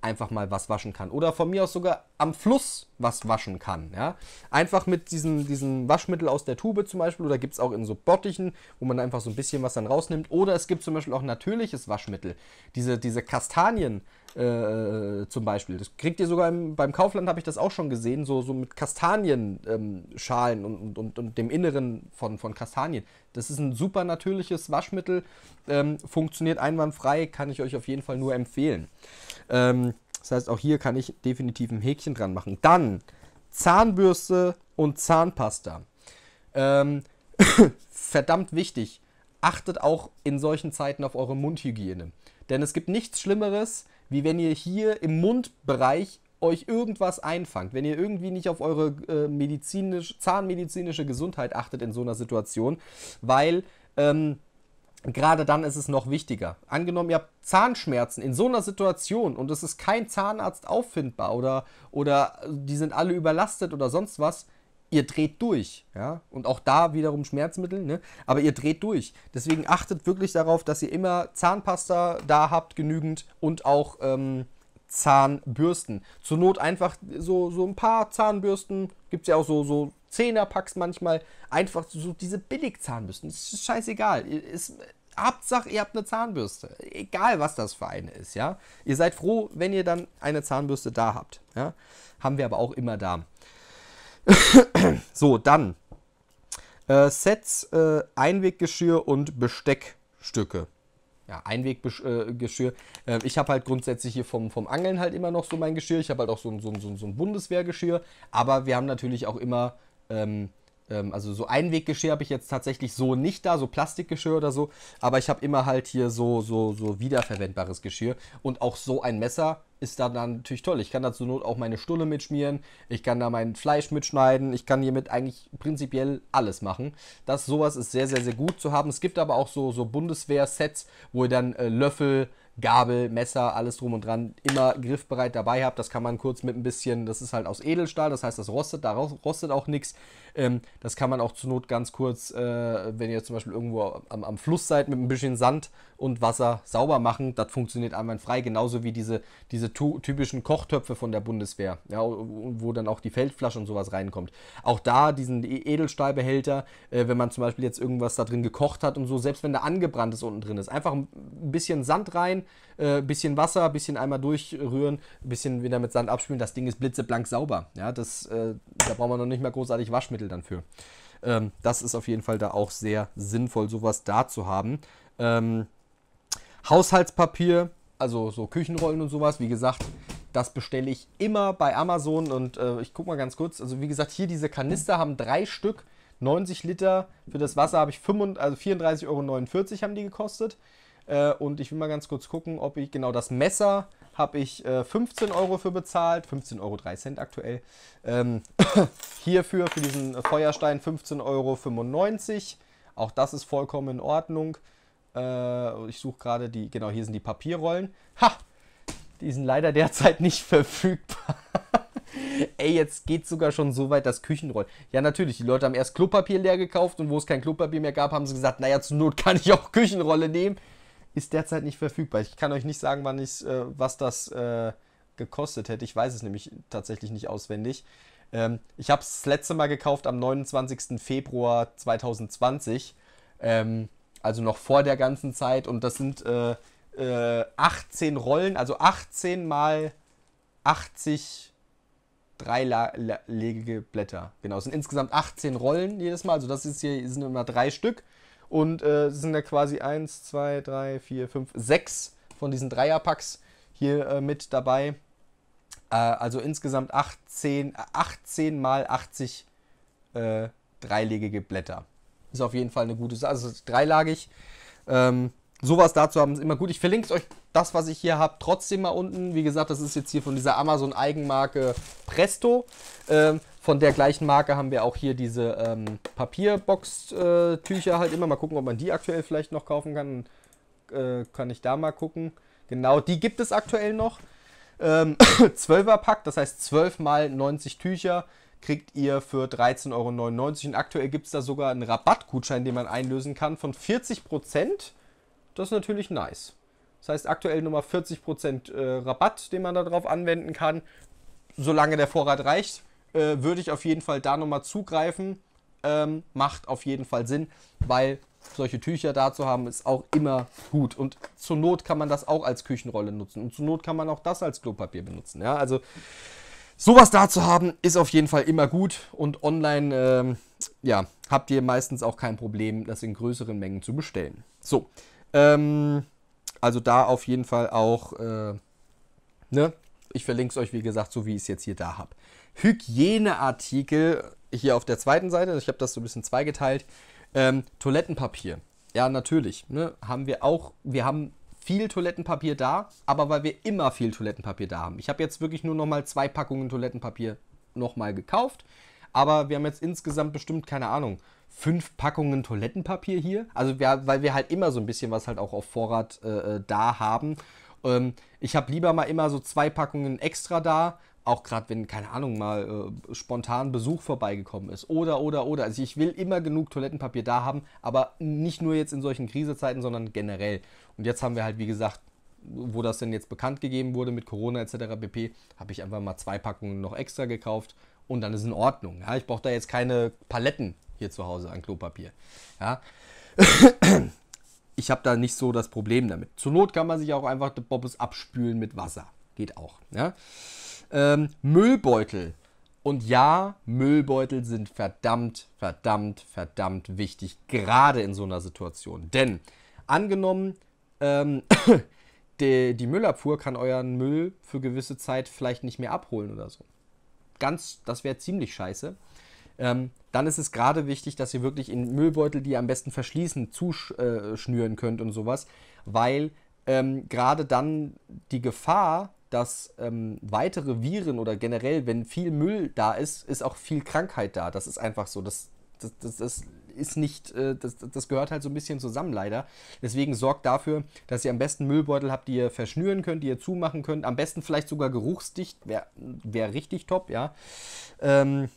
einfach mal was waschen kann. Oder von mir aus sogar am Fluss was waschen kann. Ja? Einfach mit diesem diesen Waschmittel aus der Tube zum Beispiel. Oder gibt es auch in so Bottichen, wo man einfach so ein bisschen was dann rausnimmt. Oder es gibt zum Beispiel auch natürliches Waschmittel. Diese, diese Kastanien äh, zum Beispiel. Das kriegt ihr sogar im, beim Kaufland, habe ich das auch schon gesehen. So, so mit Kastanienschalen ähm, und, und, und, dem Inneren von, von Kastanien. Das ist ein super natürliches Waschmittel. Ähm, funktioniert einwandfrei. Kann ich euch auf jeden Fall nur empfehlen. Ähm, das heißt, auch hier kann ich definitiv ein Häkchen dran machen. Dann Zahnbürste und Zahnpasta. Ähm, verdammt wichtig. Achtet auch in solchen Zeiten auf eure Mundhygiene. Denn es gibt nichts Schlimmeres, wie wenn ihr hier im Mundbereich euch irgendwas einfangt, wenn ihr irgendwie nicht auf eure äh, medizinisch, zahnmedizinische Gesundheit achtet in so einer Situation, weil ähm, gerade dann ist es noch wichtiger. Angenommen, ihr habt Zahnschmerzen in so einer Situation und es ist kein Zahnarzt auffindbar oder, oder die sind alle überlastet oder sonst was, ihr dreht durch. Ja? Und auch da wiederum Schmerzmittel, ne? aber ihr dreht durch. Deswegen achtet wirklich darauf, dass ihr immer Zahnpasta da habt, genügend und auch ähm, Zahnbürsten. Zur Not einfach so, so ein paar Zahnbürsten, gibt es ja auch so, so Zehnerpacks manchmal. Einfach so diese Billigzahnbürsten. Das ist scheißegal. Ist, Hauptsache, ihr habt eine Zahnbürste. Egal, was das für eine ist, ja. Ihr seid froh, wenn ihr dann eine Zahnbürste da habt. Ja? Haben wir aber auch immer da. so, dann äh, Sets, äh, Einweggeschirr und Besteckstücke. Ja, Einweggeschirr. Äh, äh, ich habe halt grundsätzlich hier vom, vom Angeln halt immer noch so mein Geschirr. Ich habe halt auch so ein, so, ein, so ein Bundeswehrgeschirr. Aber wir haben natürlich auch immer ähm, ähm, also so Einweggeschirr habe ich jetzt tatsächlich so nicht da, so Plastikgeschirr oder so. Aber ich habe immer halt hier so, so, so wiederverwendbares Geschirr. Und auch so ein Messer ist da dann natürlich toll. Ich kann da zur Not auch meine Stulle mitschmieren, ich kann da mein Fleisch mitschneiden, ich kann hiermit eigentlich prinzipiell alles machen. Das sowas ist sehr, sehr, sehr gut zu haben. Es gibt aber auch so, so Bundeswehr-Sets, wo ihr dann äh, Löffel, Gabel, Messer, alles drum und dran immer griffbereit dabei habt. Das kann man kurz mit ein bisschen, das ist halt aus Edelstahl, das heißt, das rostet, daraus rostet auch nichts. Ähm, das kann man auch zur Not ganz kurz, äh, wenn ihr zum Beispiel irgendwo am, am, Fluss seid, mit ein bisschen Sand und Wasser sauber machen. Das funktioniert einwandfrei, genauso wie diese, diese typischen Kochtöpfe von der Bundeswehr, ja, wo dann auch die Feldflasche und sowas reinkommt. Auch da diesen e-, Edelstahlbehälter, äh, wenn man zum Beispiel jetzt irgendwas da drin gekocht hat und so, selbst wenn da angebrannt ist unten drin ist, einfach ein bisschen Sand rein äh, bisschen Wasser, bisschen einmal durchrühren, bisschen wieder mit Sand abspülen. Das Ding ist blitzeblank sauber. Ja, das, äh, da brauchen wir noch nicht mehr großartig Waschmittel dann für. Ähm, das ist auf jeden Fall da auch sehr sinnvoll, sowas da zu haben. Ähm, Haushaltspapier, also so Küchenrollen und sowas, wie gesagt, das bestelle ich immer bei Amazon und äh, ich gucke mal ganz kurz. Also wie gesagt, hier diese Kanister haben drei Stück, 90 Liter. Für das Wasser habe ich 35, also 34,49 Euro haben die gekostet. Äh, und ich will mal ganz kurz gucken, ob ich genau das Messer habe ich äh, 15 Euro für bezahlt, 15,03 Euro aktuell. Ähm, hierfür, für diesen äh, Feuerstein 15,95 Euro. Auch das ist vollkommen in Ordnung. Äh, ich suche gerade die, genau, hier sind die Papierrollen. Ha! Die sind leider derzeit nicht verfügbar. Ey, jetzt geht sogar schon so weit, dass Küchenrollen. Ja, natürlich, die Leute haben erst Klopapier leer gekauft und wo es kein Klopapier mehr gab, haben sie gesagt, naja, zur Not kann ich auch Küchenrolle nehmen ist derzeit nicht verfügbar. Ich kann euch nicht sagen, wann ich, äh, was das äh, gekostet hätte. Ich weiß es nämlich tatsächlich nicht auswendig. Ähm, ich habe es das letzte Mal gekauft am 29. Februar 2020. Ähm, also noch vor der ganzen Zeit. Und das sind äh, 18 äh, Rollen, also 18 mal 80 dreilegige Blätter. Genau, es sind insgesamt 18 Rollen jedes Mal. Also das ist hier, sind immer drei Stück. Und äh, sind ja quasi 1, 2, 3, 4, 5, 6 von diesen Dreierpacks hier äh, mit dabei. Äh, also insgesamt 18, 18 mal 80 äh, dreilagige Blätter. Ist auf jeden Fall eine gute Sache. Also dreilagig. Ähm, sowas dazu haben ist immer gut. Ich verlinke euch das, was ich hier habe, trotzdem mal unten. Wie gesagt, das ist jetzt hier von dieser Amazon-Eigenmarke Presto. Ähm, von der gleichen Marke haben wir auch hier diese ähm, Papierbox-Tücher äh, halt immer. Mal gucken, ob man die aktuell vielleicht noch kaufen kann. Äh, kann ich da mal gucken. Genau, die gibt es aktuell noch. Ähm, 12er-Pack, das heißt 12 mal 90 Tücher kriegt ihr für 13,99 Euro. Und aktuell gibt es da sogar einen Rabattgutschein, den man einlösen kann von 40 Prozent. Das ist natürlich nice. Das heißt aktuell nochmal 40% äh, Rabatt, den man darauf anwenden kann. Solange der Vorrat reicht, äh, würde ich auf jeden Fall da nochmal zugreifen. Ähm, macht auf jeden Fall Sinn, weil solche Tücher da zu haben, ist auch immer gut. Und zur Not kann man das auch als Küchenrolle nutzen. Und zur Not kann man auch das als Klopapier benutzen. Ja, also sowas da zu haben, ist auf jeden Fall immer gut. Und online, ähm, ja, habt ihr meistens auch kein Problem, das in größeren Mengen zu bestellen. So, ähm, also da auf jeden Fall auch, äh, ne? Ich verlinke es euch, wie gesagt, so wie ich es jetzt hier da habe. Hygieneartikel, hier auf der zweiten Seite, ich habe das so ein bisschen zweigeteilt. Ähm, Toilettenpapier. Ja, natürlich. Ne? Haben wir auch, wir haben viel Toilettenpapier da, aber weil wir immer viel Toilettenpapier da haben. Ich habe jetzt wirklich nur nochmal zwei Packungen Toilettenpapier nochmal gekauft, aber wir haben jetzt insgesamt bestimmt, keine Ahnung, fünf Packungen Toilettenpapier hier. Also wir, weil wir halt immer so ein bisschen was halt auch auf Vorrat äh, äh da haben. Ähm, ich habe lieber mal immer so zwei Packungen extra da, auch gerade wenn, keine Ahnung, mal äh, spontan Besuch vorbeigekommen ist. Oder, oder, oder. Also ich will immer genug Toilettenpapier da haben, aber nicht nur jetzt in solchen Krisezeiten, sondern generell. Und jetzt haben wir halt, wie gesagt, wo das denn jetzt bekannt gegeben wurde mit Corona etc. pp, habe ich einfach mal zwei Packungen noch extra gekauft und dann ist in Ordnung. Ja, ich brauche da jetzt keine Paletten hier zu Hause an Klopapier. Ja. Ich habe da nicht so das Problem damit. Zur Not kann man sich auch einfach die Bobbes abspülen mit Wasser. Geht auch. Ja. Ähm, Müllbeutel. Und ja, Müllbeutel sind verdammt, verdammt, verdammt wichtig, gerade in so einer Situation. Denn angenommen, ähm, die, die, Müllabfuhr kann euren Müll für gewisse Zeit vielleicht nicht mehr abholen oder so. Ganz, das wäre ziemlich scheiße ähm, dann ist es gerade wichtig, dass ihr wirklich in Müllbeutel, die ihr am besten verschließen, zuschnüren könnt und sowas, weil ähm, gerade dann die Gefahr, dass ähm, weitere Viren oder generell, wenn viel Müll da ist, ist auch viel Krankheit da. Das ist einfach so. Das, das, das, das ist nicht, äh, das, das gehört halt so ein bisschen zusammen leider. Deswegen sorgt dafür, dass ihr am besten Müllbeutel habt, die ihr verschnüren könnt, die ihr zumachen könnt. Am besten vielleicht sogar geruchsdicht, wäre wär richtig top, ja. Ähm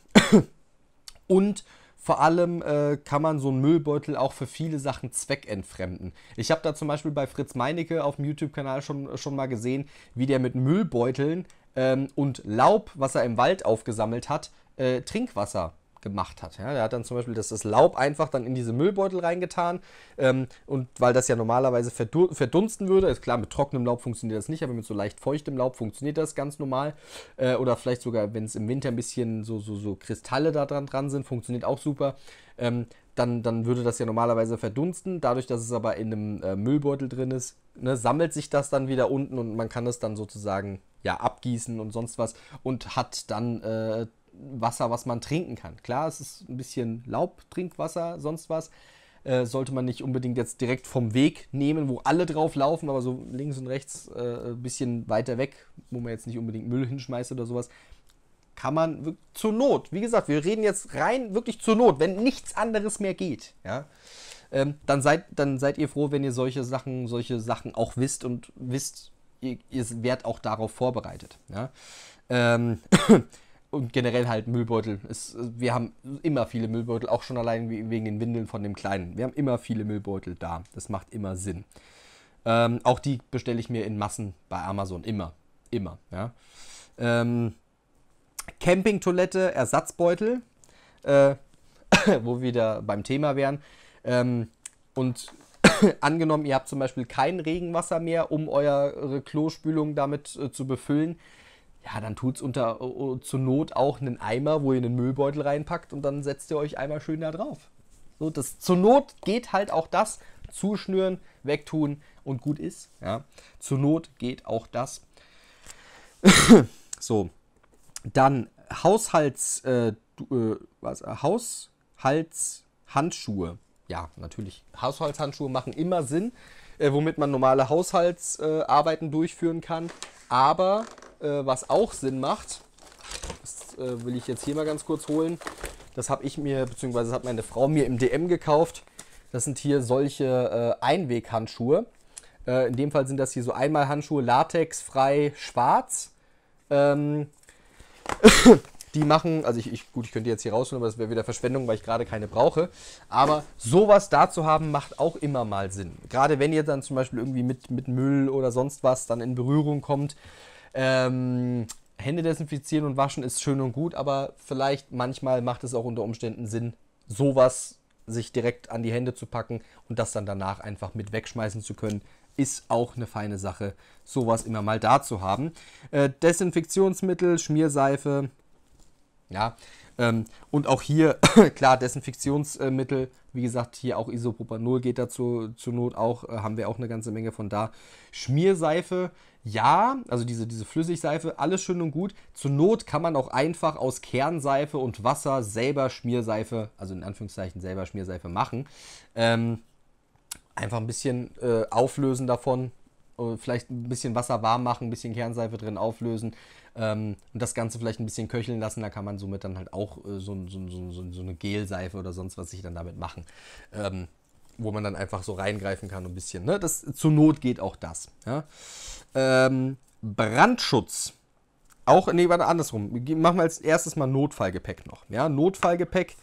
und vor allem äh, kann man so einen Müllbeutel auch für viele Sachen zweckentfremden. Ich habe da zum Beispiel bei Fritz Meinecke auf dem YouTube-Kanal schon, schon mal gesehen, wie der mit Müllbeuteln ähm, und Laub, was er im Wald aufgesammelt hat, äh, Trinkwasser gemacht hat. Ja, der hat dann zum Beispiel das, das Laub einfach dann in diese Müllbeutel reingetan ähm, und weil das ja normalerweise verdunsten würde, ist klar, mit trockenem Laub funktioniert das nicht, aber mit so leicht feuchtem Laub funktioniert das ganz normal äh, oder vielleicht sogar, wenn es im Winter ein bisschen so, so, so Kristalle da dran, dran sind, funktioniert auch super. Ähm, dann, dann würde das ja normalerweise verdunsten. Dadurch, dass es aber in einem äh, Müllbeutel drin ist, ne, sammelt sich das dann wieder unten und man kann es dann sozusagen ja abgießen und sonst was und hat dann äh, Wasser, was man trinken kann. Klar, es ist ein bisschen Laub, Trinkwasser, sonst was. Äh, sollte man nicht unbedingt jetzt direkt vom Weg nehmen, wo alle drauf laufen, aber so links und rechts äh, ein bisschen weiter weg, wo man jetzt nicht unbedingt Müll hinschmeißt oder sowas, kann man zur Not, wie gesagt, wir reden jetzt rein wirklich zur Not, wenn nichts anderes mehr geht, ja, ähm, dann, seid, dann seid ihr froh, wenn ihr solche Sachen, solche Sachen auch wisst und wisst, ihr, ihr werdet auch darauf vorbereitet. Ja? Ähm, äh, und generell halt Müllbeutel. Es, wir haben immer viele Müllbeutel, auch schon allein wegen den Windeln von dem Kleinen. Wir haben immer viele Müllbeutel da. Das macht immer Sinn. Ähm, auch die bestelle ich mir in Massen bei Amazon. Immer. Immer. Ja. Ähm, Campingtoilette, Ersatzbeutel, äh, wo wir wieder beim Thema wären. Ähm, und angenommen, ihr habt zum Beispiel kein Regenwasser mehr, um eure Klospülung damit äh, zu befüllen ja, dann tut's unter uh, zur Not auch einen Eimer, wo ihr einen Müllbeutel reinpackt und dann setzt ihr euch einmal schön da drauf. So, das zur Not geht halt auch das zuschnüren, wegtun und gut ist, ja. Zur Not geht auch das. so. Dann Haushalts äh, äh was äh, Haushaltshandschuhe. Ja, natürlich. Haushaltshandschuhe machen immer Sinn, äh, womit man normale Haushaltsarbeiten durchführen kann, aber äh, was auch Sinn macht, das äh, will ich jetzt hier mal ganz kurz holen. Das habe ich mir, beziehungsweise hat meine Frau mir im DM gekauft. Das sind hier solche äh, Einweghandschuhe. in dem Fall sind das hier so Einmalhandschuhe, latexfrei, schwarz. Ähm, die machen, also ich, ich, gut, ich könnte jetzt hier rausholen, aber das wäre wieder Verschwendung, weil ich gerade keine brauche. Aber sowas da zu haben, macht auch immer mal Sinn. Gerade wenn ihr dann zum Beispiel irgendwie mit, mit Müll oder sonst was dann in Berührung kommt, ähm, Hände desinfizieren und waschen ist schön und gut, aber vielleicht manchmal macht es auch unter Umständen Sinn, sowas sich direkt an die Hände zu packen und das dann danach einfach mit wegschmeißen zu können, ist auch eine feine Sache, sowas immer mal da zu haben. Äh, Desinfektionsmittel, Schmierseife, ja, ähm, und auch hier, klar, Desinfektionsmittel, wie gesagt, hier auch Isopropanol geht dazu zur Not auch, äh, haben wir auch eine ganze Menge von da. Schmierseife, ja, also diese, diese Flüssigseife, alles schön und gut. Zur Not kann man auch einfach aus Kernseife und Wasser selber Schmierseife, also in Anführungszeichen selber Schmierseife machen. Ähm, einfach ein bisschen äh, auflösen davon, äh, vielleicht ein bisschen Wasser warm machen, ein bisschen Kernseife drin auflösen ähm, und das Ganze vielleicht ein bisschen köcheln lassen. Da kann man somit dann halt auch äh, so, so, so, so, eine Gelseife oder sonst was sich dann damit machen. Ähm, wo man dann einfach so reingreifen kann ein bisschen. Ne? Das, zur Not geht auch das. Ja? Ähm, Brandschutz. Auch, nee, warte, andersrum. Machen wir als erstes mal Notfallgepäck noch. Ja, Notfallgepäck,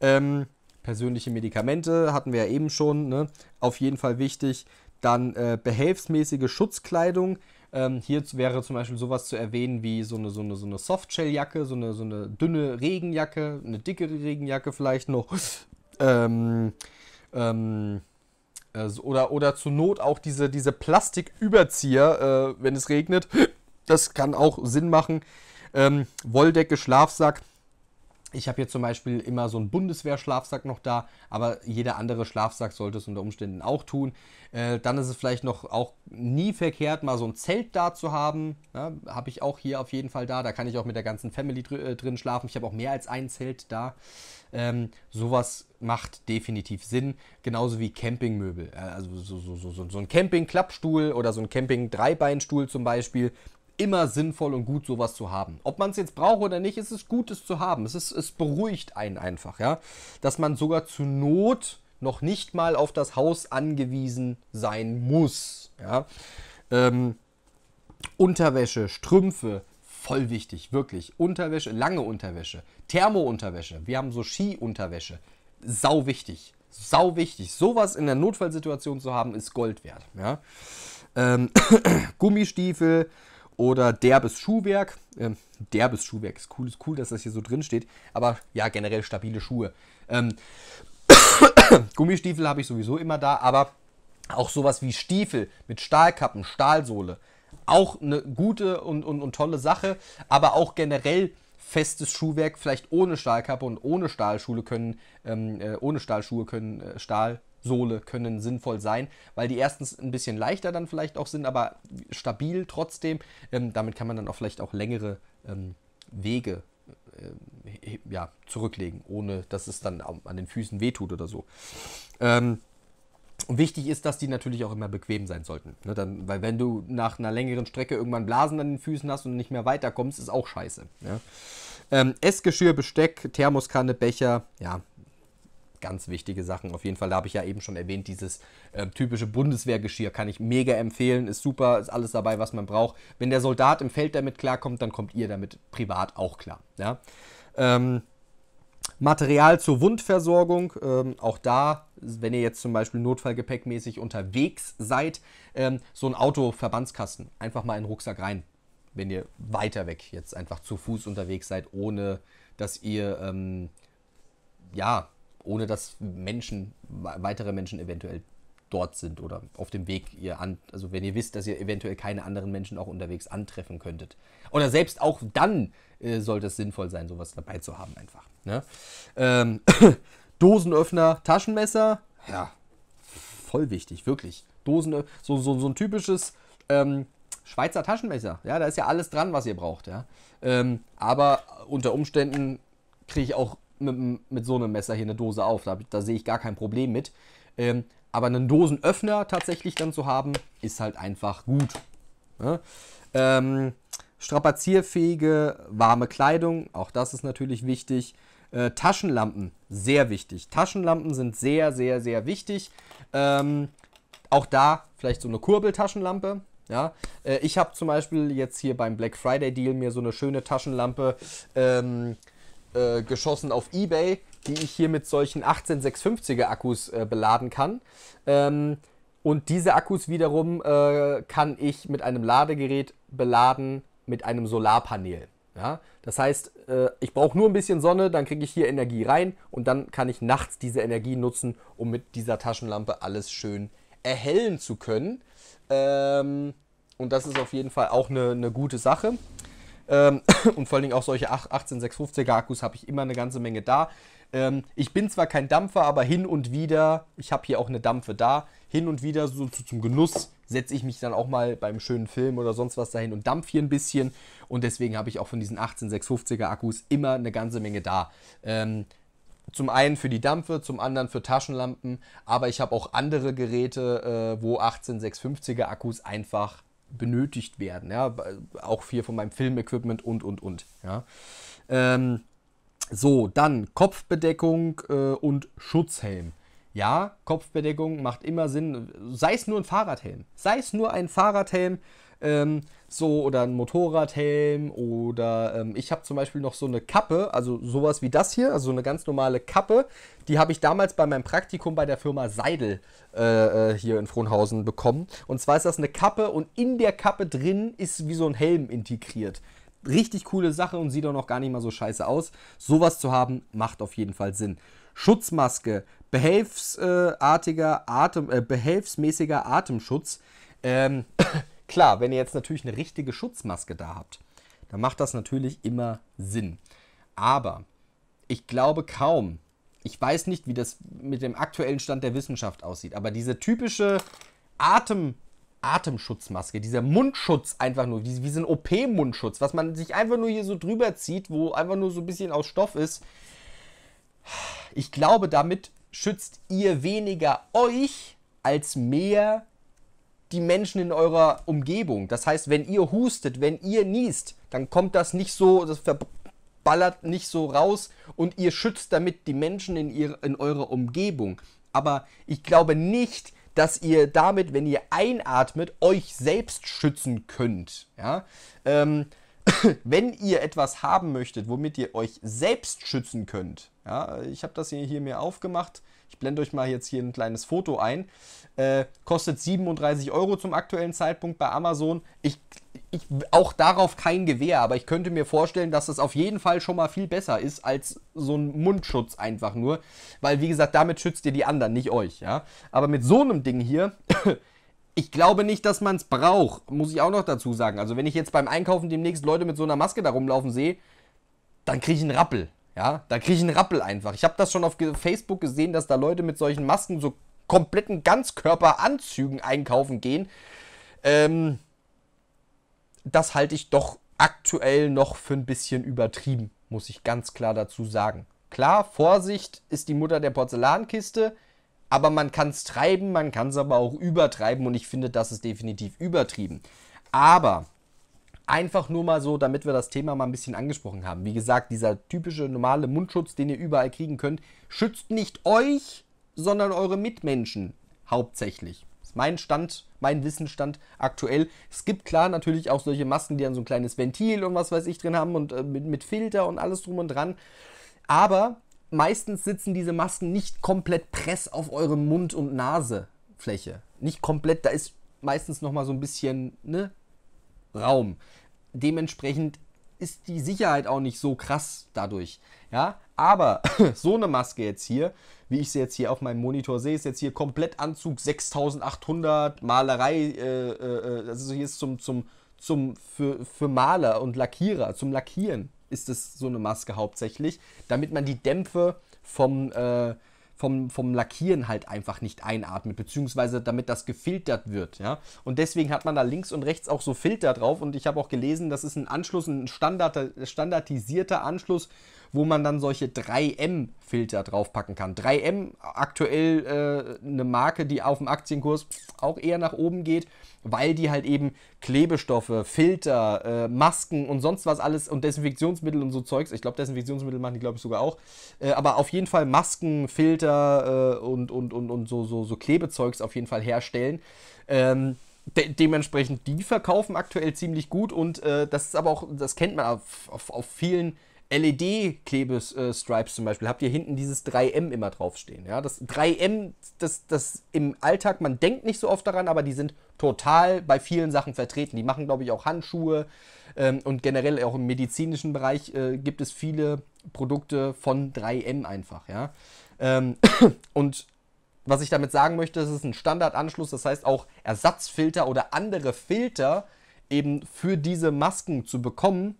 ähm, persönliche Medikamente hatten wir ja eben schon. Ne? Auf jeden Fall wichtig. Dann äh, behelfsmäßige Schutzkleidung. Ähm, hier wäre zum Beispiel sowas zu erwähnen wie so eine, so eine, so eine Softshell-Jacke, so eine, so eine dünne Regenjacke, eine dickere Regenjacke vielleicht noch. Ähm, ähm, also, oder, oder zur Not auch diese, diese Plastiküberzieher, äh, wenn es regnet. Das kann auch Sinn machen. Ähm, Wolldecke, Schlafsack ich habe hier zum Beispiel immer so einen Bundeswehrschlafsack noch da, aber jeder andere Schlafsack sollte es unter Umständen auch tun. Äh, dann ist es vielleicht noch auch nie verkehrt, mal so ein Zelt da zu haben. Ja, ne, habe ich auch hier auf jeden Fall da. Da kann ich auch mit der ganzen Family dr äh, drin schlafen. Ich habe auch mehr als ein Zelt da. Ähm, sowas macht definitiv Sinn, genauso wie Campingmöbel. Äh, also so, so, so, so ein Camping-Klappstuhl oder so ein Camping-Dreibeinstuhl zum Beispiel, immer sinnvoll und gut, sowas zu haben. Ob man es jetzt braucht oder nicht, ist es gut, es zu haben. Es, ist, es beruhigt einen einfach, ja. Dass man sogar zur Not noch nicht mal auf das Haus angewiesen sein muss. Ja? Ähm, Unterwäsche, Strümpfe, voll wichtig, wirklich. Unterwäsche, lange Unterwäsche, Thermounterwäsche, wir haben so Skiunterwäsche, sau wichtig, sau wichtig. Sowas in der Notfallsituation zu haben, ist Gold wert. Ja? Ähm, Gummistiefel, oder derbes Schuhwerk. Ähm, derbes Schuhwerk ist cool, ist cool, dass das hier so drin steht. Aber ja, generell stabile Schuhe. Ähm, Gummistiefel habe ich sowieso immer da, aber auch sowas wie Stiefel mit Stahlkappen, Stahlsohle. Auch eine gute und, und, und tolle Sache, aber auch generell festes Schuhwerk, vielleicht ohne Stahlkappe und ohne Stahlschuhe können, ähm, äh, ohne Stahlschuhe können äh, Stahl, Sohle können sinnvoll sein, weil die erstens ein bisschen leichter dann vielleicht auch sind, aber stabil trotzdem. Ähm, damit kann man dann auch vielleicht auch längere ähm, Wege äh, äh ja, zurücklegen, ohne dass es dann an den Füßen wehtut oder so. Ähm, und wichtig ist, dass die natürlich auch immer bequem sein sollten. Ne, dann, weil wenn du nach einer längeren Strecke irgendwann Blasen an den Füßen hast und nicht mehr weiterkommst, ist auch scheiße. Ja. Ähm, Essgeschirr, Besteck, Thermoskanne, Becher, ja, ganz wichtige Sachen. Auf jeden Fall, da habe ich ja eben schon erwähnt, dieses äh, typische Bundeswehrgeschirr kann ich mega empfehlen. Ist super, ist alles dabei, was man braucht. Wenn der Soldat im Feld damit klarkommt, dann kommt ihr damit privat auch klar. Ja? Ähm, Material zur Wundversorgung, ähm, auch da, wenn ihr jetzt zum Beispiel notfallgepäckmäßig unterwegs seid, ähm, so ein Autoverbandskasten, einfach mal in den Rucksack rein, wenn ihr weiter weg jetzt einfach zu Fuß unterwegs seid, ohne dass ihr, ähm, ja, ohne dass Menschen, weitere Menschen eventuell dort sind oder auf dem Weg ihr an, also wenn ihr wisst, dass ihr eventuell keine anderen Menschen auch unterwegs antreffen könntet. Oder selbst auch dann äh, sollte es sinnvoll sein, sowas dabei zu haben einfach. Ne? Ähm, Dosenöffner, Taschenmesser, ja, voll wichtig, wirklich. Dosen, so, so, so ein typisches ähm, Schweizer Taschenmesser, ja, da ist ja alles dran, was ihr braucht, ja. Ähm, aber unter Umständen kriege ich auch mit, mit so einem Messer hier eine Dose auf. Da, da sehe ich gar kein Problem mit. Ähm, aber einen Dosenöffner tatsächlich dann zu haben, ist halt einfach gut. Ne? Ähm, strapazierfähige, warme Kleidung, auch das ist natürlich wichtig. Äh, Taschenlampen, sehr wichtig. Taschenlampen sind sehr, sehr, sehr wichtig. Ähm, auch da vielleicht so eine Kurbeltaschenlampe. Ja, äh, ich habe zum Beispiel jetzt hier beim Black Friday Deal mir so eine schöne Taschenlampe ähm, äh, geschossen auf Ebay, die ich hier mit solchen 18650er Akkus äh, beladen kann. Ähm, und diese Akkus wiederum äh, kann ich mit einem Ladegerät beladen mit einem Solarpanel. Ja? Das heißt, äh, ich brauche nur ein bisschen Sonne, dann kriege ich hier Energie rein und dann kann ich nachts diese Energie nutzen, um mit dieser Taschenlampe alles schön erhellen zu können. Ähm, und das ist auf jeden Fall auch eine, eine gute Sache. Ähm, und vor allen Dingen auch solche 18650er Akkus habe ich immer eine ganze Menge da. Ähm, ich bin zwar kein Dampfer, aber hin und wieder, ich habe hier auch eine Dampfe da, hin und wieder so, so zum Genuss setze ich mich dann auch mal beim schönen Film oder sonst was dahin und dampf hier ein bisschen. Und deswegen habe ich auch von diesen 18650er Akkus immer eine ganze Menge da. Ähm, zum einen für die Dampfe, zum anderen für Taschenlampen, aber ich habe auch andere Geräte, äh, wo 18650er Akkus einfach benötigt werden. Ja? Auch viel von meinem Filmequipment und, und, und. Ja? Ähm, so, dann Kopfbedeckung äh, und Schutzhelm. Ja, Kopfbedeckung macht immer Sinn. Sei es nur ein Fahrradhelm. Sei es nur ein Fahrradhelm ähm, so, oder ein Motorradhelm oder ähm, ich habe zum Beispiel noch so eine Kappe, also sowas wie das hier, also eine ganz normale Kappe. Die habe ich damals bei meinem Praktikum bei der Firma Seidel äh, äh, hier in Frohnhausen bekommen. Und zwar ist das eine Kappe und in der Kappe drin ist wie so ein Helm integriert richtig coole Sache und sieht auch noch gar nicht mal so scheiße aus. Sowas zu haben, macht auf jeden Fall Sinn. Schutzmaske, behelfsartiger Atem, äh, behelfsmäßiger Atemschutz. Ähm, Klar, wenn ihr jetzt natürlich eine richtige Schutzmaske da habt, dann macht das natürlich immer Sinn. Aber ich glaube kaum, ich weiß nicht, wie das mit dem aktuellen Stand der Wissenschaft aussieht, aber diese typische Atem, Atemschutzmaske, dieser Mundschutz einfach nur, wie, wie so ein OP-Mundschutz, was man sich einfach nur hier so drüber zieht, wo einfach nur so ein bisschen aus Stoff ist. Ich glaube, damit schützt ihr weniger euch als mehr die Menschen in eurer Umgebung. Das heißt, wenn ihr hustet, wenn ihr niest, dann kommt das nicht so, das verballert nicht so raus und ihr schützt damit die Menschen in, ihre, in eurer Umgebung. Aber ich glaube nicht, dass ihr damit, wenn ihr einatmet, euch selbst schützen könnt. Ja? Ähm, wenn ihr etwas haben möchtet, womit ihr euch selbst schützen könnt, ja, ich habe das hier, hier mir aufgemacht, ich blende euch mal jetzt hier ein kleines Foto ein. Äh, kostet 37 Euro zum aktuellen Zeitpunkt bei Amazon. Ich, ich, auch darauf kein Gewehr, aber ich könnte mir vorstellen, dass das auf jeden Fall schon mal viel besser ist als so ein Mundschutz einfach nur. Weil, wie gesagt, damit schützt ihr die anderen, nicht euch. Ja? Aber mit so einem Ding hier. ich glaube nicht, dass man es braucht, muss ich auch noch dazu sagen. Also wenn ich jetzt beim Einkaufen demnächst Leute mit so einer Maske da rumlaufen sehe, dann kriege ich einen Rappel. Ja, da kriege ich einen Rappel einfach. Ich habe das schon auf Facebook gesehen, dass da Leute mit solchen Masken so kompletten Ganzkörperanzügen einkaufen gehen. Ähm, das halte ich doch aktuell noch für ein bisschen übertrieben, muss ich ganz klar dazu sagen. Klar, Vorsicht ist die Mutter der Porzellankiste, aber man kann es treiben, man kann es aber auch übertreiben und ich finde, das ist definitiv übertrieben. Aber Einfach nur mal so, damit wir das Thema mal ein bisschen angesprochen haben. Wie gesagt, dieser typische normale Mundschutz, den ihr überall kriegen könnt, schützt nicht euch, sondern eure Mitmenschen hauptsächlich. Das ist mein Stand, mein Wissensstand aktuell. Es gibt klar natürlich auch solche Masken, die dann so ein kleines Ventil und was weiß ich drin haben und äh, mit, mit Filter und alles drum und dran. Aber meistens sitzen diese Masken nicht komplett press auf eure Mund- und Nasefläche. Nicht komplett, da ist meistens nochmal so ein bisschen ne, Raum dementsprechend ist die Sicherheit auch nicht so krass dadurch. Ja, aber so eine Maske jetzt hier, wie ich sie jetzt hier auf meinem Monitor sehe, ist jetzt hier komplett Anzug 6800, Malerei, äh, äh, äh, also hier ist zum, zum, zum, für, für Maler und Lackierer, zum Lackieren ist es so eine Maske hauptsächlich, damit man die Dämpfe vom, äh, vom, vom Lackieren halt einfach nicht einatmet, beziehungsweise damit das gefiltert wird. Ja? Und deswegen hat man da links und rechts auch so Filter drauf und ich habe auch gelesen, das ist ein Anschluss, ein Standard, standardisierter Anschluss wo man dann solche 3M-Filter draufpacken kann. 3M aktuell äh, eine Marke, die auf dem Aktienkurs auch eher nach oben geht, weil die halt eben Klebestoffe, Filter, äh, Masken und sonst was alles und Desinfektionsmittel und so Zeugs, ich glaube Desinfektionsmittel machen die glaube ich sogar auch, äh, aber auf jeden Fall Masken, Filter äh, und, und, und, und so, so, so Klebezeugs auf jeden Fall herstellen. Ähm, De dementsprechend, die verkaufen aktuell ziemlich gut und äh, das ist aber auch, das kennt man auf, auf, auf vielen LED-Klebestripes zum Beispiel, habt ihr hinten dieses 3M immer draufstehen. Ja? Das 3M, das, das im Alltag, man denkt nicht so oft daran, aber die sind total bei vielen Sachen vertreten. Die machen, glaube ich, auch Handschuhe ähm, und generell auch im medizinischen Bereich äh, gibt es viele Produkte von 3M einfach. Ja? Ähm, und was ich damit sagen möchte, es ist ein Standardanschluss, das heißt auch Ersatzfilter oder andere Filter eben für diese Masken zu bekommen,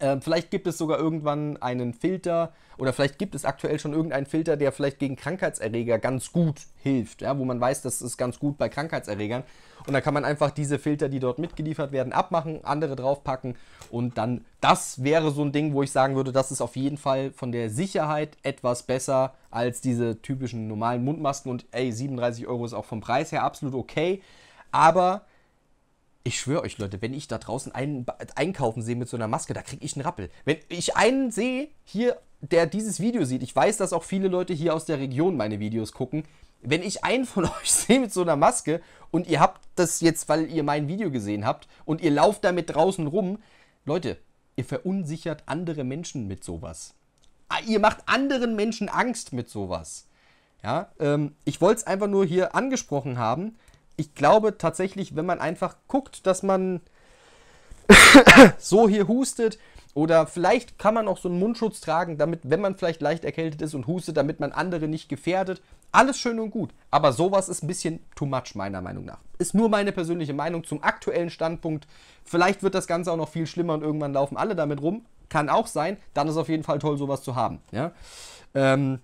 äh, vielleicht gibt es sogar irgendwann einen Filter oder vielleicht gibt es aktuell schon irgendeinen Filter, der vielleicht gegen Krankheitserreger ganz gut hilft, ja, wo man weiß, das ist ganz gut bei Krankheitserregern. Und da kann man einfach diese Filter, die dort mitgeliefert werden, abmachen, andere draufpacken und dann, das wäre so ein Ding, wo ich sagen würde, das ist auf jeden Fall von der Sicherheit etwas besser als diese typischen normalen Mundmasken und ey, 37 Euro ist auch vom Preis her absolut okay, aber ich schwöre euch, Leute, wenn ich da draußen einen einkaufen sehe mit so einer Maske, da kriege ich einen Rappel. Wenn ich einen sehe hier, der dieses Video sieht, ich weiß, dass auch viele Leute hier aus der Region meine Videos gucken. Wenn ich einen von euch sehe mit so einer Maske und ihr habt das jetzt, weil ihr mein Video gesehen habt und ihr lauft damit draußen rum, Leute, ihr verunsichert andere Menschen mit sowas. Ah, ihr macht anderen Menschen Angst mit sowas. Ja, ähm, ich wollte es einfach nur hier angesprochen haben, ich glaube tatsächlich, wenn man einfach guckt, dass man so hier hustet oder vielleicht kann man auch so einen Mundschutz tragen, damit, wenn man vielleicht leicht erkältet ist und hustet, damit man andere nicht gefährdet. Alles schön und gut, aber sowas ist ein bisschen too much meiner Meinung nach. Ist nur meine persönliche Meinung zum aktuellen Standpunkt. Vielleicht wird das Ganze auch noch viel schlimmer und irgendwann laufen alle damit rum. Kann auch sein. Dann ist auf jeden Fall toll, sowas zu haben. Ja? Ähm,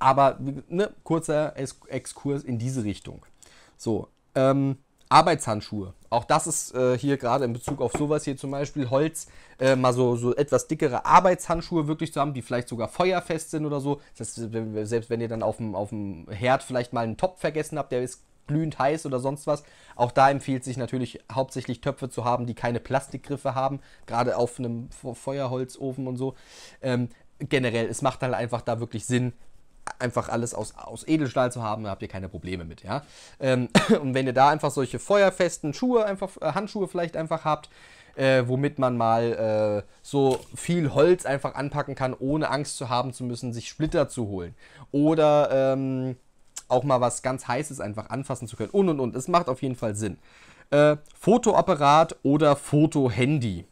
aber ne, kurzer Exkurs in diese Richtung. So, ähm, Arbeitshandschuhe. Auch das ist äh, hier gerade in Bezug auf sowas hier zum Beispiel Holz, äh, mal so, so etwas dickere Arbeitshandschuhe wirklich zu haben, die vielleicht sogar feuerfest sind oder so. Das heißt, selbst wenn ihr dann auf dem, auf dem Herd vielleicht mal einen Topf vergessen habt, der ist glühend heiß oder sonst was. Auch da empfiehlt sich natürlich hauptsächlich Töpfe zu haben, die keine Plastikgriffe haben, gerade auf einem Feuerholzofen und so. Ähm, generell, es macht halt einfach da wirklich Sinn, einfach alles aus, aus Edelstahl zu haben, da habt ihr keine Probleme mit, ja. Ähm, und wenn ihr da einfach solche feuerfesten Schuhe, einfach äh, Handschuhe vielleicht einfach habt, äh, womit man mal äh, so viel Holz einfach anpacken kann, ohne Angst zu haben zu müssen, sich Splitter zu holen. Oder ähm, auch mal was ganz Heißes einfach anfassen zu können. Und und und. Es macht auf jeden Fall Sinn. Äh, Fotoapparat oder Fotohandy.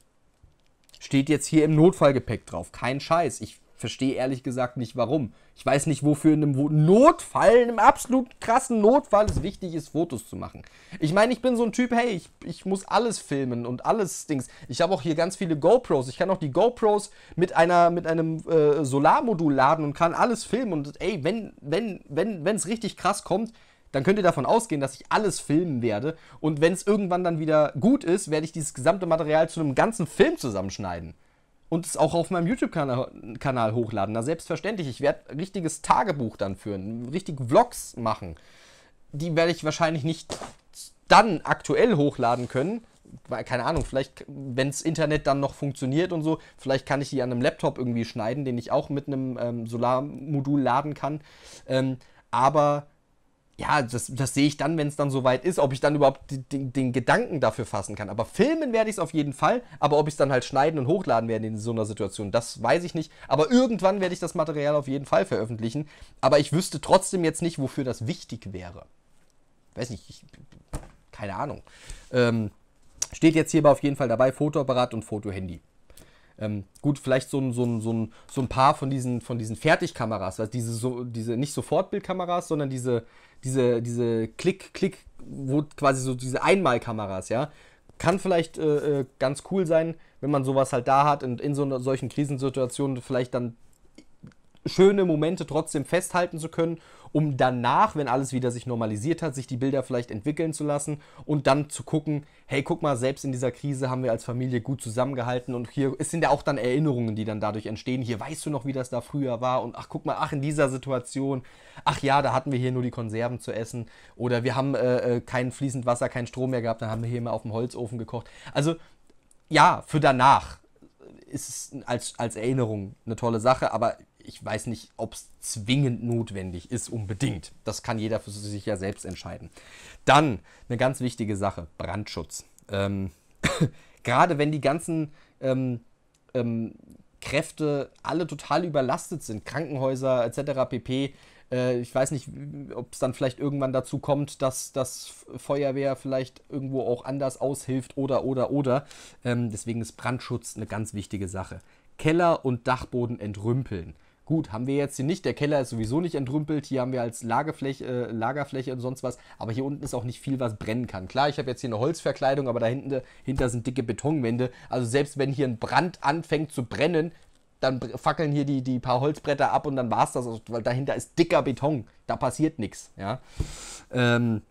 Steht jetzt hier im Notfallgepäck drauf. Kein Scheiß. Ich verstehe ehrlich gesagt nicht warum. Ich weiß nicht, wofür in einem Notfall, in einem absolut krassen Notfall es wichtig ist, Fotos zu machen. Ich meine, ich bin so ein Typ, hey, ich, ich muss alles filmen und alles Dings. Ich habe auch hier ganz viele GoPros. Ich kann auch die GoPros mit, einer, mit einem äh, Solarmodul laden und kann alles filmen. Und ey, wenn es wenn, wenn, richtig krass kommt, dann könnt ihr davon ausgehen, dass ich alles filmen werde. Und wenn es irgendwann dann wieder gut ist, werde ich dieses gesamte Material zu einem ganzen Film zusammenschneiden und es auch auf meinem YouTube-Kanal hochladen. Na, selbstverständlich. Ich werde ein richtiges Tagebuch dann führen, richtig Vlogs machen. Die werde ich wahrscheinlich nicht dann aktuell hochladen können. Keine Ahnung, vielleicht, wenn das Internet dann noch funktioniert und so, vielleicht kann ich die an einem Laptop irgendwie schneiden, den ich auch mit einem ähm, Solarmodul laden kann. Ähm, aber ja, das, das sehe ich dann, wenn es dann soweit ist, ob ich dann überhaupt den, den Gedanken dafür fassen kann. Aber filmen werde ich es auf jeden Fall, aber ob ich es dann halt schneiden und hochladen werde in so einer Situation, das weiß ich nicht. Aber irgendwann werde ich das Material auf jeden Fall veröffentlichen. Aber ich wüsste trotzdem jetzt nicht, wofür das wichtig wäre. Weiß nicht, ich, keine Ahnung. Ähm, steht jetzt hier aber auf jeden Fall dabei, Fotoapparat und Fotohandy. Ähm, gut, vielleicht so ein, so, ein, so, ein, so ein paar von diesen, von diesen Fertigkameras, also diese, so, diese nicht Sofortbildkameras, sondern diese, diese, diese Klick, Klick, wo quasi so diese Einmalkameras, ja. Kann vielleicht äh, äh ganz cool sein, wenn man sowas halt da hat und in so solchen Krisensituationen vielleicht dann schöne Momente trotzdem festhalten zu können, um danach, wenn alles wieder sich normalisiert hat, sich die Bilder vielleicht entwickeln zu lassen und dann zu gucken, hey, guck mal, selbst in dieser Krise haben wir als Familie gut zusammengehalten und hier es sind ja auch dann Erinnerungen, die dann dadurch entstehen. Hier weißt du noch, wie das da früher war und ach, guck mal, ach, in dieser Situation, ach ja, da hatten wir hier nur die Konserven zu essen oder wir haben äh, äh kein fließend Wasser, kein Strom mehr gehabt, dann haben wir hier immer auf dem Holzofen gekocht. Also ja, für danach ist es als, als Erinnerung eine tolle Sache, aber ich weiß nicht, ob es zwingend notwendig ist, unbedingt. Das kann jeder für sich ja selbst entscheiden. Dann eine ganz wichtige Sache: Brandschutz. Ähm, Gerade wenn die ganzen ähm, ähm, Kräfte alle total überlastet sind, Krankenhäuser etc. pp. Äh, ich weiß nicht, ob es dann vielleicht irgendwann dazu kommt, dass das Feuerwehr vielleicht irgendwo auch anders aushilft oder oder oder. Ähm, deswegen ist Brandschutz eine ganz wichtige Sache. Keller und Dachboden entrümpeln. Gut, haben wir jetzt hier nicht. Der Keller ist sowieso nicht entrümpelt. Hier haben wir als Lagerfläche, äh, Lagerfläche und sonst was. Aber hier unten ist auch nicht viel, was brennen kann. Klar, ich habe jetzt hier eine Holzverkleidung, aber da hinten, hinter sind dicke Betonwände. Also selbst wenn hier ein Brand anfängt zu brennen, dann fackeln hier die, die paar Holzbretter ab und dann war es das. Also, weil dahinter ist dicker Beton. Da passiert nichts. Ja. Ähm,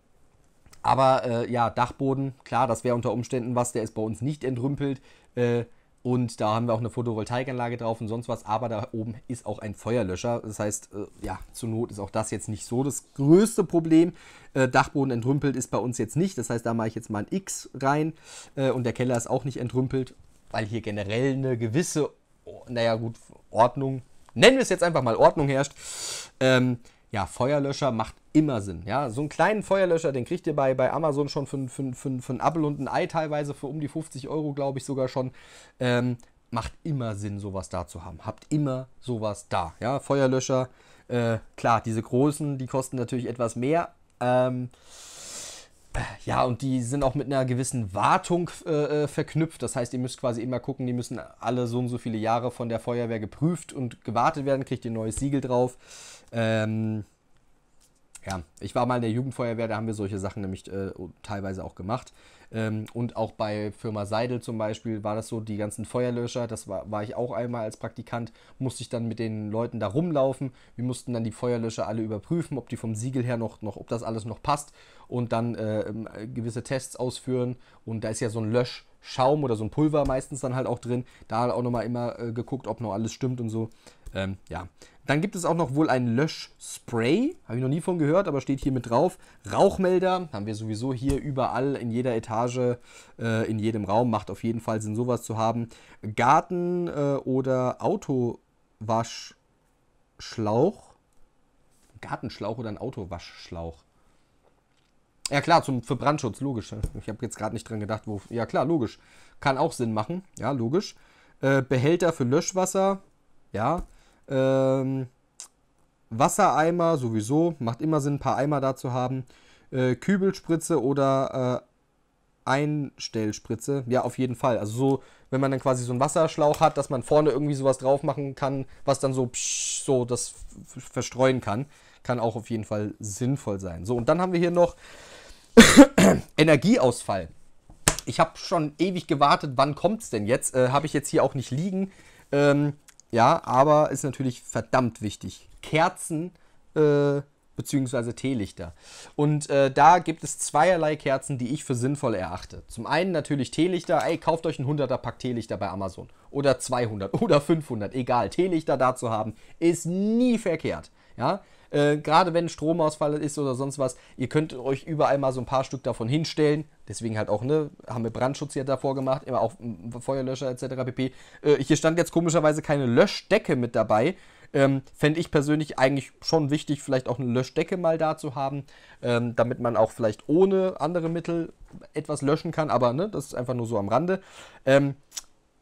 aber äh, ja, Dachboden, klar, das wäre unter Umständen was. Der ist bei uns nicht entrümpelt. Äh, und da haben wir auch eine Photovoltaikanlage drauf und sonst was. Aber da oben ist auch ein Feuerlöscher. Das heißt, äh, ja, zur Not ist auch das jetzt nicht so das größte Problem. Äh, Dachboden entrümpelt ist bei uns jetzt nicht. Das heißt, da mache ich jetzt mal ein X rein. Äh, und der Keller ist auch nicht entrümpelt, weil hier generell eine gewisse, oh, naja gut, Ordnung, nennen wir es jetzt einfach mal Ordnung herrscht. Ähm, ja, Feuerlöscher macht immer Sinn. Ja, so einen kleinen Feuerlöscher, den kriegt ihr bei, bei Amazon schon für, für, für, für einen Appel und ein Ei teilweise für um die 50 Euro, glaube ich sogar schon. Ähm, macht immer Sinn, sowas da zu haben. Habt immer sowas da. Ja, Feuerlöscher, äh, klar, diese großen, die kosten natürlich etwas mehr. Ähm, ja, und die sind auch mit einer gewissen Wartung äh, äh verknüpft. Das heißt, ihr müsst quasi immer gucken, die müssen alle so und so viele Jahre von der Feuerwehr geprüft und gewartet werden, kriegt ihr ein neues Siegel drauf. Ähm, ja, ich war mal in der Jugendfeuerwehr, da haben wir solche Sachen nämlich äh, teilweise auch gemacht. Ähm, und auch bei Firma Seidel zum Beispiel war das so, die ganzen Feuerlöscher, das war, war ich auch einmal als Praktikant, musste ich dann mit den Leuten da rumlaufen. Wir mussten dann die Feuerlöscher alle überprüfen, ob die vom Siegel her noch, noch ob das alles noch passt und dann äh, ähm, gewisse Tests ausführen. Und da ist ja so ein Löschschaum oder so ein Pulver meistens dann halt auch drin. Da auch nochmal immer äh, geguckt, ob noch alles stimmt und so. Ähm, ja, dann gibt es auch noch wohl ein Löschspray. Habe ich noch nie von gehört, aber steht hier mit drauf. Rauchmelder haben wir sowieso hier überall in jeder Etage, äh, in jedem Raum. Macht auf jeden Fall Sinn, sowas zu haben. Garten- äh, oder Autowaschschlauch. Gartenschlauch oder ein Autowaschschlauch. Ja klar, zum, für Brandschutz, logisch. Ich habe jetzt gerade nicht dran gedacht, wo. Ja klar, logisch. Kann auch Sinn machen. Ja, logisch. Äh, Behälter für Löschwasser. Ja. Ähm, Wassereimer sowieso, macht immer Sinn, ein paar Eimer da zu haben. Äh, Kübelspritze oder äh, Einstellspritze, ja, auf jeden Fall. Also so, wenn man dann quasi so einen Wasserschlauch hat, dass man vorne irgendwie sowas drauf machen kann, was dann so, psch, so das verstreuen kann, kann auch auf jeden Fall sinnvoll sein. So, und dann haben wir hier noch Energieausfall. Ich habe schon ewig gewartet, wann kommt es denn jetzt? Äh, habe ich jetzt hier auch nicht liegen. Ähm, ja, aber ist natürlich verdammt wichtig. Kerzen äh, bzw. Teelichter. Und äh, da gibt es zweierlei Kerzen, die ich für sinnvoll erachte. Zum einen natürlich Teelichter. Ey, kauft euch ein 100er Pack Teelichter bei Amazon. Oder 200 oder 500. Egal, Teelichter da zu haben, ist nie verkehrt. Ja, äh, gerade wenn Stromausfall ist oder sonst was, ihr könnt euch überall mal so ein paar Stück davon hinstellen. Deswegen halt auch, ne, haben wir Brandschutz hier davor gemacht, immer auch Feuerlöscher etc. pp. Äh, hier stand jetzt komischerweise keine Löschdecke mit dabei. Ähm, Fände ich persönlich eigentlich schon wichtig, vielleicht auch eine Löschdecke mal da zu haben, ähm, damit man auch vielleicht ohne andere Mittel etwas löschen kann. Aber ne, das ist einfach nur so am Rande. Ähm,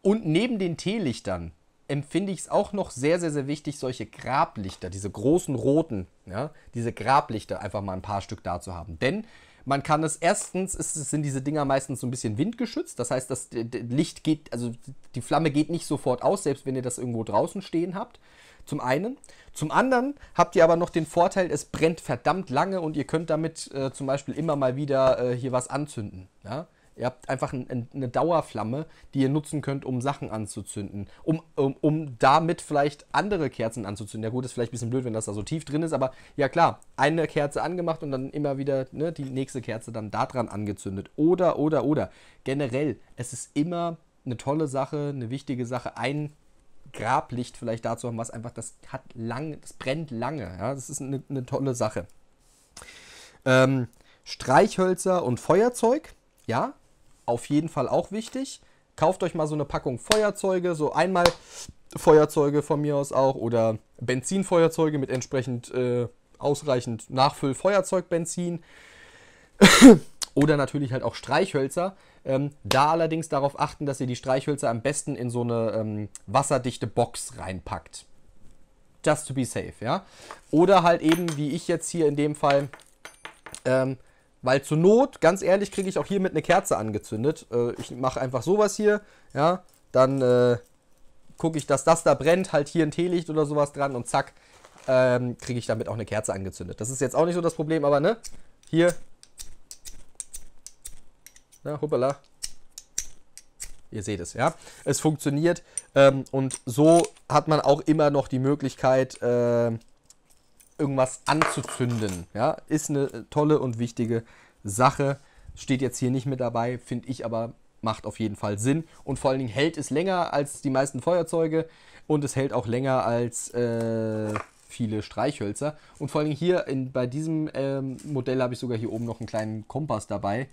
und neben den Teelichtern empfinde ich es auch noch sehr, sehr, sehr wichtig, solche Grablichter, diese großen roten, ja, diese Grablichter einfach mal ein paar Stück da zu haben. Denn man kann es erstens, ist, sind diese Dinger meistens so ein bisschen windgeschützt. Das heißt, das Licht geht, also die Flamme geht nicht sofort aus, selbst wenn ihr das irgendwo draußen stehen habt. Zum einen. Zum anderen habt ihr aber noch den Vorteil, es brennt verdammt lange und ihr könnt damit äh, zum Beispiel immer mal wieder äh, hier was anzünden. Ja? Ihr habt einfach ein, eine Dauerflamme, die ihr nutzen könnt, um Sachen anzuzünden. Um, um, um damit vielleicht andere Kerzen anzuzünden. Ja gut, ist vielleicht ein bisschen blöd, wenn das da so tief drin ist, aber ja klar, eine Kerze angemacht und dann immer wieder ne, die nächste Kerze dann da dran angezündet. Oder, oder, oder. Generell, es ist immer eine tolle Sache, eine wichtige Sache, ein Grablicht vielleicht dazu haben, was einfach, das hat lange, das brennt lange. Ja? Das ist eine, eine tolle Sache. Ähm, Streichhölzer und Feuerzeug. Ja, auf jeden Fall auch wichtig. Kauft euch mal so eine Packung Feuerzeuge, so einmal Feuerzeuge von mir aus auch oder Benzinfeuerzeuge mit entsprechend äh, ausreichend Nachfüllfeuerzeugbenzin oder natürlich halt auch Streichhölzer. Ähm, da allerdings darauf achten, dass ihr die Streichhölzer am besten in so eine ähm, wasserdichte Box reinpackt. Just to be safe, ja. Oder halt eben, wie ich jetzt hier in dem Fall, ähm, weil zur Not, ganz ehrlich, kriege ich auch hier mit eine Kerze angezündet. Äh, ich mache einfach sowas hier, ja, dann äh, gucke ich, dass das da brennt, halt hier ein Teelicht oder sowas dran und zack, ähm, kriege ich damit auch eine Kerze angezündet. Das ist jetzt auch nicht so das Problem, aber ne, hier, na, hoppala, ihr seht es, ja. Es funktioniert ähm, und so hat man auch immer noch die Möglichkeit, äh, irgendwas anzuzünden. Ja, ist eine tolle und wichtige Sache. Steht jetzt hier nicht mit dabei, finde ich aber macht auf jeden Fall Sinn. Und vor allen Dingen hält es länger als die meisten Feuerzeuge und es hält auch länger als äh, viele Streichhölzer. Und vor allen Dingen hier in, bei diesem ähm, Modell habe ich sogar hier oben noch einen kleinen Kompass dabei.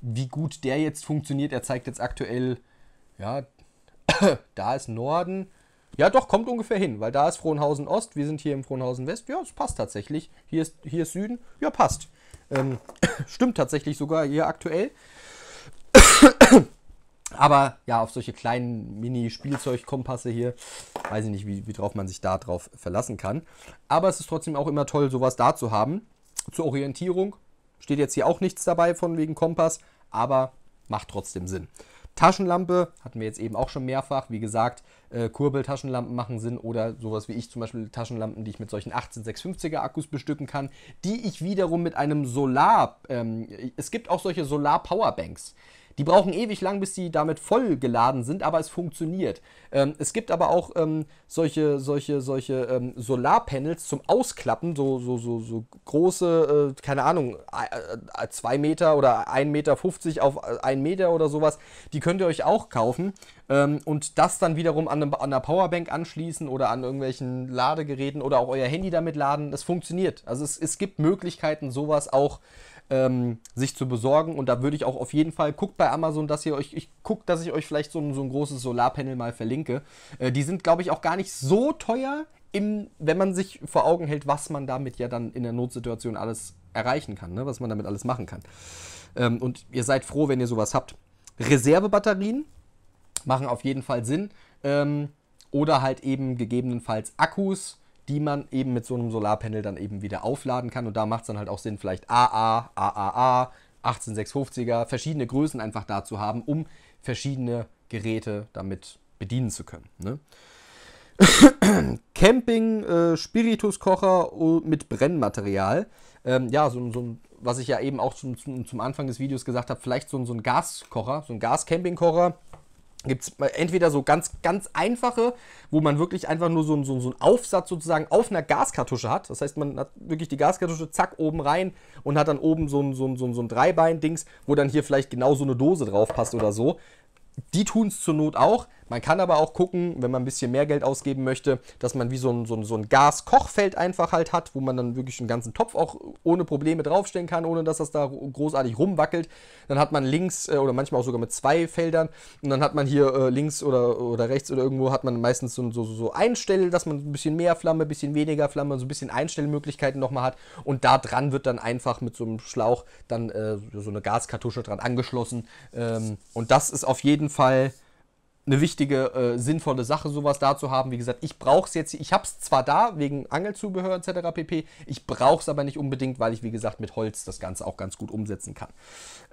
Wie gut der jetzt funktioniert, er zeigt jetzt aktuell, ja, da ist Norden, ja, doch, kommt ungefähr hin, weil da ist Frohnhausen Ost, wir sind hier im Frohnhausen West. Ja, es passt tatsächlich. Hier ist, hier ist Süden. Ja, passt. Ähm, stimmt tatsächlich sogar hier aktuell. Aber ja, auf solche kleinen Mini-Spielzeugkompasse hier, weiß ich nicht, wie, wie drauf man sich da drauf verlassen kann. Aber es ist trotzdem auch immer toll, sowas da zu haben. Zur Orientierung steht jetzt hier auch nichts dabei von wegen Kompass, aber macht trotzdem Sinn. Taschenlampe hatten wir jetzt eben auch schon mehrfach. Wie gesagt, äh, Kurbeltaschenlampen machen Sinn oder sowas wie ich zum Beispiel Taschenlampen, die ich mit solchen 18650er Akkus bestücken kann, die ich wiederum mit einem Solar, ähm, es gibt auch solche Solar Powerbanks. Die brauchen ewig lang, bis die damit voll geladen sind, aber es funktioniert. Ähm, es gibt aber auch ähm, solche, solche, solche ähm, Solarpanels zum Ausklappen, so, so, so, so große, äh, keine Ahnung, 2 äh, äh, Meter oder 1,50 Meter 50 auf 1 äh, Meter oder sowas. Die könnt ihr euch auch kaufen ähm, und das dann wiederum an, einem, an einer Powerbank anschließen oder an irgendwelchen Ladegeräten oder auch euer Handy damit laden. Das funktioniert. Also es, es gibt Möglichkeiten, sowas auch ähm, sich zu besorgen. Und da würde ich auch auf jeden Fall, guckt bei Amazon, dass ihr euch, ich guckt, dass ich euch vielleicht so ein, so ein großes Solarpanel mal verlinke. Äh, die sind, glaube ich, auch gar nicht so teuer, im, wenn man sich vor Augen hält, was man damit ja dann in der Notsituation alles erreichen kann, ne? was man damit alles machen kann. Ähm, und ihr seid froh, wenn ihr sowas habt. Reservebatterien machen auf jeden Fall Sinn. Ähm, oder halt eben gegebenenfalls Akkus die man eben mit so einem Solarpanel dann eben wieder aufladen kann. Und da macht es dann halt auch Sinn, vielleicht AA, AAA, 18650er, verschiedene Größen einfach da zu haben, um verschiedene Geräte damit bedienen zu können. Ne? Camping, äh, Spirituskocher mit Brennmaterial. Ähm, ja, so, so, was ich ja eben auch zum, zum, zum Anfang des Videos gesagt habe, vielleicht so, so ein Gaskocher, so ein Gascampingkocher gibt es entweder so ganz, ganz einfache, wo man wirklich einfach nur so, so, so einen Aufsatz sozusagen auf einer Gaskartusche hat. Das heißt, man hat wirklich die Gaskartusche zack oben rein und hat dann oben so ein, so ein, so ein, so ein Dreibein-Dings, wo dann hier vielleicht genau so eine Dose drauf passt oder so. Die tun es zur Not auch. Man kann aber auch gucken, wenn man ein bisschen mehr Geld ausgeben möchte, dass man wie so ein, so ein, so ein Gaskochfeld einfach halt hat, wo man dann wirklich einen ganzen Topf auch ohne Probleme draufstellen kann, ohne dass das da großartig rumwackelt. Dann hat man links äh, oder manchmal auch sogar mit zwei Feldern und dann hat man hier äh, links oder, oder rechts oder irgendwo hat man meistens so, so, so Einstell, dass man ein bisschen mehr Flamme, ein bisschen weniger Flamme, so ein bisschen Einstellmöglichkeiten nochmal hat und da dran wird dann einfach mit so einem Schlauch dann äh, so eine Gaskartusche dran angeschlossen ähm, und das ist auf jeden Fall eine wichtige, äh, sinnvolle Sache, sowas da zu haben. Wie gesagt, ich brauche es jetzt, ich habe es zwar da wegen Angelzubehör etc. pp, ich brauche es aber nicht unbedingt, weil ich, wie gesagt, mit Holz das Ganze auch ganz gut umsetzen kann.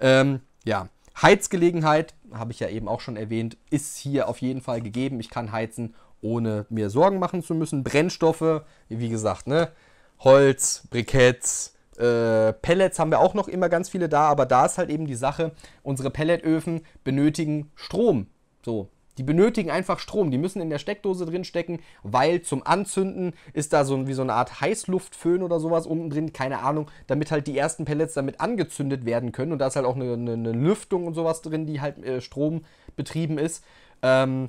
Ähm, ja, Heizgelegenheit, habe ich ja eben auch schon erwähnt, ist hier auf jeden Fall gegeben. Ich kann heizen, ohne mir Sorgen machen zu müssen. Brennstoffe, wie gesagt, ne? Holz, Briketts, äh, Pellets haben wir auch noch immer ganz viele da, aber da ist halt eben die Sache, unsere Pelletöfen benötigen Strom. So, die benötigen einfach Strom. Die müssen in der Steckdose drin stecken, weil zum Anzünden ist da so wie so eine Art Heißluftföhn oder sowas unten drin, keine Ahnung, damit halt die ersten Pellets damit angezündet werden können. Und da ist halt auch eine, eine, eine Lüftung und sowas drin, die halt äh, strombetrieben ist. Ähm,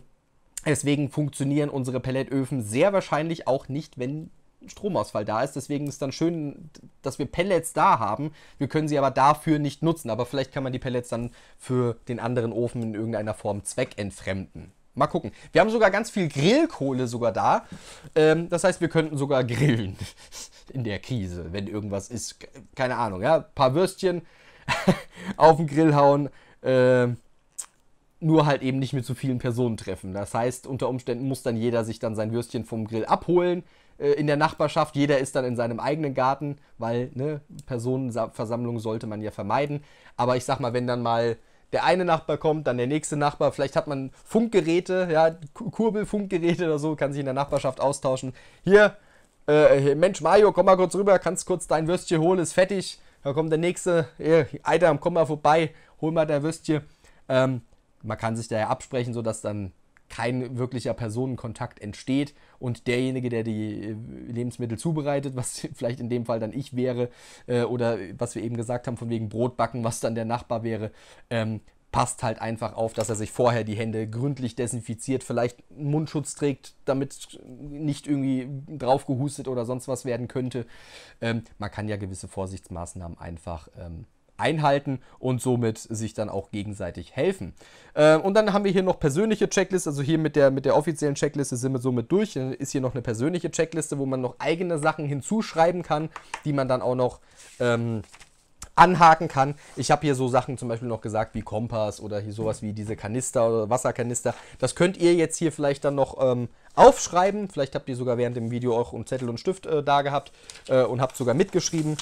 deswegen funktionieren unsere Pelletöfen sehr wahrscheinlich auch nicht, wenn Stromausfall da ist. Deswegen ist es dann schön, dass wir Pellets da haben. Wir können sie aber dafür nicht nutzen. Aber vielleicht kann man die Pellets dann für den anderen Ofen in irgendeiner Form zweckentfremden. Mal gucken. Wir haben sogar ganz viel Grillkohle sogar da. Ähm, das heißt, wir könnten sogar grillen in der Krise, wenn irgendwas ist. Keine Ahnung, ja. Ein paar Würstchen auf den Grill hauen. Äh, nur halt eben nicht mit so vielen Personen treffen. Das heißt, unter Umständen muss dann jeder sich dann sein Würstchen vom Grill abholen äh, in der Nachbarschaft. Jeder ist dann in seinem eigenen Garten, weil ne, Personenversammlungen sollte man ja vermeiden. Aber ich sag mal, wenn dann mal der eine Nachbar kommt, dann der nächste Nachbar. Vielleicht hat man Funkgeräte, ja, Kurbelfunkgeräte oder so, kann sich in der Nachbarschaft austauschen. Hier, äh, Mensch, Mario, komm mal kurz rüber, kannst kurz dein Würstchen holen, ist fertig. Da kommt der nächste, äh, komm mal vorbei, hol mal dein Würstchen. Ähm, man kann sich da ja absprechen, sodass dann kein wirklicher Personenkontakt entsteht und derjenige, der die äh, Lebensmittel zubereitet, was vielleicht in dem Fall dann ich wäre äh, oder was wir eben gesagt haben von wegen Brotbacken, was dann der Nachbar wäre, ähm, passt halt einfach auf, dass er sich vorher die Hände gründlich desinfiziert, vielleicht einen Mundschutz trägt, damit nicht irgendwie draufgehustet oder sonst was werden könnte. Ähm, man kann ja gewisse Vorsichtsmaßnahmen einfach ähm, einhalten und somit sich dann auch gegenseitig helfen. Äh, und dann haben wir hier noch persönliche Checkliste, also hier mit der, mit der offiziellen Checkliste sind wir somit durch. Dann ist hier noch eine persönliche Checkliste, wo man noch eigene Sachen hinzuschreiben kann, die man dann auch noch ähm, anhaken kann. Ich habe hier so Sachen zum Beispiel noch gesagt wie Kompass oder hier sowas wie diese Kanister oder Wasserkanister. Das könnt ihr jetzt hier vielleicht dann noch ähm, aufschreiben. Vielleicht habt ihr sogar während dem Video auch einen Zettel und Stift äh, da gehabt äh, und habt sogar mitgeschrieben.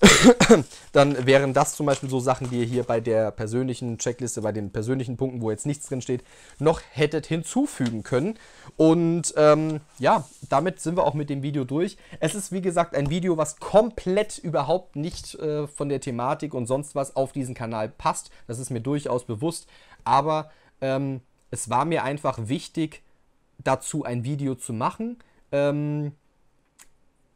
dann wären das zum Beispiel so Sachen, die ihr hier bei der persönlichen Checkliste, bei den persönlichen Punkten, wo jetzt nichts drin steht, noch hättet hinzufügen können. Und ähm, ja, damit sind wir auch mit dem Video durch. Es ist wie gesagt ein Video, was komplett überhaupt nicht äh, von der Thematik und sonst was auf diesen Kanal passt. Das ist mir durchaus bewusst. Aber ähm, es war mir einfach wichtig, dazu ein Video zu machen. Ähm,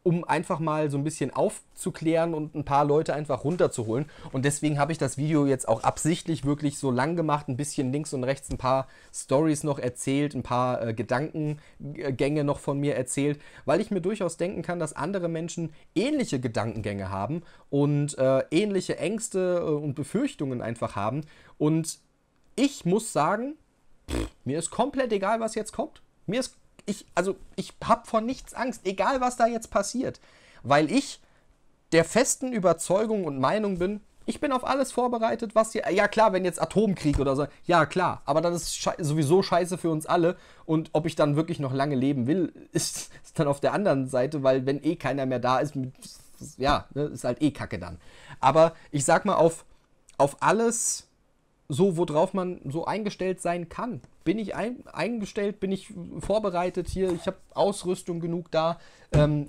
um einfach mal so ein bisschen aufzuklären und ein paar Leute einfach runterzuholen. Und deswegen habe ich das Video jetzt auch absichtlich wirklich so lang gemacht, ein bisschen links und rechts ein paar Stories noch erzählt, ein paar äh, Gedankengänge noch von mir erzählt, weil ich mir durchaus denken kann, dass andere Menschen ähnliche Gedankengänge haben und äh, ähnliche Ängste äh, und Befürchtungen einfach haben. Und ich muss sagen, pff, mir ist komplett egal, was jetzt kommt. Mir ist ich, also ich habe vor nichts Angst, egal was da jetzt passiert, weil ich der festen Überzeugung und Meinung bin, ich bin auf alles vorbereitet, was hier. Ja, klar, wenn jetzt Atomkrieg oder so. Ja, klar. Aber das ist schei sowieso scheiße für uns alle. Und ob ich dann wirklich noch lange leben will, ist, ist dann auf der anderen Seite, weil wenn eh keiner mehr da ist, mit, ja, ne, ist halt eh kacke dann. Aber ich sag mal, auf, auf alles so, worauf man so eingestellt sein kann. Bin ich ein, eingestellt, bin ich vorbereitet hier, ich habe Ausrüstung genug da. Ähm,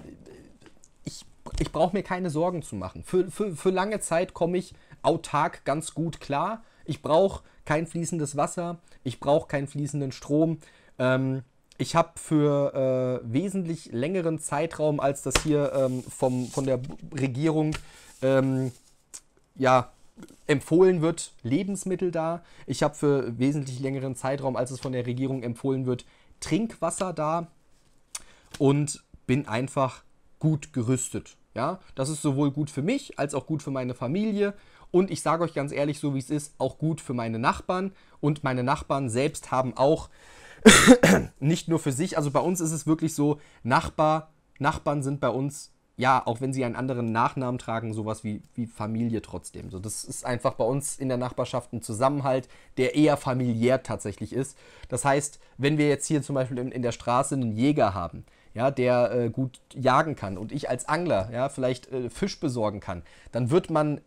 ich ich brauche mir keine Sorgen zu machen. Für, für, für lange Zeit komme ich autark ganz gut klar. Ich brauche kein fließendes Wasser, ich brauche keinen fließenden Strom. Ähm, ich habe für äh, wesentlich längeren Zeitraum, als das hier ähm, vom, von der Regierung ähm, ja, empfohlen wird, Lebensmittel da. Ich habe für wesentlich längeren Zeitraum, als es von der Regierung empfohlen wird, Trinkwasser da und bin einfach gut gerüstet. Ja, das ist sowohl gut für mich als auch gut für meine Familie und ich sage euch ganz ehrlich, so wie es ist, auch gut für meine Nachbarn und meine Nachbarn selbst haben auch nicht nur für sich, also bei uns ist es wirklich so, Nachbar, Nachbarn sind bei uns ja, auch wenn sie einen anderen Nachnamen tragen, sowas wie, wie Familie trotzdem. So, das ist einfach bei uns in der Nachbarschaft ein Zusammenhalt, der eher familiär tatsächlich ist. Das heißt, wenn wir jetzt hier zum Beispiel in, in der Straße einen Jäger haben, ja, der äh, gut jagen kann und ich als Angler, ja, vielleicht äh, Fisch besorgen kann, dann wird man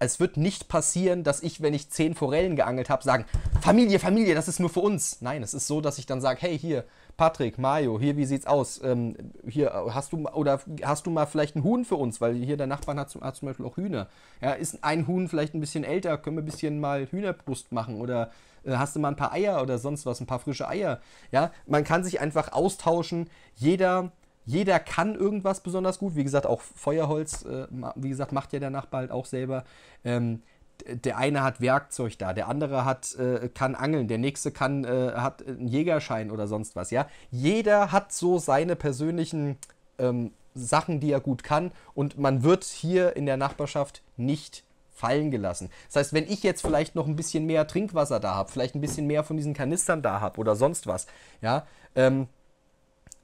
es wird nicht passieren, dass ich, wenn ich zehn Forellen geangelt habe, sagen, Familie, Familie, das ist nur für uns. Nein, es ist so, dass ich dann sage, hey, hier, Patrick, Mario, hier, wie sieht's aus? Ähm, hier, hast du, oder hast du mal vielleicht ein Huhn für uns? Weil hier der Nachbarn hat zum, hat zum Beispiel auch Hühner. Ja, ist ein Huhn vielleicht ein bisschen älter? Können wir ein bisschen mal Hühnerbrust machen? Oder äh, hast du mal ein paar Eier oder sonst was? Ein paar frische Eier? Ja, man kann sich einfach austauschen. Jeder jeder kann irgendwas besonders gut. Wie gesagt, auch Feuerholz, äh, wie gesagt, macht ja der Nachbar halt auch selber. Ähm, der eine hat Werkzeug da, der andere hat, äh, kann angeln, der nächste kann, äh, hat einen Jägerschein oder sonst was, ja. Jeder hat so seine persönlichen ähm, Sachen, die er gut kann und man wird hier in der Nachbarschaft nicht fallen gelassen. Das heißt, wenn ich jetzt vielleicht noch ein bisschen mehr Trinkwasser da habe, vielleicht ein bisschen mehr von diesen Kanistern da habe oder sonst was, ja, ähm,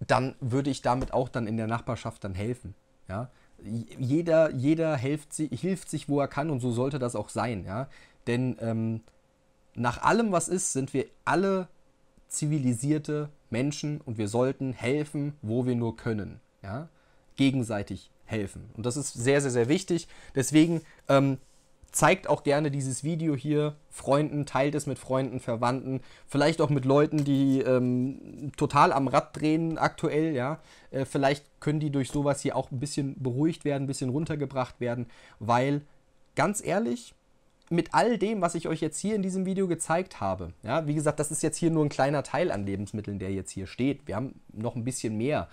dann würde ich damit auch dann in der Nachbarschaft dann helfen, ja jeder, jeder hilft, hilft sich, wo er kann und so sollte das auch sein, ja. Denn ähm, nach allem, was ist, sind wir alle zivilisierte Menschen und wir sollten helfen, wo wir nur können, ja. Gegenseitig helfen. Und das ist sehr, sehr, sehr wichtig. Deswegen ähm, zeigt auch gerne dieses Video hier Freunden, teilt es mit Freunden, Verwandten, vielleicht auch mit Leuten, die ähm, total am Rad drehen aktuell, ja. Äh, vielleicht können die durch sowas hier auch ein bisschen beruhigt werden, ein bisschen runtergebracht werden, weil ganz ehrlich, mit all dem, was ich euch jetzt hier in diesem Video gezeigt habe, ja, wie gesagt, das ist jetzt hier nur ein kleiner Teil an Lebensmitteln, der jetzt hier steht. Wir haben noch ein bisschen mehr.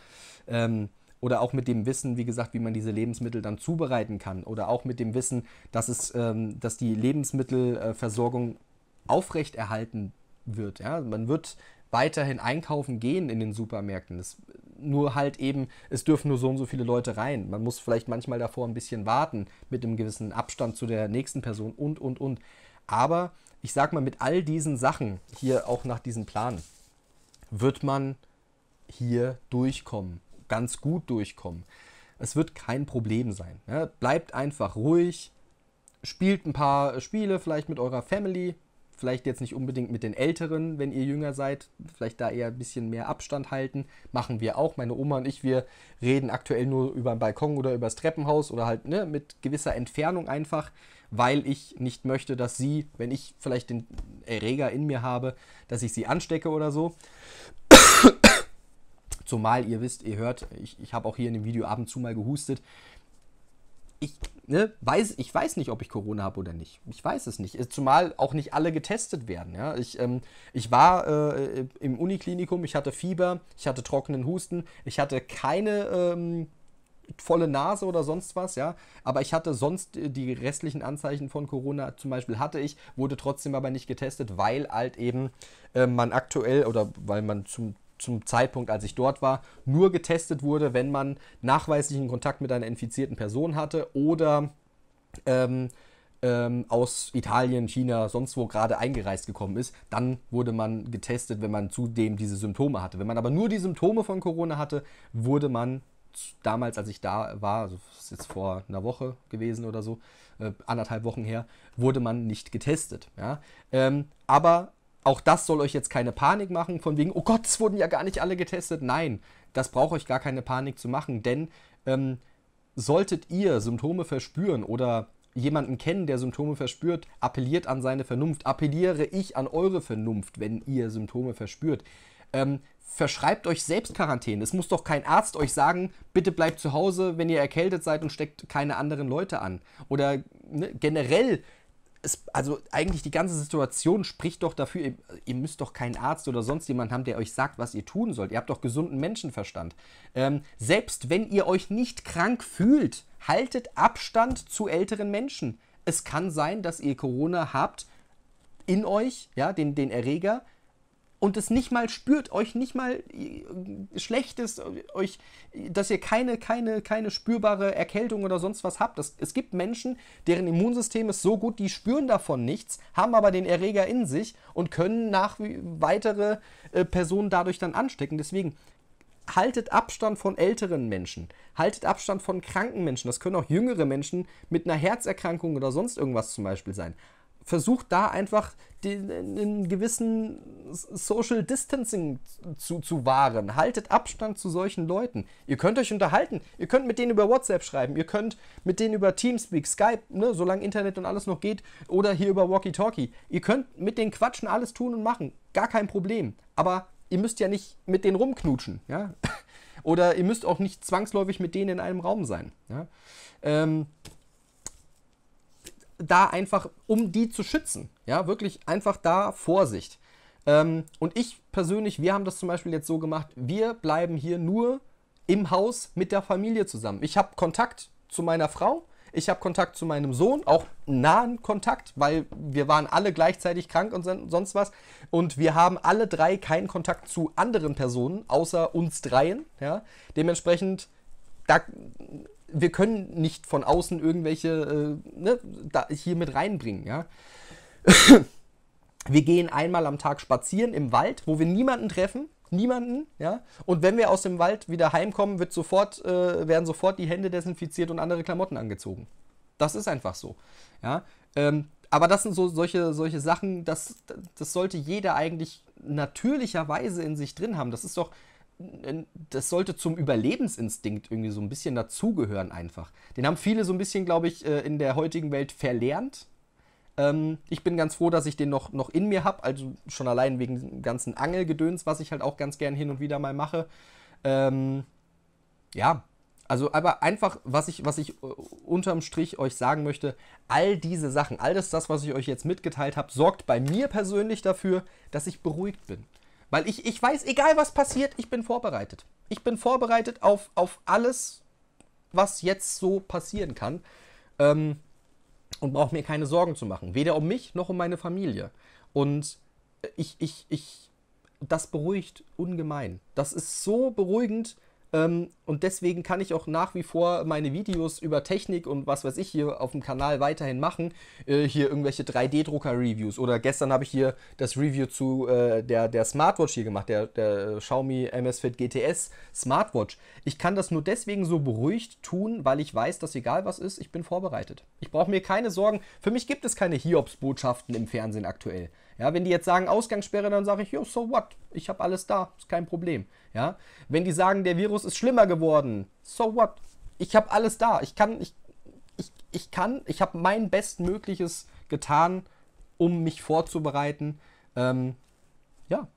Ähm, oder auch mit dem Wissen, wie gesagt, wie man diese Lebensmittel dann zubereiten kann oder auch mit dem Wissen, dass, es, ähm, dass die Lebensmittelversorgung äh, aufrechterhalten wird. Ja? Man wird weiterhin einkaufen gehen in den Supermärkten. Das, nur halt eben, es dürfen nur so und so viele Leute rein. Man muss vielleicht manchmal davor ein bisschen warten mit einem gewissen Abstand zu der nächsten Person und, und, und. Aber ich sag mal, mit all diesen Sachen, hier auch nach diesem Plan, wird man hier durchkommen ganz gut durchkommen. Es wird kein Problem sein. Ja? Ne? Bleibt einfach ruhig, spielt ein paar Spiele vielleicht mit eurer Family, vielleicht jetzt nicht unbedingt mit den Älteren, wenn ihr jünger seid, vielleicht da eher ein bisschen mehr Abstand halten. Machen wir auch. Meine Oma und ich, wir reden aktuell nur über den Balkon oder übers Treppenhaus oder halt ne, mit gewisser Entfernung einfach, weil ich nicht möchte, dass sie, wenn ich vielleicht den Erreger in mir habe, dass ich sie anstecke oder so. Zumal ihr wisst, ihr hört, ich, ich habe auch hier in dem Video ab und zu mal gehustet. Ich, ne, weiß, ich weiß nicht, ob ich Corona habe oder nicht. Ich weiß es nicht. Zumal auch nicht alle getestet werden. Ja? Ich, ähm, ich war äh, im Uniklinikum, ich hatte Fieber, ich hatte trockenen Husten, ich hatte keine ähm, volle Nase oder sonst was, ja. Aber ich hatte sonst äh, die restlichen Anzeichen von Corona zum Beispiel hatte ich, wurde trotzdem aber nicht getestet, weil halt eben äh, man aktuell oder weil man zum zum Zeitpunkt, als ich dort war, nur getestet wurde, wenn man nachweislichen Kontakt mit einer infizierten Person hatte oder ähm, ähm, aus Italien, China, sonst wo gerade eingereist gekommen ist, dann wurde man getestet, wenn man zudem diese Symptome hatte. Wenn man aber nur die Symptome von Corona hatte, wurde man damals, als ich da war, also das ist jetzt vor einer Woche gewesen oder so, äh, anderthalb Wochen her, wurde man nicht getestet. Ja? Ähm, aber auch das soll euch jetzt keine Panik machen, von wegen, oh Gott, es wurden ja gar nicht alle getestet. Nein, das braucht euch gar keine Panik zu machen, denn ähm, solltet ihr Symptome verspüren oder jemanden kennen, der Symptome verspürt, appelliert an seine Vernunft, appelliere ich an eure Vernunft, wenn ihr Symptome verspürt. Ähm, verschreibt euch selbst Quarantäne. Es muss doch kein Arzt euch sagen, bitte bleibt zu Hause, wenn ihr erkältet seid und steckt keine anderen Leute an. Oder ne, generell es, also eigentlich die ganze Situation spricht doch dafür, ihr, ihr, müsst doch keinen Arzt oder sonst jemanden haben, der euch sagt, was ihr tun sollt. Ihr habt doch gesunden Menschenverstand. Ähm, selbst wenn ihr euch nicht krank fühlt, haltet Abstand zu älteren Menschen. Es kann sein, dass ihr Corona habt in euch, ja, den, den Erreger, und es nicht mal spürt, euch nicht mal äh, Schlechtes, euch, dass ihr keine, keine, keine spürbare Erkältung oder sonst was habt. Das, es gibt Menschen, deren Immunsystem ist so gut, die spüren davon nichts, haben aber den Erreger in sich und können nach weitere äh, Personen dadurch dann anstecken. Deswegen haltet Abstand von älteren Menschen, haltet Abstand von kranken Menschen. Das können auch jüngere Menschen mit einer Herzerkrankung oder sonst irgendwas zum Beispiel sein versucht da einfach den, einen gewissen Social Distancing zu, zu wahren. Haltet Abstand zu solchen Leuten. Ihr könnt euch unterhalten. Ihr könnt mit denen über WhatsApp schreiben. Ihr könnt mit denen über Teamspeak, Skype, ne, solange Internet und alles noch geht, oder hier über Walkie-Talkie. Ihr könnt mit denen quatschen, alles tun und machen. Gar kein Problem. Aber ihr müsst ja nicht mit denen rumknutschen. Ja? oder ihr müsst auch nicht zwangsläufig mit denen in einem Raum sein. Ja? Ähm, da einfach, um die zu schützen. Ja, wirklich einfach da Vorsicht. Ähm, und ich persönlich, wir haben das zum Beispiel jetzt so gemacht, wir bleiben hier nur im Haus mit der Familie zusammen. Ich habe Kontakt zu meiner Frau, ich habe Kontakt zu meinem Sohn, auch nahen Kontakt, weil wir waren alle gleichzeitig krank und sonst was. Und wir haben alle drei keinen Kontakt zu anderen Personen, außer uns dreien. Ja? Dementsprechend, da wir können nicht von außen irgendwelche äh, ne, da, hier mit reinbringen, ja. wir gehen einmal am Tag spazieren im Wald, wo wir niemanden treffen, niemanden, ja. Und wenn wir aus dem Wald wieder heimkommen, wird sofort, äh, werden sofort die Hände desinfiziert und andere Klamotten angezogen. Das ist einfach so, ja. Ähm, aber das sind so solche, solche Sachen, das, das sollte jeder eigentlich natürlicherweise in sich drin haben. Das ist doch, äh, das sollte zum Überlebensinstinkt irgendwie so ein bisschen dazugehören einfach. Den haben viele so ein bisschen, glaube ich, äh, in der heutigen Welt verlernt. Ähm, ich bin ganz froh, dass ich den noch, noch in mir habe, also schon allein wegen dem ganzen Angelgedöns, was ich halt auch ganz gern hin und wieder mal mache. Ähm, ja, also aber einfach, was ich, was ich äh, unterm Strich euch sagen möchte, all diese Sachen, alles das, was ich euch jetzt mitgeteilt habe, sorgt bei mir persönlich dafür, dass ich beruhigt bin. Weil ich, ich weiß, egal was passiert, ich bin vorbereitet. Ich bin vorbereitet auf, auf alles, was jetzt so passieren kann. Ähm, und brauche mir keine Sorgen zu machen. Weder um mich noch um meine Familie. Und ich, ich, ich, das beruhigt ungemein. Das ist so beruhigend, ähm, und deswegen kann ich auch nach wie vor meine Videos über Technik und was weiß ich hier auf dem Kanal weiterhin machen. Äh, hier irgendwelche 3D-Drucker-Reviews. Oder gestern habe ich hier das Review zu äh, der, der Smartwatch hier gemacht, der, der Xiaomi MS-Fit GTS Smartwatch. Ich kann das nur deswegen so beruhigt tun, weil ich weiß, dass egal was ist, ich bin vorbereitet. Ich brauche mir keine Sorgen. Für mich gibt es keine Hiobs-Botschaften im Fernsehen aktuell. Ja, wenn die jetzt sagen Ausgangssperre, dann sage ich, jo, so what? Ich habe alles da, ist kein Problem. Ja, wenn die sagen, der Virus ist schlimmer geworden, so what? Ich habe alles da. Ich kann, ich, ich, ich kann, ich habe mein Bestmögliches getan, um mich vorzubereiten. Ähm, ja,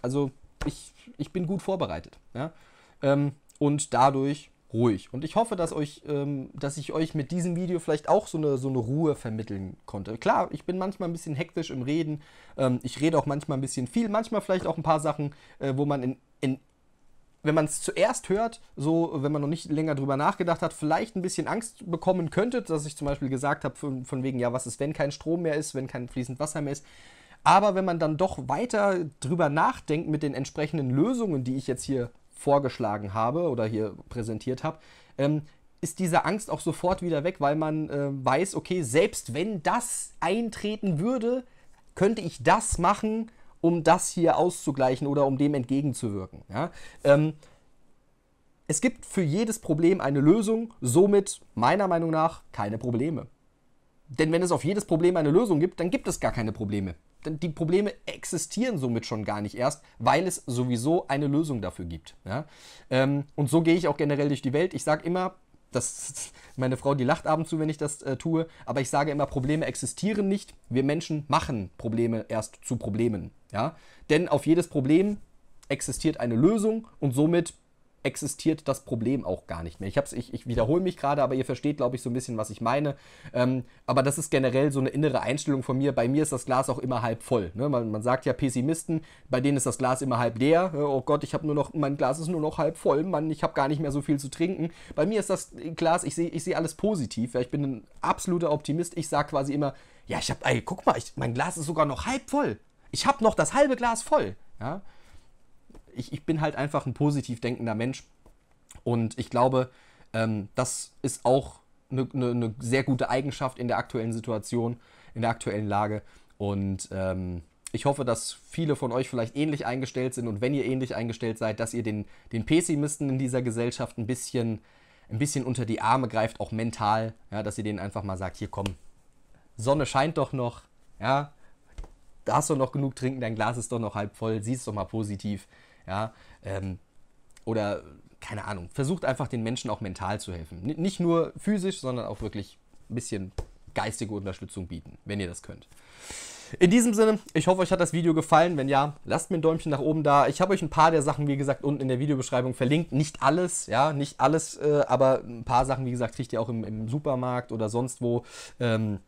also ich, ich bin gut vorbereitet. Ja? Ähm, und dadurch ruhig. Und ich hoffe, dass, euch, ähm, dass ich euch mit diesem Video vielleicht auch so eine, so eine Ruhe vermitteln konnte. Klar, ich bin manchmal ein bisschen hektisch im Reden. Ähm, ich rede auch manchmal ein bisschen viel. Manchmal vielleicht auch ein paar Sachen, äh, wo man in, in wenn man es zuerst hört, so wenn man noch nicht länger drüber nachgedacht hat, vielleicht ein bisschen Angst bekommen könnte, dass ich zum Beispiel gesagt habe, von, von wegen, ja, was ist, wenn kein Strom mehr ist, wenn kein fließend Wasser mehr ist. Aber wenn man dann doch weiter drüber nachdenkt mit den entsprechenden Lösungen, die ich jetzt hier vorgeschlagen habe oder hier präsentiert habe, ähm, ist diese Angst auch sofort wieder weg, weil man äh, weiß, okay, selbst wenn das eintreten würde, könnte ich das machen, um das hier auszugleichen oder um dem entgegenzuwirken. Ja? Ähm, es gibt für jedes Problem eine Lösung, somit meiner Meinung nach keine Probleme. Denn wenn es auf jedes Problem eine Lösung gibt, dann gibt es gar keine Probleme die Probleme existieren somit schon gar nicht erst, weil es sowieso eine Lösung dafür gibt. Ja? Ähm, und so gehe ich auch generell durch die Welt. Ich sage immer, das, meine Frau, die lacht und zu, wenn ich das äh, tue, aber ich sage immer, Probleme existieren nicht. Wir Menschen machen Probleme erst zu Problemen. Ja? Denn auf jedes Problem existiert eine Lösung und somit existiert das Problem auch gar nicht mehr. Ich, hab's, ich, ich wiederhole mich gerade, aber ihr versteht, glaube ich, so ein bisschen, was ich meine. Ähm, aber das ist generell so eine innere Einstellung von mir. Bei mir ist das Glas auch immer halb voll. Ne? Man, man, sagt ja Pessimisten, bei denen ist das Glas immer halb leer. Oh Gott, ich habe nur noch, mein Glas ist nur noch halb voll. Mann, ich habe gar nicht mehr so viel zu trinken. Bei mir ist das Glas, ich sehe ich seh alles positiv. Ja? Ich bin ein absoluter Optimist. Ich sage quasi immer, ja, ich habe, guck mal, ich, mein Glas ist sogar noch halb voll. Ich habe noch das halbe Glas voll. Ja? ich, ich bin halt einfach ein positiv denkender Mensch. Und ich glaube, ähm, das ist auch eine, eine, eine, sehr gute Eigenschaft in der aktuellen Situation, in der aktuellen Lage. Und ähm, ich hoffe, dass viele von euch vielleicht ähnlich eingestellt sind. Und wenn ihr ähnlich eingestellt seid, dass ihr den, den Pessimisten in dieser Gesellschaft ein bisschen, ein bisschen unter die Arme greift, auch mental. Ja, dass ihr denen einfach mal sagt, hier komm, Sonne scheint doch noch. Ja, da hast du noch genug trinken, dein Glas ist doch noch halb voll, siehst doch mal positiv. Ja? Ähm, oder keine Ahnung, versucht einfach den Menschen auch mental zu helfen. N nicht nur physisch, sondern auch wirklich ein bisschen geistige Unterstützung bieten, wenn ihr das könnt. In diesem Sinne, ich hoffe, euch hat das Video gefallen. Wenn ja, lasst mir ein Däumchen nach oben da. Ich habe euch ein paar der Sachen, wie gesagt, unten in der Videobeschreibung verlinkt. Nicht alles, ja, nicht alles, äh, aber ein paar Sachen, wie gesagt, kriegt ihr auch im, im Supermarkt oder sonst wo. Ähm,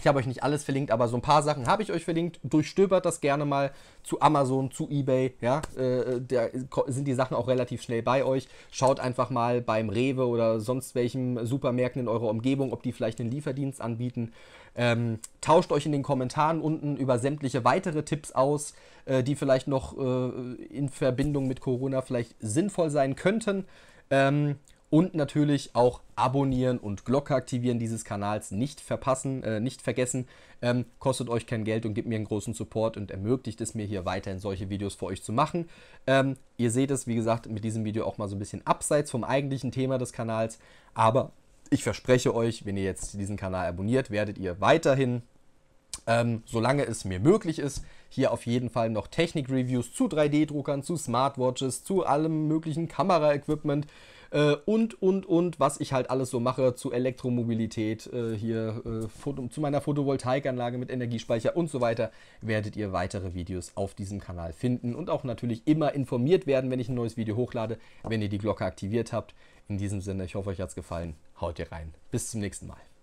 ich habe euch nicht alles verlinkt, aber so ein paar Sachen habe ich euch verlinkt. Durchstöbert das gerne mal zu Amazon, zu eBay. Ja, äh, äh da sind die Sachen auch relativ schnell bei euch. Schaut einfach mal beim Rewe oder sonst welchen Supermärkten in eurer Umgebung, ob die vielleicht einen Lieferdienst anbieten. Ähm, tauscht euch in den Kommentaren unten über sämtliche weitere Tipps aus, äh, die vielleicht noch äh, in Verbindung mit Corona vielleicht sinnvoll sein könnten. Ähm, und natürlich auch abonnieren und Glocke aktivieren dieses Kanals nicht verpassen, äh, nicht vergessen. Ähm, kostet euch kein Geld und gibt mir einen großen Support und ermöglicht es mir hier weiterhin solche Videos für euch zu machen. Ähm, ihr seht es, wie gesagt, mit diesem Video auch mal so ein bisschen abseits vom eigentlichen Thema des Kanals. Aber ich verspreche euch, wenn ihr jetzt diesen Kanal abonniert, werdet ihr weiterhin ähm, solange es mir möglich ist, hier auf jeden Fall noch Technik-Reviews zu 3D-Druckern, zu Smartwatches, zu allem möglichen Kameraequipment, äh, und, und, und, was ich halt alles so mache zu Elektromobilität, äh, hier äh, zu meiner Photovoltaikanlage mit Energiespeicher und so weiter, werdet ihr weitere Videos auf diesem Kanal finden und auch natürlich immer informiert werden, wenn ich ein neues Video hochlade, wenn ihr die Glocke aktiviert habt. In diesem Sinne, ich hoffe, euch hat es gefallen. Haut ihr rein. Bis zum nächsten Mal.